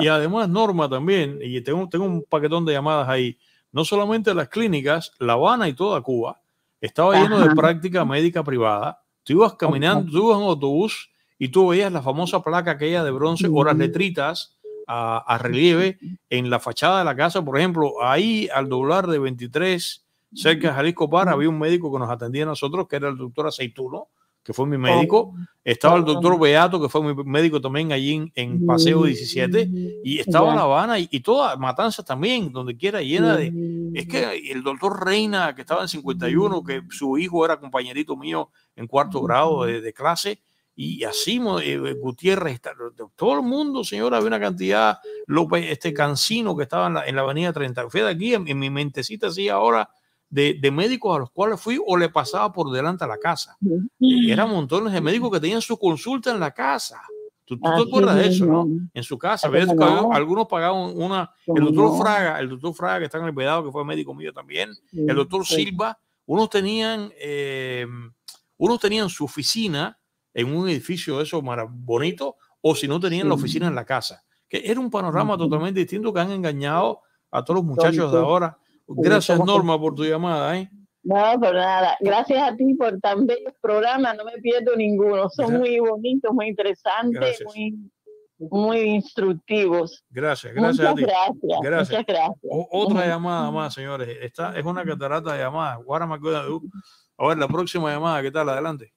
y, además Norma también, y tengo, tengo un paquetón de llamadas ahí, no solamente las clínicas, La Habana y toda Cuba, estaba lleno de práctica médica privada, tú ibas caminando, tú ibas en autobús y tú veías la famosa placa aquella de bronce mm. o las letritas a, relieve en la fachada de la casa. Por ejemplo, ahí al doblar de 23, cerca de Jalisco Par, había un médico que nos atendía a nosotros, que era el doctor Aceituno, que fue mi oh, médico. Estaba el doctor Beato, que fue mi médico también allí en, Paseo 17. Y estaba La Habana y, todas, toda Matanzas también, donde quiera, llena de... Es que el doctor Reina, que estaba en 51, que su hijo era compañerito mío en cuarto grado de clase y así eh, Gutiérrez, todo el mundo, señora, había una cantidad, López, este Cancino que estaba en la, avenida 30, fui de aquí, en, mi mentecita así ahora, de, médicos a los cuales fui o le pasaba por delante a la casa. Y eran montones de médicos que tenían su consulta en la casa. ¿Tú, te acuerdas de eso, no? En su casa. Algunos pagaban una. El doctor Fraga, el doctor Fraga que está en el pedado que fue médico mío también. El doctor Silva, unos tenían, eh, unos tenían su oficina en un edificio eso bonito o si no tenían la oficina en mm. la casa. Que era un panorama totalmente distinto que han engañado a todos los muchachos de ahora. Gracias Norma por tu llamada. ¿eh? No, por nada. Gracias a ti por tan bellos programas. No me pierdo ninguno. Son muy bonitos, muy interesantes, muy muy instructivos. Gracias, gracias a ti. Gracias, otra llamada más, señores. Esta es una catarata de llamadas. A ver, la próxima llamada, ¿qué tal? Adelante.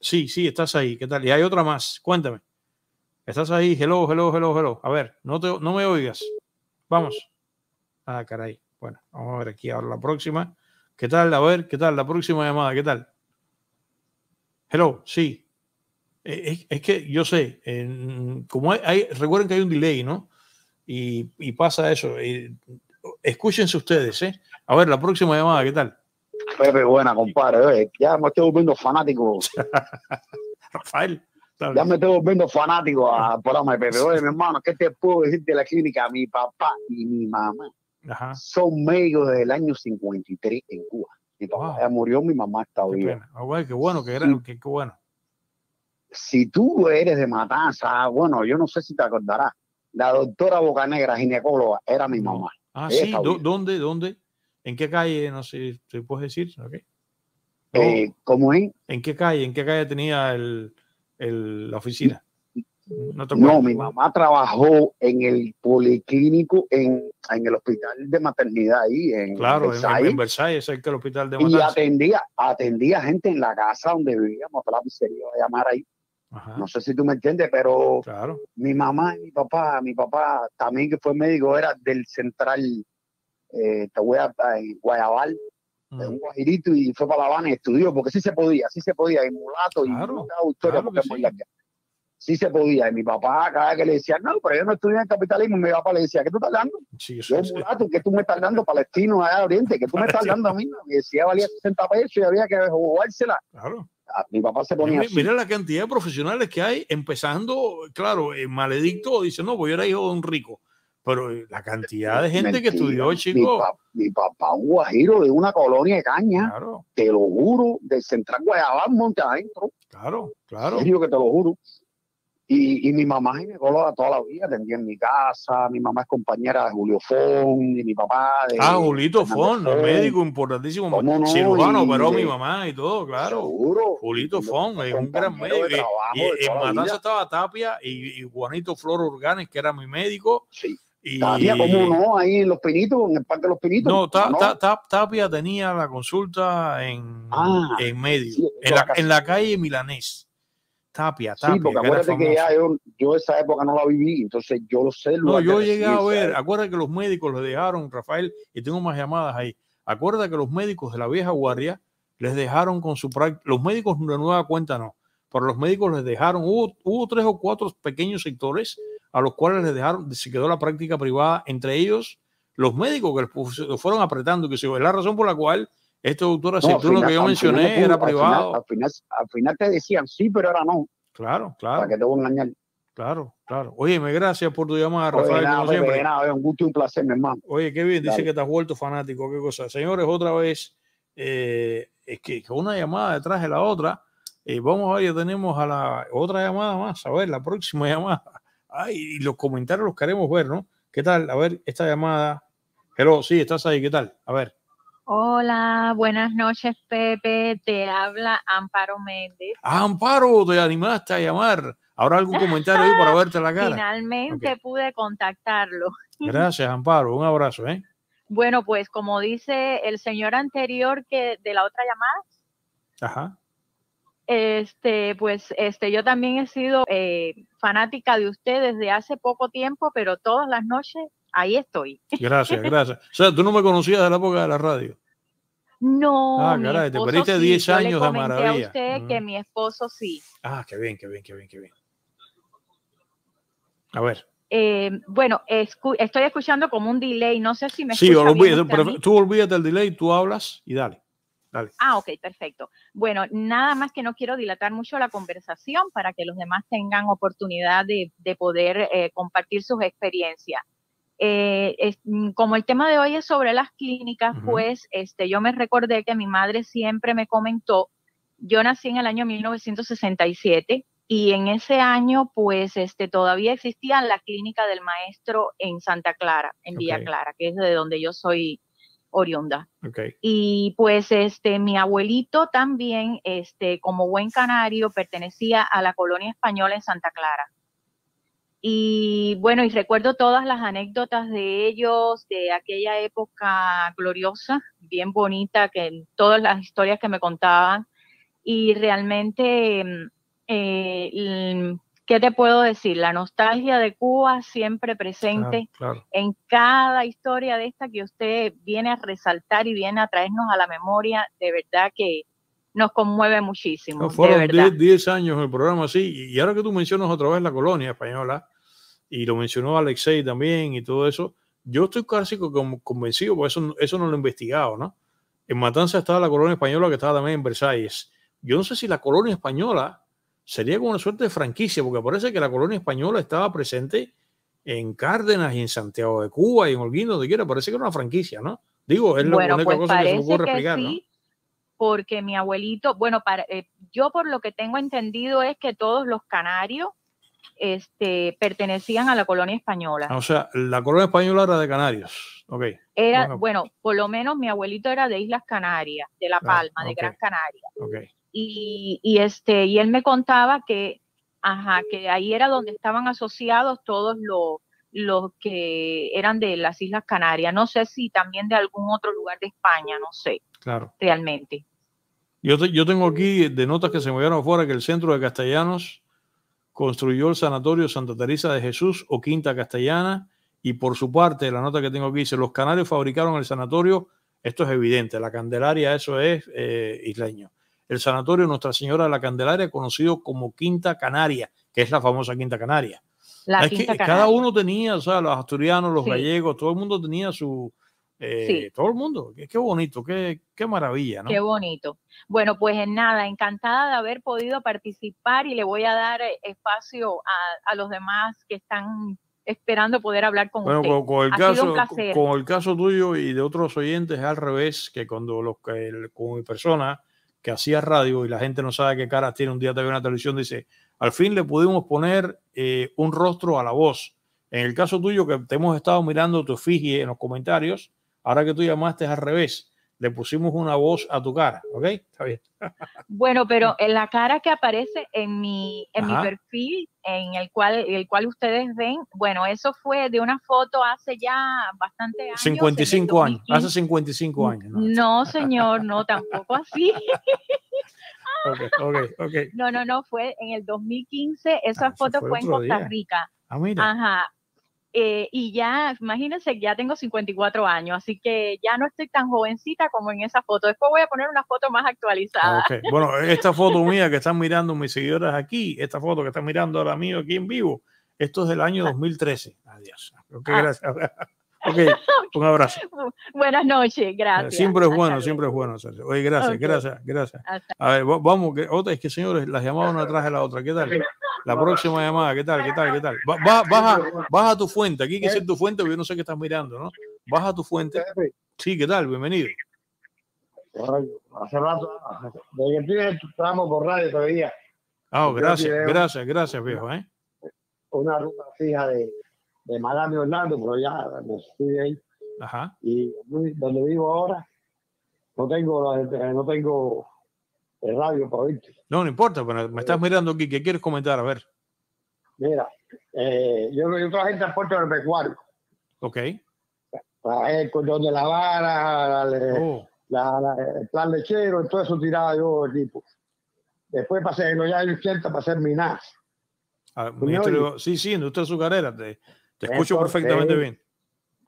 Sí, sí, estás ahí. ¿Qué tal? Y hay otra más. Cuéntame. Estás ahí. Hello, hello, hello, hello. A ver, no, te, no me oigas. Vamos. Ah, caray. Bueno, vamos a ver aquí ahora la próxima. ¿Qué tal? A ver, ¿qué tal? La próxima llamada, ¿qué tal? Hello, sí. E, e, es, que yo sé, como hay, recuerden que hay un delay, ¿no? Y, pasa eso. Eh, escúchense ustedes, ¿eh? A ver, la próxima llamada, ¿qué tal? Pepe, buena, compadre. Ya me estoy volviendo fanático. Rafael. Ya me estoy volviendo fanático al programa de Pepe. Oye, mi hermano, ¿qué te puedo decir de la clínica? Mi papá y mi mamá son médicos desde el año 53 en Cuba. Mi papá ya murió, mi mamá está viva. Ah, qué, bueno que eran, qué, bueno. Si tú eres de Matanza, ah, bueno, yo no sé si te acordarás. La doctora Bocanegra, ginecóloga, era mi mamá. Ah, sí, ¿dónde? ¿Dónde? ¿En qué calle? No sé, si puedes decir? Okay. Eh, ¿Cómo es? ¿En qué calle? ¿En qué calle tenía la oficina? No, mi mamá trabajó en el policlínico, en, en el hospital de maternidad ahí en claro, En, Versailles, Versalles, hospital de maternidad. Y atendía, atendía gente en la casa donde vivíamos, la pizzería a llamar ahí. No sé si tú me entiendes, pero mi mamá y mi papá, mi papá también que fue médico, era del central eh, Guayabal, en mm. un guajirito y fue para La Habana y estudió, porque sí se podía, sí se podía, y mulato y historia, porque sí. se podía, y mi papá cada vez que le decía, no, pero yo no estudié en capitalismo, mi papá le decía, ¿qué tú estás dando? Sí, yo, eh. mulato, ¿qué tú me estás dando palestino allá Oriente? ¿Qué tú me estás dando a mí? Y decía, valía 60 pesos y había que jugársela. Claro ah, mi papá se ponía mira, así. mira, la cantidad de profesionales que hay, empezando, claro, eh, maledicto dice, no, pues yo era hijo de un rico. Pero eh, la cantidad eh, de gente que estudió, chico. Mi, papá, un guajiro de una colonia de caña. Te lo juro, del central Guayabal, monte adentro. Claro, claro. Serio que te lo juro. Y, mi mamá es ginecóloga toda la vida, atendía en mi casa, mi mamá es compañera de Julio Fon, y mi papá Ah, Julito Fon, médico importantísimo, cirujano, pero mi mamá y todo, claro. Seguro. Julito Fon, es un gran médico. en Matanza estaba Tapia y, Juanito Flor Urganes, que era mi médico. Sí. Tapia, como no? Ahí en Los Pinitos, en el Parque de Los Pinitos. No, Tapia tenía la consulta en, ah, en medio, en, la, calle Milanés. Tapia, Tapia. porque que yo, esa época no la viví, entonces yo lo sé. No, yo llegué a ver, acuérdate que los médicos le dejaron, Rafael, y tengo más llamadas ahí. Acuérdate que los médicos de la vieja guardia les dejaron con su práctica, los médicos de nueva cuenta no, pero los médicos les dejaron, hubo tres o cuatro pequeños sectores a los cuales les dejaron, se quedó la práctica privada, entre ellos los médicos que los fueron apretando, que es la razón por la cual este doctor aceptó lo que yo mencioné, era privado. al final, al te decían sí, pero ahora no. Claro, claro. Para que te Claro, claro. Oye, me gracias por tu llamada, Rafael. como un gusto y un placer, mi hermano. Oye, qué bien, dice que te has vuelto fanático, qué cosa. Señores, otra vez, eh, es que, una llamada detrás de la otra. Eh, vamos a ver, tenemos a la otra llamada más. A ver, la próxima llamada. Ay, ah, y los comentarios los queremos ver, ¿no? ¿Qué tal? A ver, esta llamada. Pero sí, estás ahí, ¿qué tal? A ver. Hola, buenas noches, Pepe. Te habla Amparo Méndez. Ah, Amparo, te animaste a llamar. ¿Habrá algún comentario ahí para verte la cara? Finalmente pude contactarlo. Gracias, Amparo. Un abrazo, ¿eh? Bueno, pues como dice el señor anterior que de la otra llamada, Ajá. Este, pues este, yo también he sido eh, fanática de usted desde hace poco tiempo, pero todas las noches ahí estoy. Gracias, gracias. O sea, tú no me conocías de la época de la radio. No. Ah, caray, te perdiste 10 años de maravilla. A usted que mm. mi esposo sí. Ah, qué bien, qué bien, qué bien, qué bien. A ver. Eh, bueno, estoy escuchando como un delay, no sé si me Sí, olvídate, tú olvídate del delay, tú hablas y dale. Ah, ok, perfecto. Bueno, nada más que no quiero dilatar mucho la conversación para que los demás tengan oportunidad de, poder eh, compartir sus experiencias. Eh, mm, como el tema de hoy es sobre las clínicas, pues este, yo me recordé que mi madre siempre me comentó, yo nací en el año 1967 y en ese año pues este, todavía existía la clínica del maestro en Santa Clara, en Villa Clara, que es de donde yo soy oriunda. Y pues este, mi abuelito también, este, como buen canario, pertenecía a la colonia española en Santa Clara. Y bueno, y recuerdo todas las anécdotas de ellos, de aquella época gloriosa, bien bonita, que todas las historias que me contaban. Y realmente mm, eh, ¿qué te puedo decir? La nostalgia de Cuba siempre presente en cada historia de esta que usted viene a resaltar y viene a traernos a la memoria, de verdad que nos conmueve muchísimo. No, fueron 10 años el programa así, y ahora que tú mencionas otra vez la colonia española, y lo mencionó Alexei también y todo eso, yo estoy casi convencido, porque eso, eso no lo he investigado, ¿no? En Matanza estaba la colonia española que estaba también en Versalles. Yo no sé si la colonia española sería como una suerte de franquicia, porque parece que la colonia española estaba presente en Cárdenas y en Santiago de Cuba y en Holguín, donde quiera, parece que era una franquicia, ¿no? Digo, es la única pues cosa que se Porque mi abuelito, bueno, para, eh, yo por lo que tengo entendido es que todos los canarios este, pertenecían a la colonia española. Ah, o sea, la colonia española era de canarios. ¿ok? Era, bueno, por lo menos mi abuelito era de Islas Canarias, de La ah, Palma, de Gran Canaria. Okay y, este, y él me contaba que, que ahí era donde estaban asociados todos los, que eran de las Islas Canarias. No sé si también de algún otro lugar de España, no sé. Claro. Realmente. Yo, yo tengo aquí de notas que se me afuera que el centro de castellanos construyó el sanatorio Santa Teresa de Jesús o Quinta Castellana. Y por su parte, la nota que tengo aquí dice, los canarios fabricaron el sanatorio, esto es evidente, la Candelaria, eso es eh, isleño el Sanatorio Nuestra Señora de la Candelaria, conocido como Quinta Canaria, que es la famosa Quinta Canaria. cada uno tenía, o sea, los asturianos, los gallegos, todo el mundo tenía su, eh, Todo el mundo. Qué, bonito, qué, qué maravilla, ¿no? Qué bonito. Bueno, pues en nada, encantada de haber podido participar y le voy a dar eh, espacio a, los demás que están esperando poder hablar con usted. Con, el caso, con, el caso tuyo y de otros oyentes al revés, que cuando los con mi persona que hacía radio y la gente no sabe qué caras tiene, un día te ve una televisión, dice, al fin le pudimos poner eh, un rostro a la voz. En el caso tuyo, que te hemos estado mirando tu efigie en los comentarios, ahora que tú llamaste es al revés le pusimos una voz a tu cara, ¿ok? Está bien. Bueno, pero en la cara que aparece en mi, en mi perfil, en el cual, el cual ustedes ven, bueno, eso fue de una foto hace ya bastante años. 55 años, hace 55 años. No, señor, no, tampoco así. okay, okay, okay. No, no, no, fue en el 2015, esa ah, foto fue, en Costa Rica. Ah, mira. Ajá, eh, y ya, imagínense, ya tengo 54 años, así que ya no estoy tan jovencita como en esa foto. Después voy a poner una foto más actualizada. Bueno, esta foto mía que están mirando mis seguidoras aquí, esta foto que están mirando ahora mío aquí en vivo, esto es del año 2013. Ah. Adiós. Ah. gracias. okay, un abrazo. Buenas noches, gracias. Eh, siempre es bueno, siempre es bueno Oye, gracias, gracias, gracias. a ver, vamos, que, otra, es que señores, las llamadas una atrás de la otra, ¿qué tal? La próxima llamada, ¿qué tal? ¿Qué tal? ¿Qué tal? baja, baja, tu fuente, aquí hay que ser tu fuente, porque yo no sé qué estás mirando, ¿no? Baja tu fuente. Sí, ¿qué tal? Bienvenido. Hace rato, De el tramo por radio todavía. Ah, gracias, gracias, gracias, viejo, ¿eh? Una ruta fija de de Miami, Orlando, pero ya me estoy ahí. Ajá. Y donde vivo ahora, no tengo, eh, no tengo el radio para oírte. No, no importa, pero me estás mirando aquí. ¿Qué quieres comentar? A ver. Mira, eh, yo, yo trabajé en transporte gente Ok. Trabajé el cordón de la vara, oh. la, la, el plan lechero, todo eso tiraba yo tipo. Después pasé en los años 80 para hacer minas. Ah, sí, sí, sí, industria azucarera. De, te escucho perfectamente bien.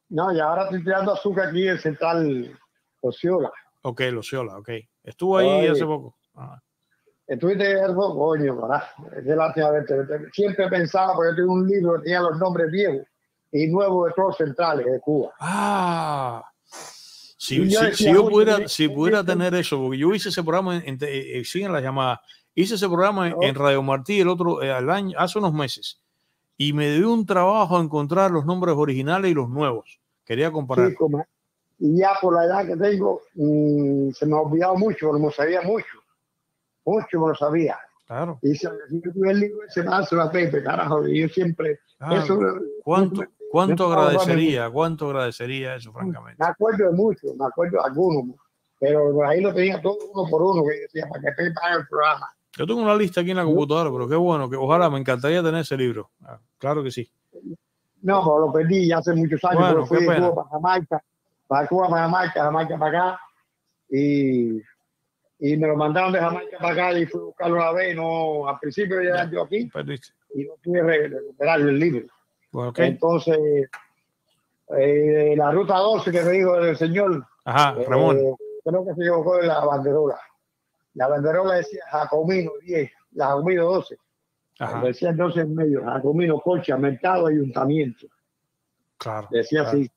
No, y ahora estoy tirando azúcar aquí en Central Ociola. Ok, Ociola, ok. Estuvo ahí hace poco. Ah. Estuviste algo, coño, ¿verdad? Es de última vez. Siempre pensaba, porque yo tengo un libro que tenía los nombres viejos y nuevos de todos centrales de Cuba. Ah. Si, yo, si, yo pudiera, si pudiera tener eso, porque yo hice ese programa, eh, eh, siguen en, las llamadas, hice ese programa en Radio Martí el otro, eh, año, hace unos meses y me dio un trabajo encontrar los nombres originales y los nuevos. Quería comparar. y ya por la edad que tengo, mm, se me ha olvidado mucho, no sabía mucho. Mucho lo sabía. Claro. Y se, el libro más la Pepe, carajo, y yo siempre. ¿Cuánto, cuánto agradecería? ¿Cuánto agradecería eso, francamente? Me acuerdo de mucho, me acuerdo de algunos, pero ahí lo tenía todo uno por uno, que decía, para que Pepe el programa. Yo tengo una lista aquí en la computadora, pero qué bueno, que ojalá me encantaría tener ese libro. Ah, claro que sí. No, lo perdí hace muchos años, pero fui de Cuba para Jamaica, para Cuba para Jamaica, Jamaica para acá, y, y, me lo mandaron de Jamaica para acá y fui a buscarlo una vez, no, al principio ya yo aquí, perdiste. y no pude recuperar el libro. Entonces, eh, la ruta 12 que me dijo el señor, Ajá, eh, Ramón. creo que se equivocó de la banderola la banderola decía Jacomino 10, la Jacomino 12. Ajá. Decía 12 en medio, Jacomino Cocha, Mercado, Ayuntamiento. Claro. Decía así.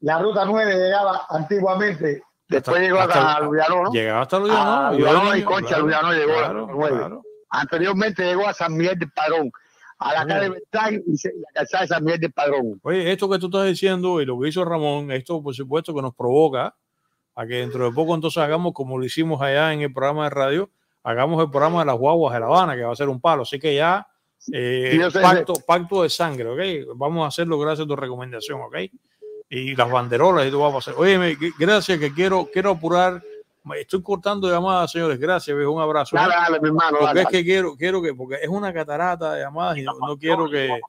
La ruta 9 llegaba antiguamente, después llegó hasta, Luyano, ¿no? Llegaba hasta Luyano. Ah, y Concha, claro, llegó a 9. Anteriormente llegó a San Miguel de Padrón a la calle Bertán y la calzada de San Miguel de Padrón. Oye, esto que tú estás diciendo y lo que hizo Ramón, esto por supuesto que nos provoca a que dentro de poco entonces hagamos como lo hicimos allá en el programa de radio, hagamos el programa de las guaguas de La Habana, que va a ser un palo. Así que ya, eh, pacto, pacto de sangre, ¿ok? Vamos a hacerlo gracias a tu recomendación, ¿ok? Y las banderolas y todo va a pasar. Oye, gracias que quiero, quiero apurar. Estoy cortando llamadas, señores. Gracias, Un abrazo. ¿eh? Dale, mi hermano. Porque es que quiero, quiero que, porque es una catarata de llamadas y no, no quiero que.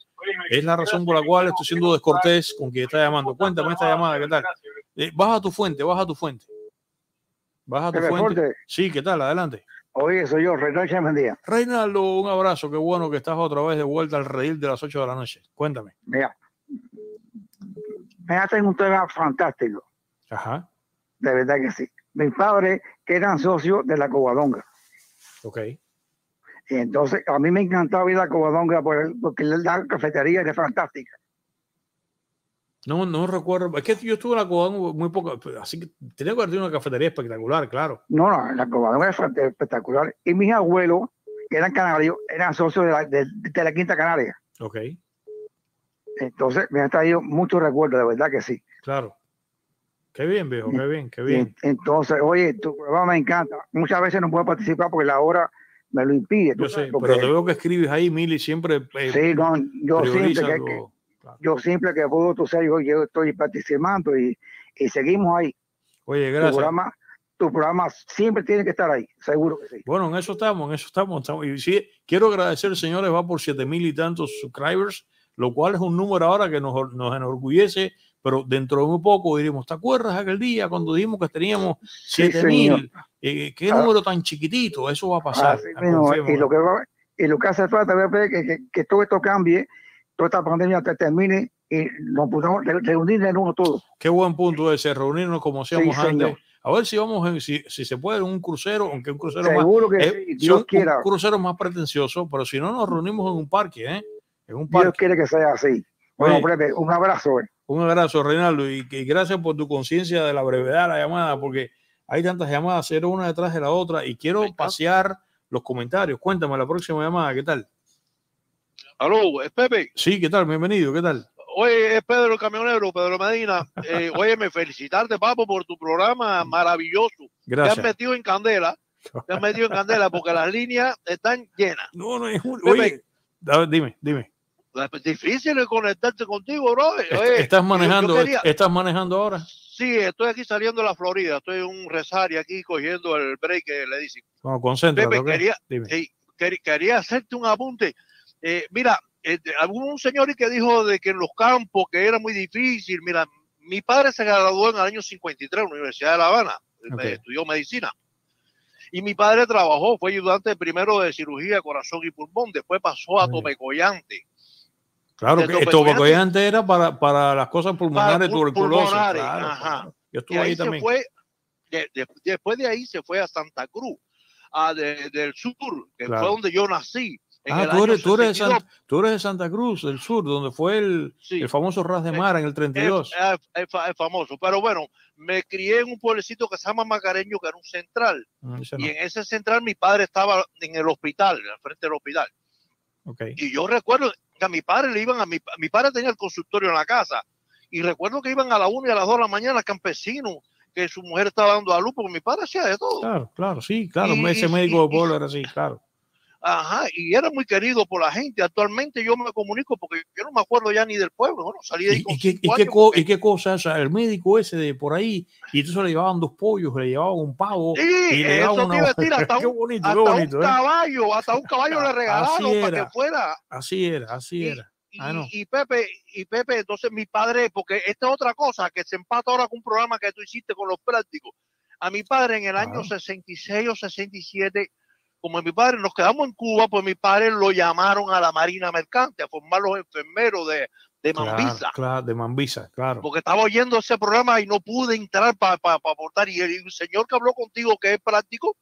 Es la razón por la cual estoy siendo descortés con quien está llamando. Cuéntame esta llamada, ¿qué tal? baja eh, tu fuente, baja tu fuente. Baja tu fuente. Sí, ¿qué tal? Adelante. Oye, soy yo, Reinaldo Mendía. Reinaldo, un abrazo, qué bueno que estás otra vez de vuelta al reír de las 8 de la noche. Cuéntame. Mira, me hacen un tema fantástico. Ajá. De verdad que sí. Mis padres eran socios de la Covadonga. Ok. Y entonces, a mí me encantaba ir a la Covadonga porque la cafetería era fantástica. No, no recuerdo. Es que yo estuve en la Cobán muy poco, así que tenía que haber tenido una cafetería espectacular, claro. No, no, la Cobán era espectacular. Y mis abuelos, que eran canarios, eran socios de la, Quinta Canaria. Ok. Entonces me han traído muchos recuerdos, de verdad que sí. Claro. Qué bien, viejo, qué bien, qué bien. Entonces, oye, tu programa me encanta. Muchas veces no puedo participar porque la hora me lo impide. pero te veo que escribes ahí, Mili, siempre. Eh, sí, yo siempre que, que, yo siempre que puedo, tú sabes, yo, estoy participando y, seguimos ahí. Oye, gracias. Tu programa, tu programa siempre tiene que estar ahí, seguro que sí. Bueno, en eso estamos, en eso estamos. estamos. Y sí, quiero agradecer, señores, va por siete mil y tantos subscribers, lo cual es un número ahora que nos, nos enorgullece pero dentro de un poco diremos, ¿te acuerdas aquel día cuando dijimos que teníamos siete mil eh, eh, ¿Qué ah. número tan chiquitito? Eso va a pasar. Eh, y, lo que va, lo que hace falta que, que, todo esto cambie toda esta pandemia te termine y nos podemos reunir de nuevo todos. Qué buen punto ese, reunirnos como hacíamos antes. A ver si vamos, si, se puede, en un crucero, aunque un crucero Seguro que eh, un, quiera. crucero más pretencioso, pero si no nos reunimos en un parque, ¿eh? En un parque. Dios quiere que sea así. Bueno, un abrazo. Eh. Un abrazo, Reinaldo, y, gracias por tu conciencia de la brevedad de la llamada, porque hay tantas llamadas, cero una detrás de la otra, y quiero pasear los comentarios. Cuéntame la próxima llamada, ¿qué tal? Pepe? Sí, ¿qué tal? Bienvenido, ¿qué tal? Oye, es Pedro el camionero, Pedro Medina. Eh, me felicitarte, papo, por tu programa maravilloso. Gracias. Te has metido en candela. Te has metido en candela porque las líneas están llenas. No, no, es Julio. dime, dime. Es difícil es conectarte contigo, bro. estás manejando, estás manejando ahora. Sí, estoy aquí saliendo de la Florida. Estoy en un resario aquí cogiendo el break le dicen. No, concentra? Pepe, quería hacerte un apunte eh, mira, algún eh, señor que dijo de que en los campos que era muy difícil, mira, mi padre se graduó en el año 53 en la Universidad de La Habana, estudió medicina. Y mi padre trabajó, fue ayudante primero de cirugía, corazón y pulmón, después pasó a ah, Tomecoyante. Claro, que Tomecoyante era para, las cosas pulmonares, tuberculosis. Yo estuve ahí, después de ahí se fue a Santa Cruz, a del sur, que fue donde yo nací. Ah, tú eres, tú, eres de Santa, Cruz, del sur, donde fue el, el famoso Ras de eh, Mar en el 32. Es, eh, eh, famoso, pero bueno, me crié en un pueblecito que se llama Macareño, que era un central. Ah, y en ese central mi padre estaba en el hospital, al frente del hospital. Y yo recuerdo que a mi padre le iban a mi, mi padre tenía el consultorio en la casa. Y recuerdo que iban a la 1 y a las 2 de la mañana campesinos que su mujer estaba dando a luz, porque mi padre hacía de todo. Claro, claro, sí, claro, ese médico de pueblo era así, claro Ajá, y era muy querido por la gente. Actualmente yo me comunico porque yo no me acuerdo ya ni del pueblo. Bueno, salí de ahí con ¿Y, qué, y qué, cosa El médico ese de por ahí, y entonces le llevaban dos pollos, le llevaban un pavo. Sí, y le eso una... hasta un, ¿eh? caballo, hasta un caballo le regalaron para que fuera. Así era, así era. Ah, y, Pepe, y Pepe, entonces mi padre, porque esta es otra cosa que se empata ahora con un programa que tú hiciste con los prácticos. A mi padre en el año 66 o 67 como mi padre, nos quedamos en Cuba, pues mis padres lo llamaron a la Marina Mercante a formar los enfermeros de, de Mambisa. Claro, de Mambisa, claro. Porque estaba oyendo ese programa y no pude entrar para aportar. y el, señor que habló contigo, que es práctico,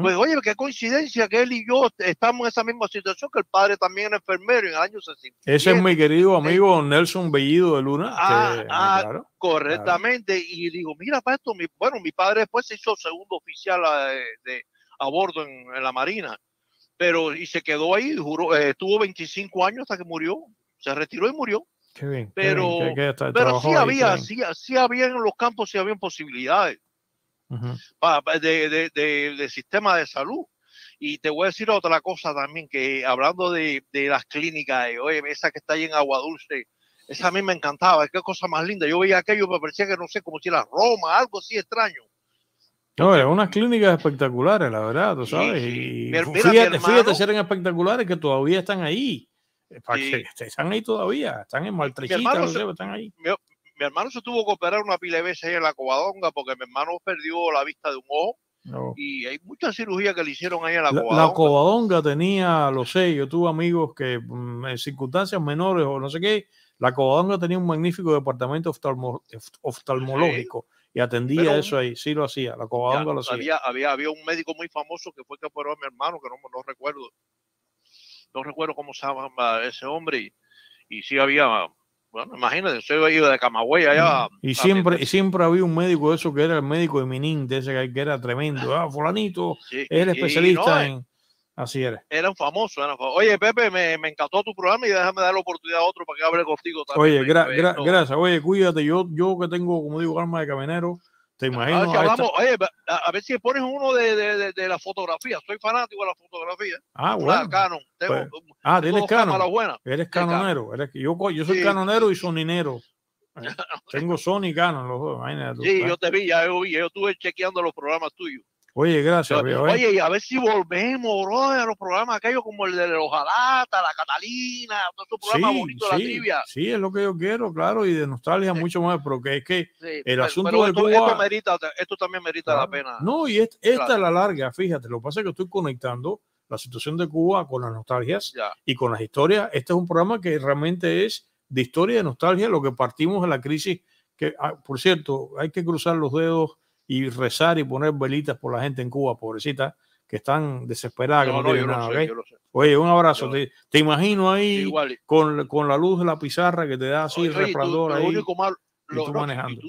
pues oye, qué coincidencia que él y yo estamos en esa misma situación, que el padre también era enfermero en el año 60. Ese es mi querido amigo Nelson Bellido de Luna. Ah, ah, ah correctamente. Y digo, mira, para esto, mi, bueno, mi padre después se hizo segundo oficial ah, de a bordo en, la Marina. Pero y se quedó ahí, juró, eh, estuvo 25 años hasta que murió, se retiró y murió. pero sí había, sí, había en los campos, sí habían posibilidades de, sistema de salud. Y te voy a decir otra cosa también, que hablando de, las clínicas, eh, esa que está ahí en Agua Dulce, esa a mí me encantaba, qué cosa más linda. Yo veía aquello, me parecía que no sé, como si era Roma, algo así extraño. No, eran unas clínicas espectaculares, la verdad, tú sabes. Y fíjate, eran espectaculares que todavía están ahí. Eh, están ahí todavía, están en maltrechita, están ahí. Mi, hermano se tuvo que operar una pila de ahí en la Covadonga porque mi hermano perdió la vista de un ojo. Y hay muchas cirugías que le hicieron ahí en la, Covadonga. La Covadonga tenía, lo sé, yo tuve amigos que mm, en circunstancias menores o no sé qué, la Covadonga tenía un magnífico departamento oftalmológico y atendía eso ahí, sí lo hacía, lo hacía. Había, había, un médico muy famoso que fue que operó a mi hermano, que no, no recuerdo, no recuerdo cómo se llamaba ese hombre, y, sí había bueno, imagínate, yo iba de Camagüey allá. Y siempre, siempre había un médico de eso que era el médico de ese que era tremendo. Ah, fulanito, era especialista eh, en. Así eres. Era un famoso, Oye, Pepe, me, me, encantó tu programa y déjame dar la oportunidad a otro para que hable contigo también. Oye, gracias. Oye, cuídate. Yo, yo que tengo, como digo, arma de caminero, te ah, imagino. A ver, hablamos, oye, a ver si pones uno de, de, de, la fotografía. Soy fanático de la fotografía. Ah, bueno. Canon. Tengo, pues, ah, tienes Canon. Eres canonero. Eres, yo, yo soy canonero y soninero. tengo Sony y Canon los dos. sí, ¿eh? yo te vi, ya yo vi. Yo estuve chequeando los programas tuyos. Oye, gracias. Eh. Oye, oye. a ver si volvemos, a los programas aquellos como el de los la Catalina, todo esos este programas bonitos de la trivia. Sí, es lo que yo quiero, claro, y de nostalgia mucho más, pero que es que el asunto de Cuba... Esto, también merita la pena. No, y esta es la larga, fíjate, lo que pasa es que estoy conectando la situación de Cuba con las nostalgias y con las historias. Este es un programa que realmente es de historia y de nostalgia, lo que partimos de la crisis, que, ah, por cierto, hay que cruzar los dedos y rezar y poner velitas por la gente en Cuba, pobrecita, que están desesperadas. Oye, un abrazo. Te, imagino ahí Con, la luz de la pizarra que te da así el resplandor Único lo, tú manejando.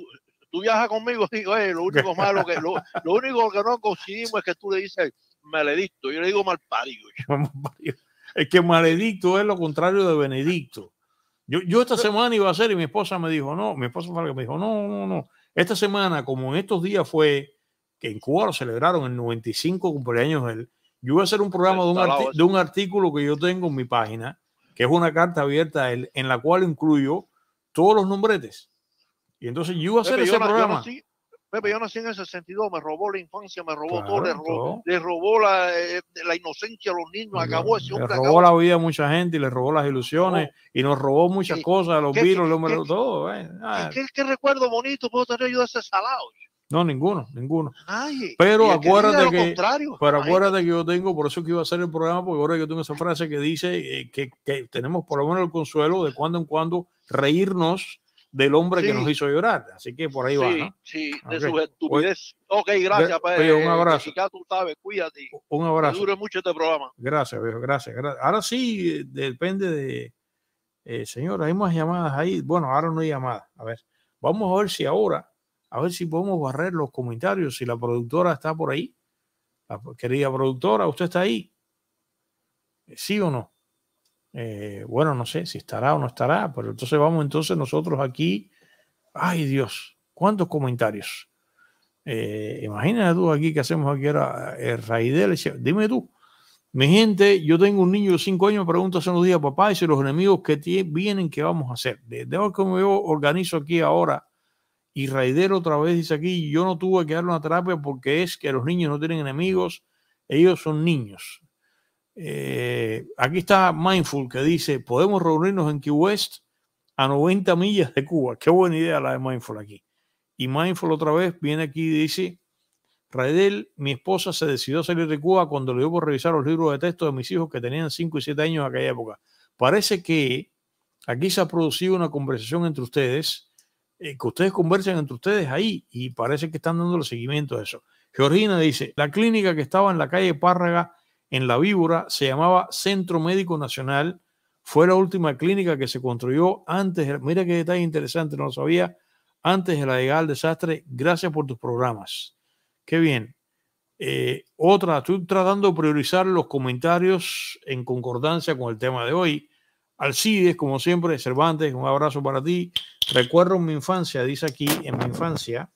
tú, viajas conmigo, y, oye, lo único malo que lo, único que no conseguimos es que tú le dices maledicto. Yo le digo mal parido. es que maledicto es lo contrario de benedicto. Yo, yo esta semana iba a hacer y mi esposa me dijo, no, mi esposa me dijo, no, no, no, esta semana, como en estos días fue que en Cuba lo celebraron el 95 cumpleaños de él, yo voy a hacer un programa de un, artículo que yo tengo en mi página, que es una carta abierta en la cual incluyo todos los nombretes. Y entonces yo voy a hacer ese programa. Pepe, yo nací en ese sentido me robó la infancia, me robó todo, le robó, la, eh, la, inocencia a los niños, acabó ese hombre. Le robó la vida a mucha gente y le robó las ilusiones y nos robó muchas cosas, los virus, qué, los todo. ¿Qué, recuerdo bonito puedo tener yo de ese salado? No, ninguno, ninguno. pero acuérdate que, contrario. pero acuérdate que yo tengo, por eso que iba a hacer el programa, porque ahora yo tengo esa frase que dice eh, que, que tenemos por lo menos el consuelo de cuando en cuando reírnos del hombre que nos hizo llorar. Así que por ahí va. Sí, de su pues, estupidez. Ok, gracias, un abrazo. Un abrazo. dure mucho este programa. Gracias, viejo, gracias, gracias. Ahora sí, depende de. Eh, señor, hay más llamadas ahí. Bueno, ahora no hay llamadas. A ver, vamos a ver si ahora, a ver si podemos barrer los comentarios. Si la productora está por ahí. La querida productora, ¿usted está ahí? ¿Sí o no? Eh, bueno, no sé si estará o no estará, pero entonces vamos entonces nosotros aquí. Ay Dios, ¿cuántos comentarios? Eh, imagínate tú aquí que hacemos aquí ahora, el eh, Raidel, dime tú, mi gente, yo tengo un niño de 5 años, me pregunta hace unos días, papá, y si los enemigos que vienen, que vamos a hacer? De, ahora que me organizo aquí ahora, y Raider otra vez dice aquí, yo no tuve que dar una terapia porque es que los niños no tienen enemigos, ellos son niños. Eh, aquí está Mindful que dice, podemos reunirnos en Key West a 90 millas de Cuba. Qué buena idea la de Mindful aquí. Y Mindful otra vez viene aquí y dice, Raidel, mi esposa se decidió a salir de Cuba cuando le dio por revisar los libros de texto de mis hijos que tenían 5 y 7 años en aquella época. Parece que aquí se ha producido una conversación entre ustedes, eh, que ustedes conversan entre ustedes ahí y parece que están dando el seguimiento a eso. Georgina dice, la clínica que estaba en la calle Párraga en La Víbora se llamaba Centro Médico Nacional. Fue la última clínica que se construyó antes, mira qué detalle interesante, no lo sabía, antes de la llegada al desastre. Gracias por tus programas. Qué bien. Eh, otra, estoy tratando de priorizar los comentarios en concordancia con el tema de hoy. Alcides, como siempre, Cervantes, un abrazo para ti. Recuerdo mi infancia, dice aquí, en mi infancia,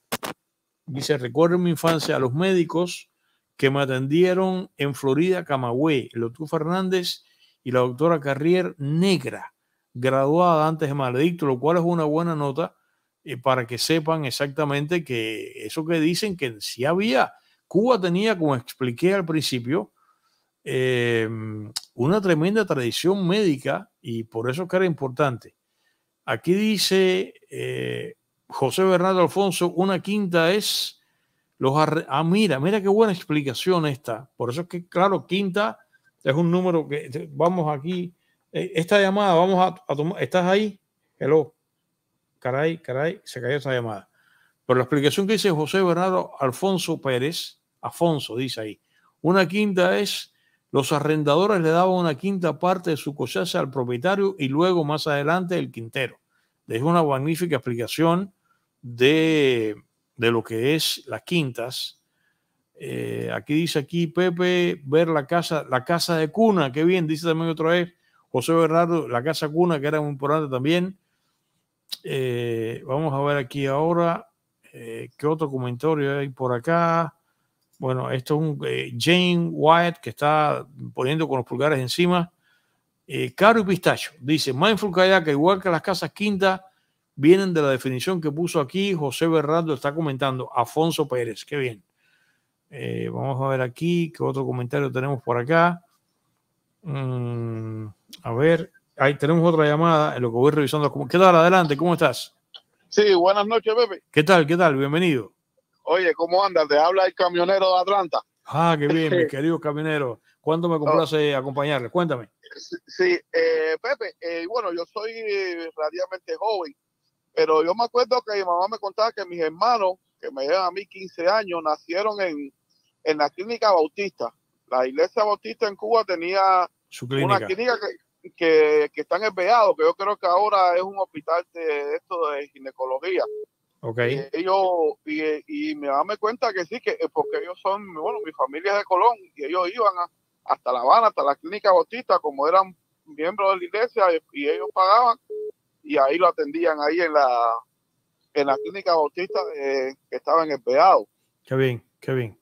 dice, recuerdo mi infancia a los médicos que me atendieron en Florida, Camagüey, doctor Fernández y la doctora Carrier Negra, graduada antes de Maledicto, lo cual es una buena nota eh, para que sepan exactamente que eso que dicen que sí había, Cuba tenía, como expliqué al principio, em, una tremenda tradición médica y por eso que era importante. Aquí dice eh, José Bernardo Alfonso, una quinta es los ah, mira, mira qué buena explicación esta. Por eso es que, claro, quinta es un número que vamos aquí. Eh, esta llamada, vamos a, tomar. ¿Estás ahí? Hello. Caray, caray, se cayó esa llamada. Pero la explicación que dice José Bernardo Alfonso Pérez, Afonso dice ahí, una quinta es, los arrendadores le daban una quinta parte de su cosecha al propietario y luego más adelante el quintero. Es una magnífica explicación de de lo que es las quintas. Eh, aquí dice aquí Pepe, ver la casa, la casa de cuna, qué bien, dice también otra vez José Bernardo, la casa cuna, que era muy importante también. Eh, vamos a ver aquí ahora eh, qué otro comentario hay por acá. Bueno, esto es un Jane White que está poniendo con los pulgares encima. Caro y Pistacho dice: Mindful Kayak, igual que las casas quintas, vienen de la definición que puso aquí José Berrando está comentando Afonso Pérez, qué bien. Eh, vamos a ver aquí qué otro comentario tenemos por acá. Mm, a ver, ahí tenemos otra llamada en lo que voy revisando. ¿Qué tal? Adelante, ¿cómo estás? Sí, buenas noches, Pepe. ¿Qué tal? ¿Qué tal? Bienvenido. Oye, ¿cómo andas? Te habla el camionero de Atlanta. Ah, qué bien, mi querido camionero. ¿Cuánto me complace acompañarle? acompañarles? Cuéntame. Sí, eh, Pepe, eh, bueno, yo soy relativamente joven pero yo me acuerdo que mi mamá me contaba que mis hermanos, que me llevan a mí 15 años, nacieron en, la clínica bautista. La iglesia bautista en Cuba tenía una clínica que, que, que está que yo creo que ahora es un hospital de esto de ginecología. Okay. Y, ellos, y, mi mamá me cuenta que sí, que porque ellos son, bueno, mi familia es de Colón y ellos iban hasta La Habana, hasta la clínica bautista, como eran miembros de la iglesia y ellos pagaban y ahí lo atendían ahí en la, en la clínica bautista eh, que estaba en el Qué bien, qué bien.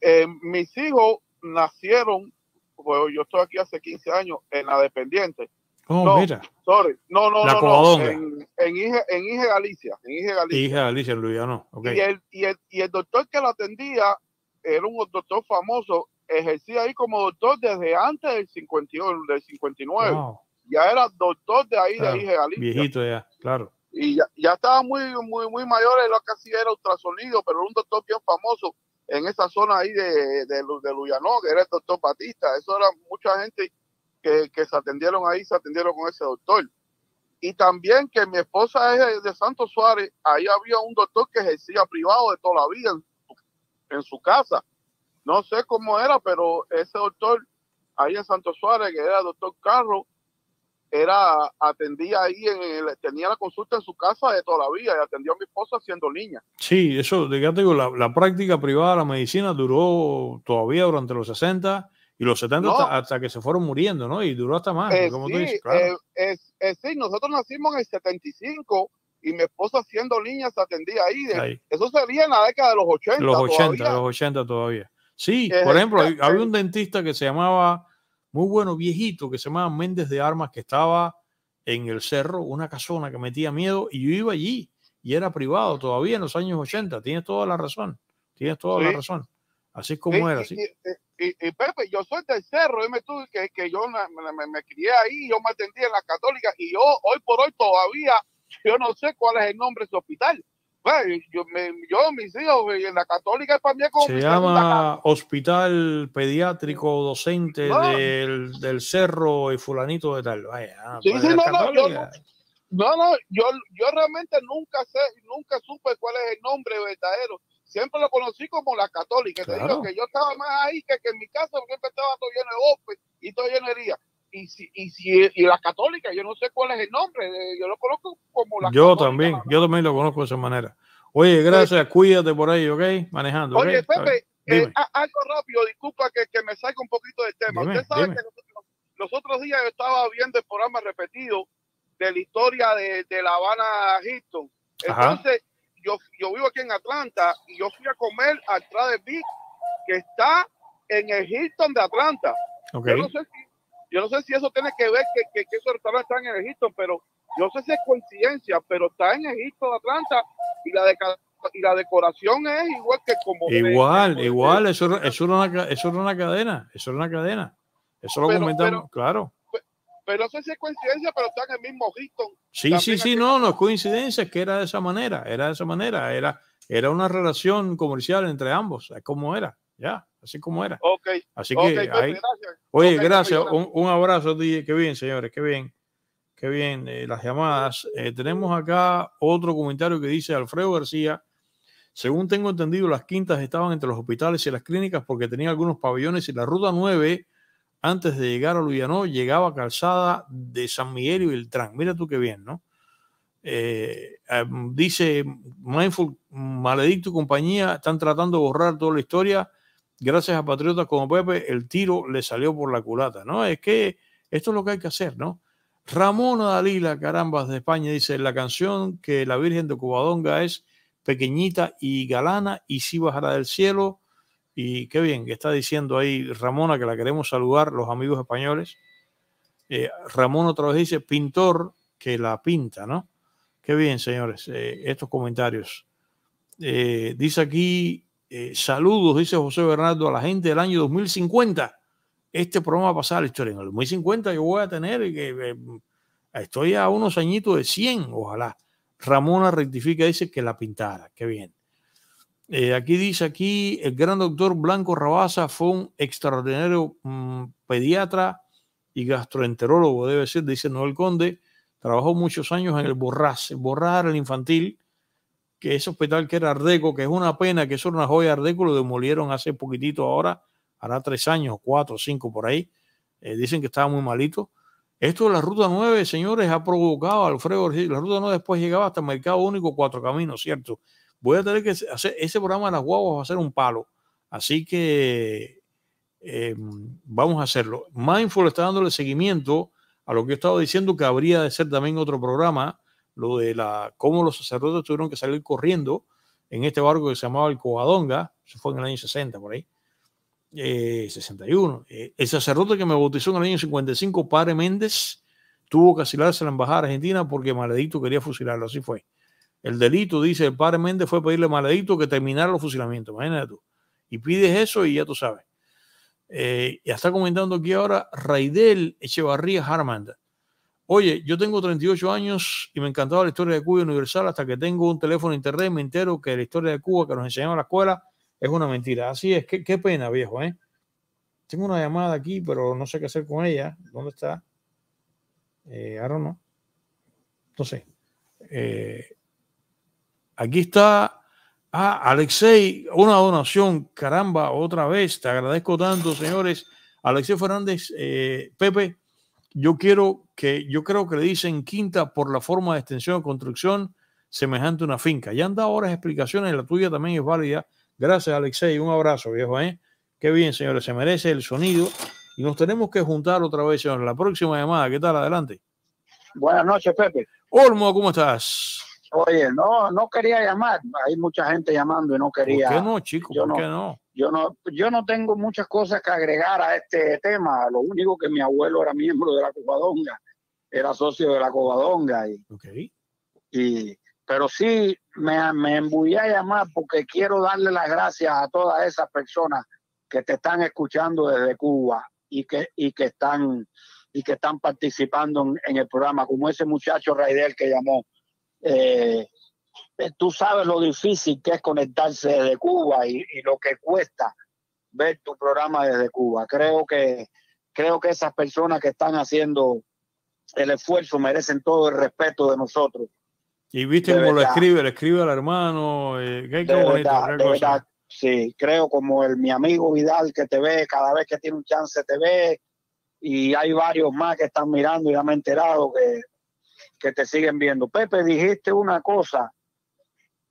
Eh, mis hijos nacieron, pues, yo estoy aquí hace 15 años, en la dependiente. Oh, mira. Sorry. No, no, no, En, en, en Ige Galicia. En Ige Galicia. Ige Galicia, Okay. Y, el, y, y el doctor que lo atendía era un doctor famoso, ejercía ahí como doctor desde antes del, 51, del 59. Wow ya era doctor de ahí, de ahí, ah, Viejito ya, claro. Y ya, estaba muy, muy, muy mayor, él casi era ultrasonido, pero un doctor bien famoso en esa zona ahí de, de, que era el doctor Batista. Eso era mucha gente que, se atendieron ahí, se atendieron con ese doctor. Y también que mi esposa es de Santo Suárez, ahí había un doctor que ejercía privado de toda la vida en su, casa. No sé cómo era, pero ese doctor ahí en Santo Suárez, que era el doctor Carro, era atendía ahí en tenía la consulta en su casa de toda la vida y atendió a mi esposa siendo niña. Sí, eso, ya te digo, la, la, práctica privada la medicina duró todavía durante los 60 y los 70 hasta, que se fueron muriendo, ¿no? Y duró hasta más, eh, como tú dices, claro. Eh, sí, nosotros nacimos en el 75 y mi esposa siendo niña se atendía ahí. Eso sería en la década de los 80. Los 80, los 80 todavía. Sí, eh, por ejemplo, había un dentista que se llamaba muy bueno, viejito, que se llamaba Méndez de Armas, que estaba en el cerro, una casona que metía miedo, y yo iba allí, y era privado todavía en los años 80, tienes toda la razón, tienes toda la razón, así como era. Y, Pepe, yo soy del cerro, me tú, que, que yo me, me, crié ahí, yo me atendí en la católica, y yo hoy por hoy todavía, yo no sé cuál es el nombre de su hospital, pues, yo, me, yo, mis hijos, en la católica para mí como Se llama Hospital Pediátrico Docente del, del, Cerro y Fulanito de Tal. Ah, no, no, yo, no, yo, yo realmente nunca sé, nunca supe cuál es el nombre verdadero. Siempre lo conocí como la católica. Te digo que yo estaba más ahí que, que en mi casa siempre estaba todo lleno de golpes y todo lleno de heridas y, si, y, si, y la católica, yo no sé cuál es el nombre, eh, yo lo conozco como la Yo también, yo también lo conozco de esa manera. Oye, gracias, cuídate por ahí, ¿ok? Manejando. Oye, Pepe, eh, algo rápido, disculpa que, me salga un poquito del tema. Usted sabe que los, otros días estaba viendo el programa repetido de la historia de, La Habana Houston. Entonces, yo, yo, vivo aquí en Atlanta y yo fui a comer al de Big, que está en el Hilton de Atlanta. Okay. Yo no sé si yo no sé si eso tiene que ver que, que, esos restaurantes están en Egipto, pero yo sé si es coincidencia, pero está en Egipto, de Atlanta, y la la decoración es igual que como igual igual eso eso una una cadena eso es una cadena eso lo comentamos claro pero, pero no sé si es coincidencia pero está en el mismo Egipto. sí sí sí no no es coincidencia es que era de esa manera era de esa manera era era una relación comercial entre ambos es como era ya, así como era. Ok. Así que, Oye, gracias. Un, abrazo, DJ. Qué bien, señores, qué bien. Qué bien, eh, las llamadas. Eh, tenemos acá otro comentario que dice Alfredo García. Según tengo entendido, las quintas estaban entre los hospitales y las clínicas porque tenían algunos pabellones y la ruta 9, antes de llegar a no llegaba a calzada de San Miguel y Beltrán. Mira tú qué bien, ¿no? Eh, em, dice Mindful, Maledicto compañía están tratando de borrar toda la historia gracias a patriotas como Pepe, el tiro le salió por la culata, ¿no? Es que esto es lo que hay que hacer, ¿no? Ramona Dalila, carambas de España, dice, la canción que la Virgen de Cubadonga es pequeñita y galana y si bajará del cielo. Y qué bien que está diciendo ahí Ramona, que la queremos saludar, los amigos españoles. Eh, Ramón otra vez dice, pintor que la pinta, ¿no? Qué bien, señores, eh, estos comentarios. Eh, dice aquí eh, saludos, dice José Bernardo, a la gente del año 2050. Este programa va a pasar a la historia. En el 2050 yo voy a tener, que eh, eh, mm, estoy a unos añitos de 100, ojalá. Ramona rectifica, dice que la pintara. Qué bien. aquí dice, aquí el gran doctor Blanco Rabaza fue un extraordinario mm, pediatra y gastroenterólogo, debe ser, dice Noel Conde. Trabajó muchos años en el borrar, borrar el infantil que ese hospital que era Ardeco, que es una pena que eso era una joya Ardeco, lo demolieron hace poquitito ahora, hará tres años, cuatro, cinco por ahí. Eh, dicen que estaba muy malito. Esto de la Ruta 9, señores, ha provocado a Alfredo La Ruta 9 después llegaba hasta el Mercado Único, Cuatro Caminos, ¿cierto? Voy a tener que hacer ese programa de las guaguas, va a ser un palo. Así que eh, vamos a hacerlo. Mindful está dándole seguimiento a lo que he estado diciendo, que habría de ser también otro programa lo de la cómo los sacerdotes tuvieron que salir corriendo en este barco que se llamaba el Covadonga, eso fue en el año 60 por ahí, 61. Eh, eh, el sacerdote que me bautizó en el año 55, Padre Méndez, tuvo que asilarse a la embajada argentina porque Maledicto quería fusilarlo, así fue. El delito, dice el Padre Méndez, fue pedirle a Maledicto que terminara los fusilamientos, imagínate tú. Y pides eso y ya tú sabes. Eh, ya está comentando aquí ahora Raidel Echevarría Harmanda. Oye, yo tengo 38 años y me encantaba la historia de Cuba universal hasta que tengo un teléfono internet y me entero que la historia de Cuba que nos enseñaron en la escuela es una mentira. Así es, qué, qué pena, viejo, ¿eh? Tengo una llamada aquí, pero no sé qué hacer con ella. ¿Dónde está? Eh, No Entonces, eh, aquí está. a ah, Alexei, una donación. Caramba, otra vez. Te agradezco tanto, señores. Alexei Fernández, eh, Pepe, yo quiero que, yo creo que le dicen quinta por la forma de extensión de construcción semejante a una finca. Ya han dado horas explicaciones, la tuya también es válida. Gracias, Alexei. Un abrazo, viejo. ¿eh? Qué bien, señores. Se merece el sonido. Y nos tenemos que juntar otra vez, señores. La próxima llamada. ¿Qué tal? Adelante. Buenas noches, Pepe. Olmo, ¿cómo estás? Oye, no, no quería llamar. Hay mucha gente llamando y no quería. ¿Por qué no, chico? Yo ¿Por qué no? Yo no, yo no tengo muchas cosas que agregar a este tema. Lo único que mi abuelo era miembro de la Cubadonga, era socio de la Cubadonga. Y, y, pero sí me, me voy a llamar porque quiero darle las gracias a todas esas personas que te están escuchando desde Cuba y que, y que están y que están participando en, el programa, como ese muchacho Raidel que llamó. Eh, eh, tú sabes lo difícil que es conectarse desde Cuba y, lo que cuesta ver tu programa desde Cuba. Creo que, creo que esas personas que están haciendo el esfuerzo merecen todo el respeto de nosotros. Y viste cómo lo escribe, lo escribe al hermano. Eh, de sí, creo como el mi amigo Vidal que te ve, cada vez que tiene un chance te ve, y hay varios más que están mirando, y ya me he enterado que, que te siguen viendo. Pepe, dijiste una cosa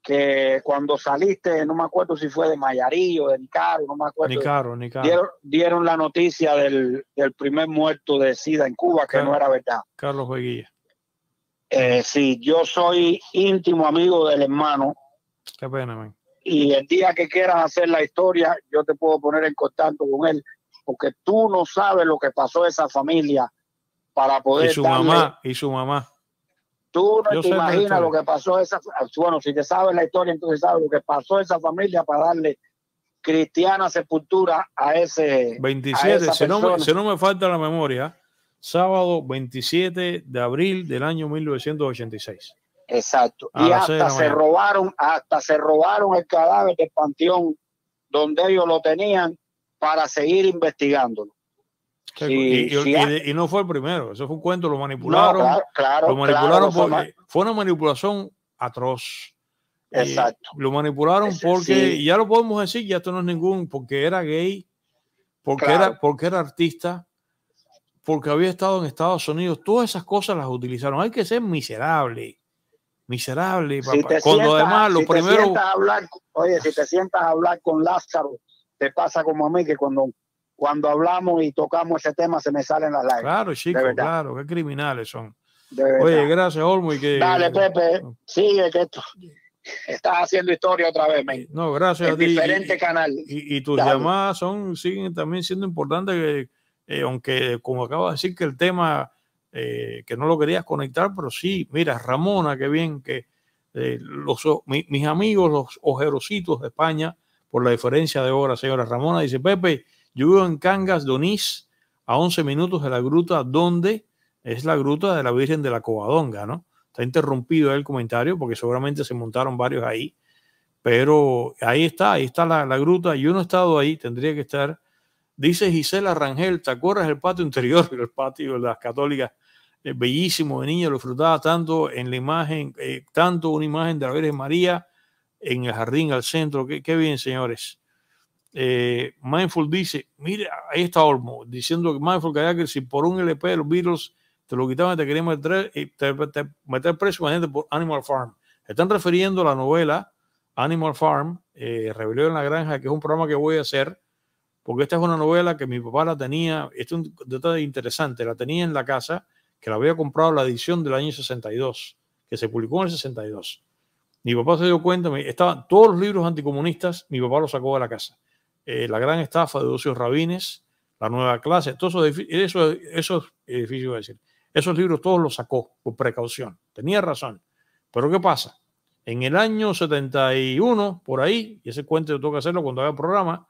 que cuando saliste, no me acuerdo si fue de Mayarillo, de Nicaro, no me acuerdo. Nicaro, Nicaro. Dieron, dieron, la noticia del, primer muerto de SIDA en Cuba, que no era verdad. Carlos Jueguilla. Eh, sí, yo soy íntimo amigo del hermano. Qué pena, man. Y el día que quieras hacer la historia, yo te puedo poner en contacto con él, porque tú no sabes lo que pasó a esa familia para poder. Y su mamá, y su mamá. Tú no te imaginas lo que pasó esa. Bueno, si te sabes la historia, entonces sabes lo que pasó esa familia para darle cristiana sepultura a ese. 27, si, no me, falta la memoria, sábado 27 de abril del año 1986. Exacto. y hasta se robaron, hasta se robaron el cadáver del panteón donde ellos lo tenían para seguir investigándolo. Ah. y, no fue el primero, eso fue un cuento, lo manipularon. lo manipularon fue una manipulación atroz. Eh, lo manipularon porque, ya lo podemos decir, ya esto no es ningún, porque era gay, porque, era, porque era artista, porque había estado en Estados Unidos, todas esas cosas las utilizaron. Hay que ser miserable, miserable. Cuando además, lo primero. oye, si te sientas a hablar con Lázaro, te pasa como a mí que cuando cuando hablamos y tocamos ese tema se me salen las lágrimas. Claro, chicos, claro, qué criminales son. Oye, gracias, Olmo. Dale, Pepe, sigue que esto. Estás haciendo historia otra vez, men. No, gracias a diferente y, canal. Y, tus llamadas son, siguen también siendo importantes, eh, aunque como acabas de decir que el tema eh, que no lo querías conectar, pero sí, mira, Ramona, qué bien que eh, los, mis amigos, los ojerositos de España, por la diferencia de horas, señora Ramona, dice Pepe, yo vivo en Cangas, Donís, a 11 minutos de la gruta donde es la gruta de la Virgen de la Covadonga, ¿no? Está interrumpido el comentario porque seguramente se montaron varios ahí, pero ahí está, ahí está la, gruta. Yo no he estado ahí, tendría que estar. Dice Gisela Rangel, ¿te acuerdas del patio interior, el patio de las católicas? Eh, bellísimo de niño, lo disfrutaba tanto en la imagen, eh, tanto una imagen de la Virgen María en el jardín al centro. qué bien, señores. Eh, Mindful dice, mira, ahí está Olmo, diciendo que Mindful que si por un LP los Beatles te lo quitaban, te querían meter, eh, te, meter preso gente por Animal Farm. Están refiriendo a la novela Animal Farm, eh, Rebelión en la Granja, que es un programa que voy a hacer, porque esta es una novela que mi papá la tenía, esto es un detalle interesante, la tenía en la casa, que la había comprado la edición del año 62, que se publicó en el 62. Mi papá se dio cuenta, estaban todos los libros anticomunistas, mi papá los sacó de la casa eh, la Gran Estafa de Ocio Rabines, La Nueva Clase, todos esos, esos, esos decir, esos libros todos los sacó por precaución. Tenía razón. Pero ¿qué pasa? En el año 71, por ahí, y ese cuento yo tengo que hacerlo cuando haga el programa,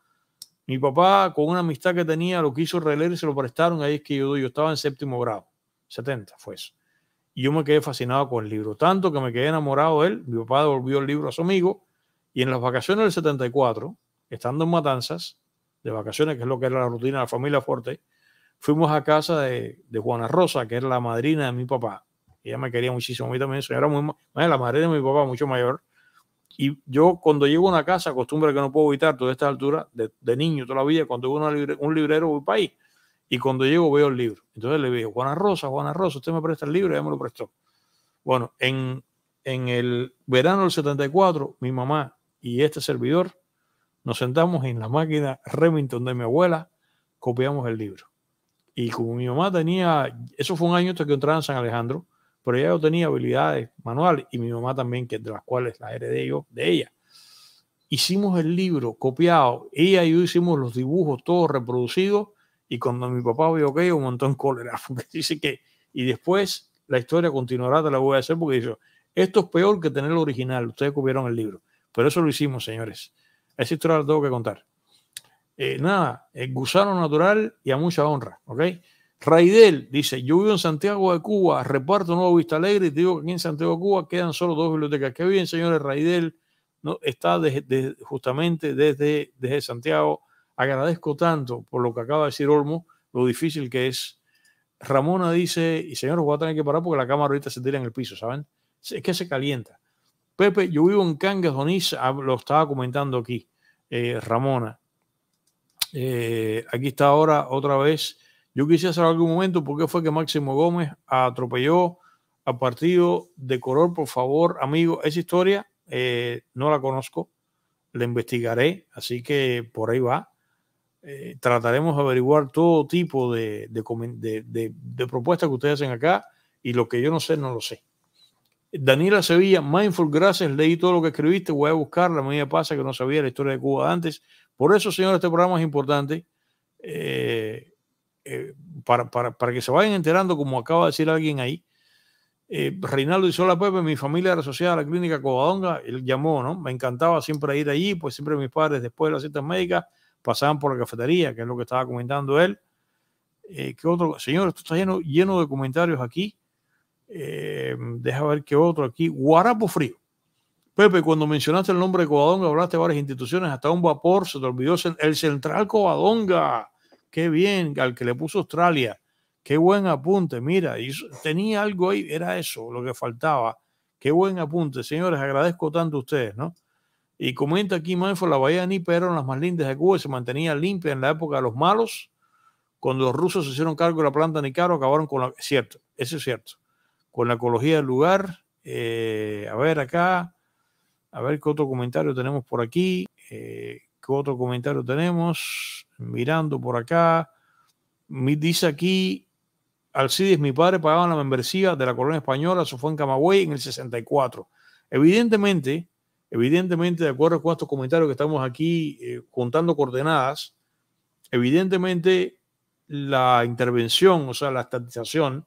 mi papá, con una amistad que tenía, lo quiso releer y se lo prestaron. Ahí es que yo, yo estaba en séptimo grado, 70 fue eso. Y yo me quedé fascinado con el libro, tanto que me quedé enamorado de él. Mi papá devolvió el libro a su amigo. Y en las vacaciones del 74, estando en Matanzas, de vacaciones, que es lo que era la rutina de la familia fuerte, fuimos a casa de, de Juana Rosa, que era la madrina de mi papá. Ella me quería muchísimo, a mí también, era muy, la madrina de mi papá, mucho mayor. Y yo cuando llego a una casa, costumbre que no puedo evitar toda esta altura, de, de niño toda la vida, cuando veo un librero voy para ahí. Y cuando llego veo el libro. Entonces le digo, Juana Rosa, Juana Rosa, usted me presta el libro, ella me lo prestó. Bueno, en, en el verano del 74, mi mamá y este servidor nos sentamos en la máquina Remington de mi abuela, copiamos el libro. Y como mi mamá tenía, eso fue un año hasta que entraba en San Alejandro, pero ella yo tenía habilidades manuales y mi mamá también, que de las cuales la heredé yo de ella. Hicimos el libro copiado, ella y yo hicimos los dibujos todos reproducidos y cuando mi papá vio que yo un en cólera, porque dice que, y después la historia continuará, te la voy a hacer porque dice, esto es peor que tener el original, ustedes copiaron el libro, pero eso lo hicimos, señores. Esa historia la tengo que contar. Eh, nada, el eh, gusano natural y a mucha honra, ¿ok? Raidel dice, yo vivo en Santiago de Cuba, reparto Nuevo Vista Alegre y te digo que aquí en Santiago de Cuba quedan solo dos bibliotecas. Qué bien, señores, Raidel ¿no? está justamente desde, desde Santiago. Agradezco tanto por lo que acaba de decir Olmo, lo difícil que es. Ramona dice, y señores, voy a tener que parar porque la cámara ahorita se tira en el piso, ¿saben? Es que se calienta. Pepe, yo vivo en Cangas, Donis, ah, lo estaba comentando aquí. Eh, Ramona. Eh, aquí está ahora otra vez. Yo quisiera saber algún momento por qué fue que Máximo Gómez atropelló a partido de color. Por favor, amigo, esa historia eh, no la conozco, la investigaré, así que por ahí va. trataremos de averiguar todo tipo de, de propuestas que ustedes hacen acá y lo que yo no sé, no lo sé. Daniela Sevilla, Mindful, gracias, leí todo lo que escribiste, voy a buscarla, me pasa que no sabía la historia de Cuba antes. Por eso, señor, este programa es importante eh, eh, para, que se vayan enterando, como acaba de decir alguien ahí. Eh, Reinaldo y Sola Pepe, mi familia era asociada a la clínica Covadonga, él llamó, ¿no? Me encantaba siempre ir allí, pues siempre mis padres, después de las citas médicas, pasaban por la cafetería, que es lo que estaba comentando él. ¿Qué otro? Señor, esto está lleno, lleno de comentarios aquí. Eh, deja ver qué otro aquí. Guarapo Frío. Pepe, cuando mencionaste el nombre de Covadonga, hablaste de varias instituciones, hasta un vapor, se te olvidó el Central Covadonga. Qué bien, al que le puso Australia. Qué buen apunte, mira, tenía algo ahí, era eso lo que faltaba. Qué buen apunte, señores, agradezco tanto a ustedes, ¿no? Y comenta aquí Manfred, la bahía de Nipe eran las más lindas de Cuba y se mantenía limpia en la época de los malos. Cuando los rusos se hicieron cargo de la planta Nicaro, acabaron con la... Cierto, eso es cierto con la ecología del lugar. Eh, a ver acá, a ver qué otro comentario tenemos por aquí, eh, qué otro comentario tenemos, mirando por acá. Me dice aquí, Alcides, mi padre pagaba la membresía de la colonia española, eso fue en Camagüey en el 64. Evidentemente, evidentemente, de acuerdo con estos comentarios que estamos aquí juntando eh, contando coordenadas, evidentemente la intervención, o sea, la estatización,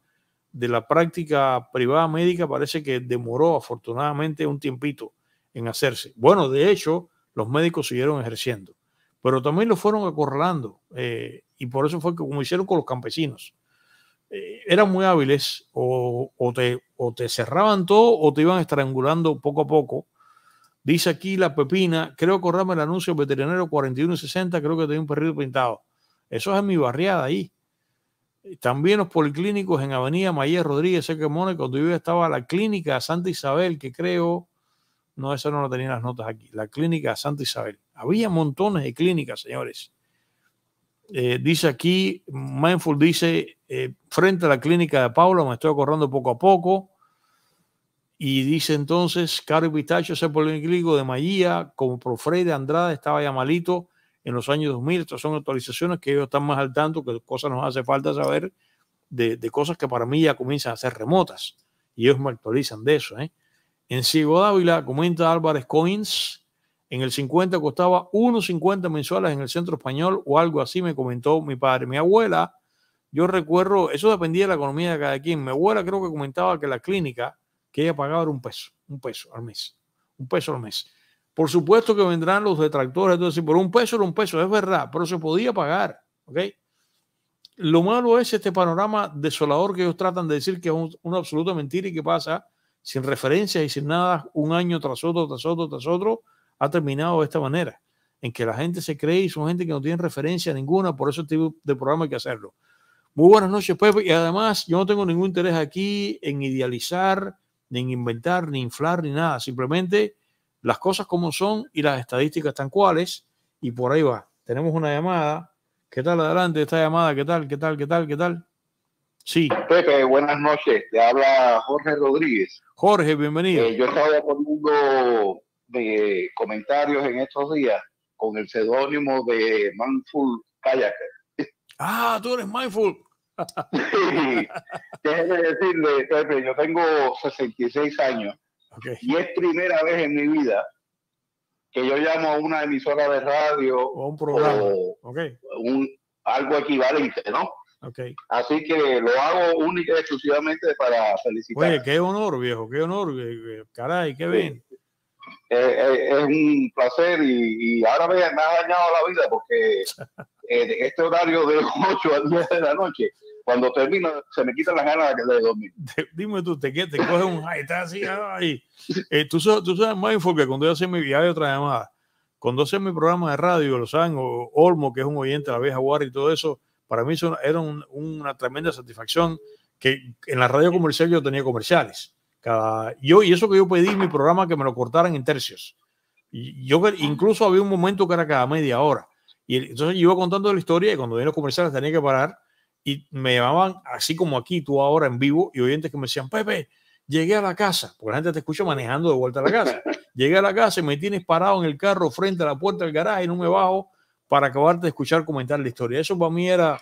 de la práctica privada médica parece que demoró afortunadamente un tiempito en hacerse. Bueno, de hecho, los médicos siguieron ejerciendo, pero también lo fueron acorralando eh, y por eso fue como hicieron con los campesinos, eh, eran muy hábiles o, o, te, cerraban todo o te iban estrangulando poco a poco. Dice aquí la pepina, creo acordarme el anuncio veterinario 41 60, creo que tenía un perrito pintado. Eso es mi barriada ahí. También los policlínicos en Avenida Mayer Rodríguez, sé que Mónica, cuando yo estaba la clínica Santa Isabel, que creo, no, esa no la tenía las notas aquí, la clínica Santa Isabel. Había montones de clínicas, señores. Eh, dice aquí, Mindful dice, eh, frente a la clínica de Paula, me estoy acordando poco a poco. Y dice entonces, Carlos Pistacho, ese policlínico de Maía, como Profrey de Andrade, estaba ya malito en los años 2000. Estas son actualizaciones que ellos están más al tanto, que cosas nos hace falta saber de, cosas que para mí ya comienzan a ser remotas. Y ellos me actualizan de eso. ¿eh? En Ciego Dávila, comenta Álvarez Coins, en el 50 costaba 1,50 mensuales en el centro español o algo así, me comentó mi padre. Mi abuela, yo recuerdo, eso dependía de la economía de cada quien. Mi abuela creo que comentaba que la clínica que ella pagaba era un peso, un peso al mes, un peso al mes. Por supuesto que vendrán los detractores, entonces por un peso era un peso, es verdad, pero se podía pagar, ¿ok? Lo malo es este panorama desolador que ellos tratan de decir que es una absoluta mentira y que pasa sin referencias y sin nada, un año tras otro, tras otro, tras otro, ha terminado de esta manera, en que la gente se cree y son gente que no tiene referencia ninguna, por eso tipo de programa hay que hacerlo. Muy buenas noches, Pepe, y además yo no tengo ningún interés aquí en idealizar, ni en inventar, ni inflar, ni nada, simplemente las cosas como son y las estadísticas están cuáles. y por ahí va. Tenemos una llamada. ¿Qué tal adelante esta llamada? ¿Qué tal? ¿Qué tal? ¿Qué tal? ¿Qué tal? Sí. Pepe, buenas noches. Te habla Jorge Rodríguez. Jorge, bienvenido. Eh, yo estaba poniendo de eh, comentarios en estos días con el seudónimo de Mindful Kayaker. Ah, tú eres Mindful. sí. Déjeme decirle, Pepe, yo tengo 66 años y es primera vez en mi vida que yo llamo a una emisora de radio o un programa, un, algo equivalente, ¿no? Así que lo hago única y exclusivamente para felicitar. Oye, qué honor, viejo, qué honor, eh, eh, caray, qué bien. Eh, es un placer y, ahora me, me, ha dañado la vida porque este horario de 8 a 10 de la noche cuando termino se me quitan las ganas de dormir. Dime tú, te, te coges un estás así, ahí. Eh, tú, tú sabes, mindful, que cuando yo hacía mi viaje, otra llamada, cuando hacía mi programa de radio, lo saben, Olmo, que es un oyente de la vieja Guardia y todo eso, para mí eso era una tremenda satisfacción que en la radio comercial yo tenía comerciales. Cada, yo, y eso que yo pedí mi programa que me lo cortaran en tercios. Y yo incluso había un momento que era cada media hora. Y entonces yo iba contando la historia y cuando vino los comerciales tenía que parar y me llamaban así como aquí, tú ahora en vivo, y oyentes que me decían, Pepe, llegué a la casa, porque la gente te escucha manejando de vuelta a la casa, llegué a la casa y me tienes parado en el carro frente a la puerta del garaje y no me bajo para acabarte de escuchar comentar la historia. Eso para mí era,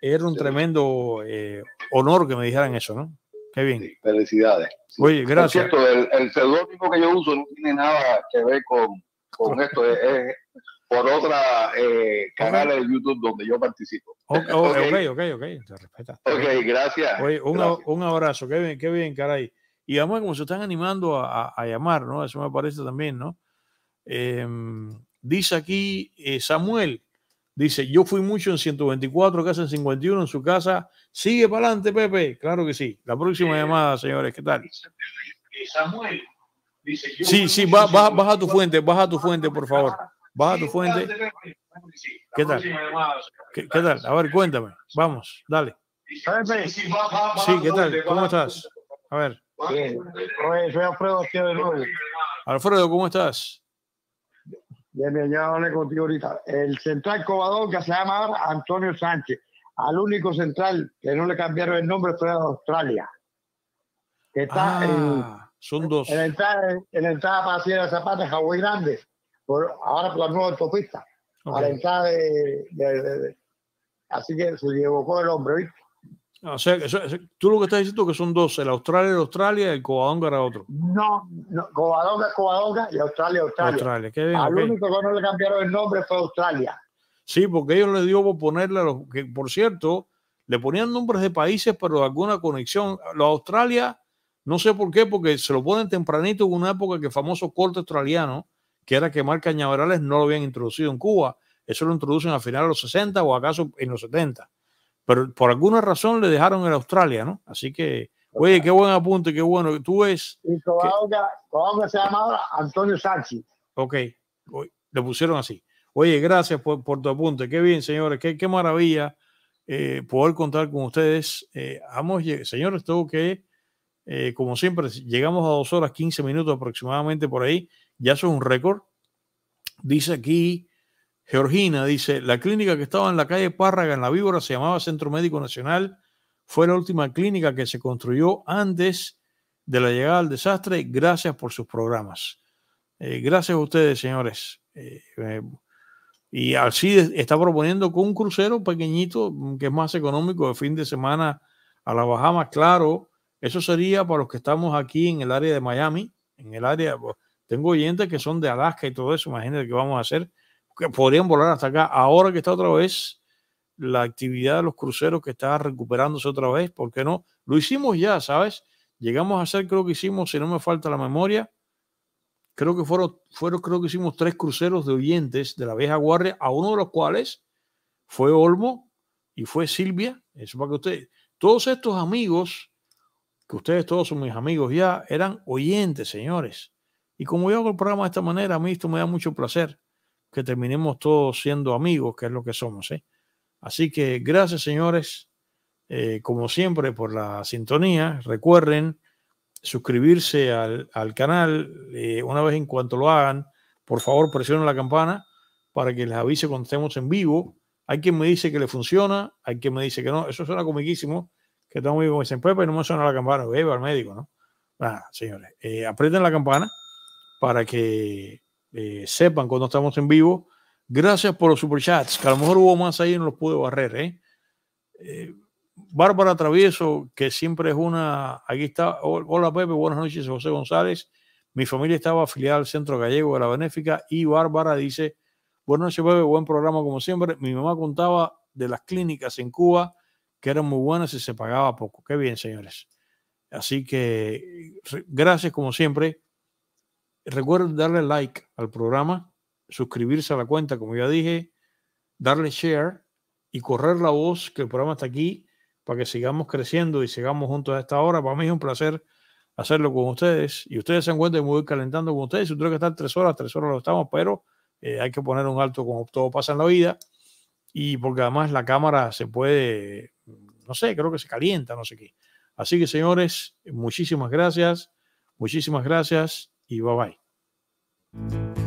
era un tremendo eh, honor que me dijeran eso, ¿no? Qué bien. felicidades. Oye, gracias. Cierto, el, el que yo uso no tiene nada que ver con, esto, es, por otra eh, canal de YouTube donde yo participo ok, ok, ok, se respeta. Ok, gracias. un, abrazo, qué bien, qué bien, caray. Y vamos, como se están animando a, llamar, ¿no? Eso me parece también, ¿no? Em, dice aquí eh, Samuel, dice, yo fui mucho en 124, casa en 51, en su casa. Sigue para adelante, Pepe. Claro que sí. La próxima eh, llamada, señores, ¿qué tal? Eh, Samuel, dice, sí, sí, baja tu fuente, baja tu fuente, por favor. Baja tu fuente. ¿Qué tal? ¿Qué, tal? A ver, cuéntame. Vamos, dale. Sí, ¿qué tal? ¿Cómo estás? A ver. soy Alfredo Alfredo, ¿cómo estás? Bien, bien, ya hablé contigo ahorita. El central cobador que se llama ahora Antonio Sánchez. Al único central que no le cambiaron el nombre fue Australia. Que está ah, en, son dos. En la entrada, en entrada para hacer Zapata, Grande. ahora por la nueva autopista. Así que se equivocó el hombre, ¿viste? Ah, tú lo que estás diciendo que son dos, el Australia era Australia y el Covadonga era otro. No, no Covadonga es Covadonga y Australia Australia. Australia Al único que no le cambiaron el nombre fue Australia. Sí, porque ellos le dio por ponerle los que, por cierto, le ponían nombres de países, pero de alguna conexión. Los Australia, no sé por qué, porque se lo ponen tempranito en una época que el famoso corte australiano que era quemar cañaverales, no lo habían introducido en Cuba. Eso lo introducen a final de los 60 o acaso en los 70. Pero por alguna razón le dejaron en Australia, ¿no? Así que, oye, qué buen apunte, qué bueno. Tú ves. Y Covadonga, se llamaba Antonio Sánchez. Ok, le pusieron así. Oye, gracias por, tu apunte. Qué bien, señores, qué, qué maravilla eh, poder contar con ustedes. Eh, vamos, señores, tengo que, eh, como siempre, llegamos a dos horas, 15 minutos aproximadamente por ahí. Ya eso es un récord. Dice aquí Georgina, dice, la clínica que estaba en la calle Párraga, en la Víbora, se llamaba Centro Médico Nacional. Fue la última clínica que se construyó antes de la llegada al desastre. Gracias por sus programas. Eh, gracias a ustedes, señores. Eh, eh, y así está proponiendo con un crucero pequeñito mm, que es más económico de fin de semana a La Bahamas. Claro, eso sería para los que estamos aquí en el área de Miami, en el área, tengo oyentes que son de Alaska y todo eso, imagínate que vamos a hacer, que podrían volar hasta acá. Ahora que está otra vez la actividad de los cruceros que está recuperándose otra vez, ¿por qué no? Lo hicimos ya, ¿sabes? Llegamos a hacer, creo que hicimos, si no me falta la memoria, creo que fueron, fueron creo que hicimos tres cruceros de oyentes de la vieja guardia, a uno de los cuales fue Olmo y fue Silvia. Eso para que ustedes, todos estos amigos, que ustedes todos son mis amigos ya, eran oyentes, señores. Y como yo hago el programa de esta manera, a mí esto me da mucho placer que terminemos todos siendo amigos, que es lo que somos. ¿eh? Así que gracias, señores, eh, como siempre, por la sintonía. Recuerden suscribirse al, al canal. Eh, una vez en cuanto lo hagan, por favor, presionen la campana para que les avise cuando estemos en vivo. Hay quien me dice que le funciona, hay quien me dice que no. Eso suena comiquísimo. Que estamos vivos, me dicen, Pepe, no me suena la campana, veo al médico, ¿no? Nada, señores, eh, aprieten la campana para que eh, sepan cuando estamos en vivo. Gracias por los superchats, que a lo mejor hubo más ahí y no los pude barrer. ¿eh? eh Bárbara Travieso, que siempre es una. Aquí está. Hola Pepe, buenas noches, José González. Mi familia estaba afiliada al Centro Gallego de la Benéfica y Bárbara dice: Buenas noches, Pepe, buen programa como siempre. Mi mamá contaba de las clínicas en Cuba que eran muy buenas y se pagaba poco. Qué bien, señores. Así que gracias como siempre Recuerden darle like al programa, suscribirse a la cuenta, como ya dije, darle share y correr la voz que el programa está aquí para que sigamos creciendo y sigamos juntos a esta hora. Para mí es un placer hacerlo con ustedes y ustedes se encuentren muy calentando con ustedes. Yo tengo que estar tres horas, tres horas lo estamos, pero eh, hay que poner un alto como todo pasa en la vida y porque además la cámara se puede, no sé, creo que se calienta, no sé qué. Así que señores, muchísimas gracias, muchísimas gracias. you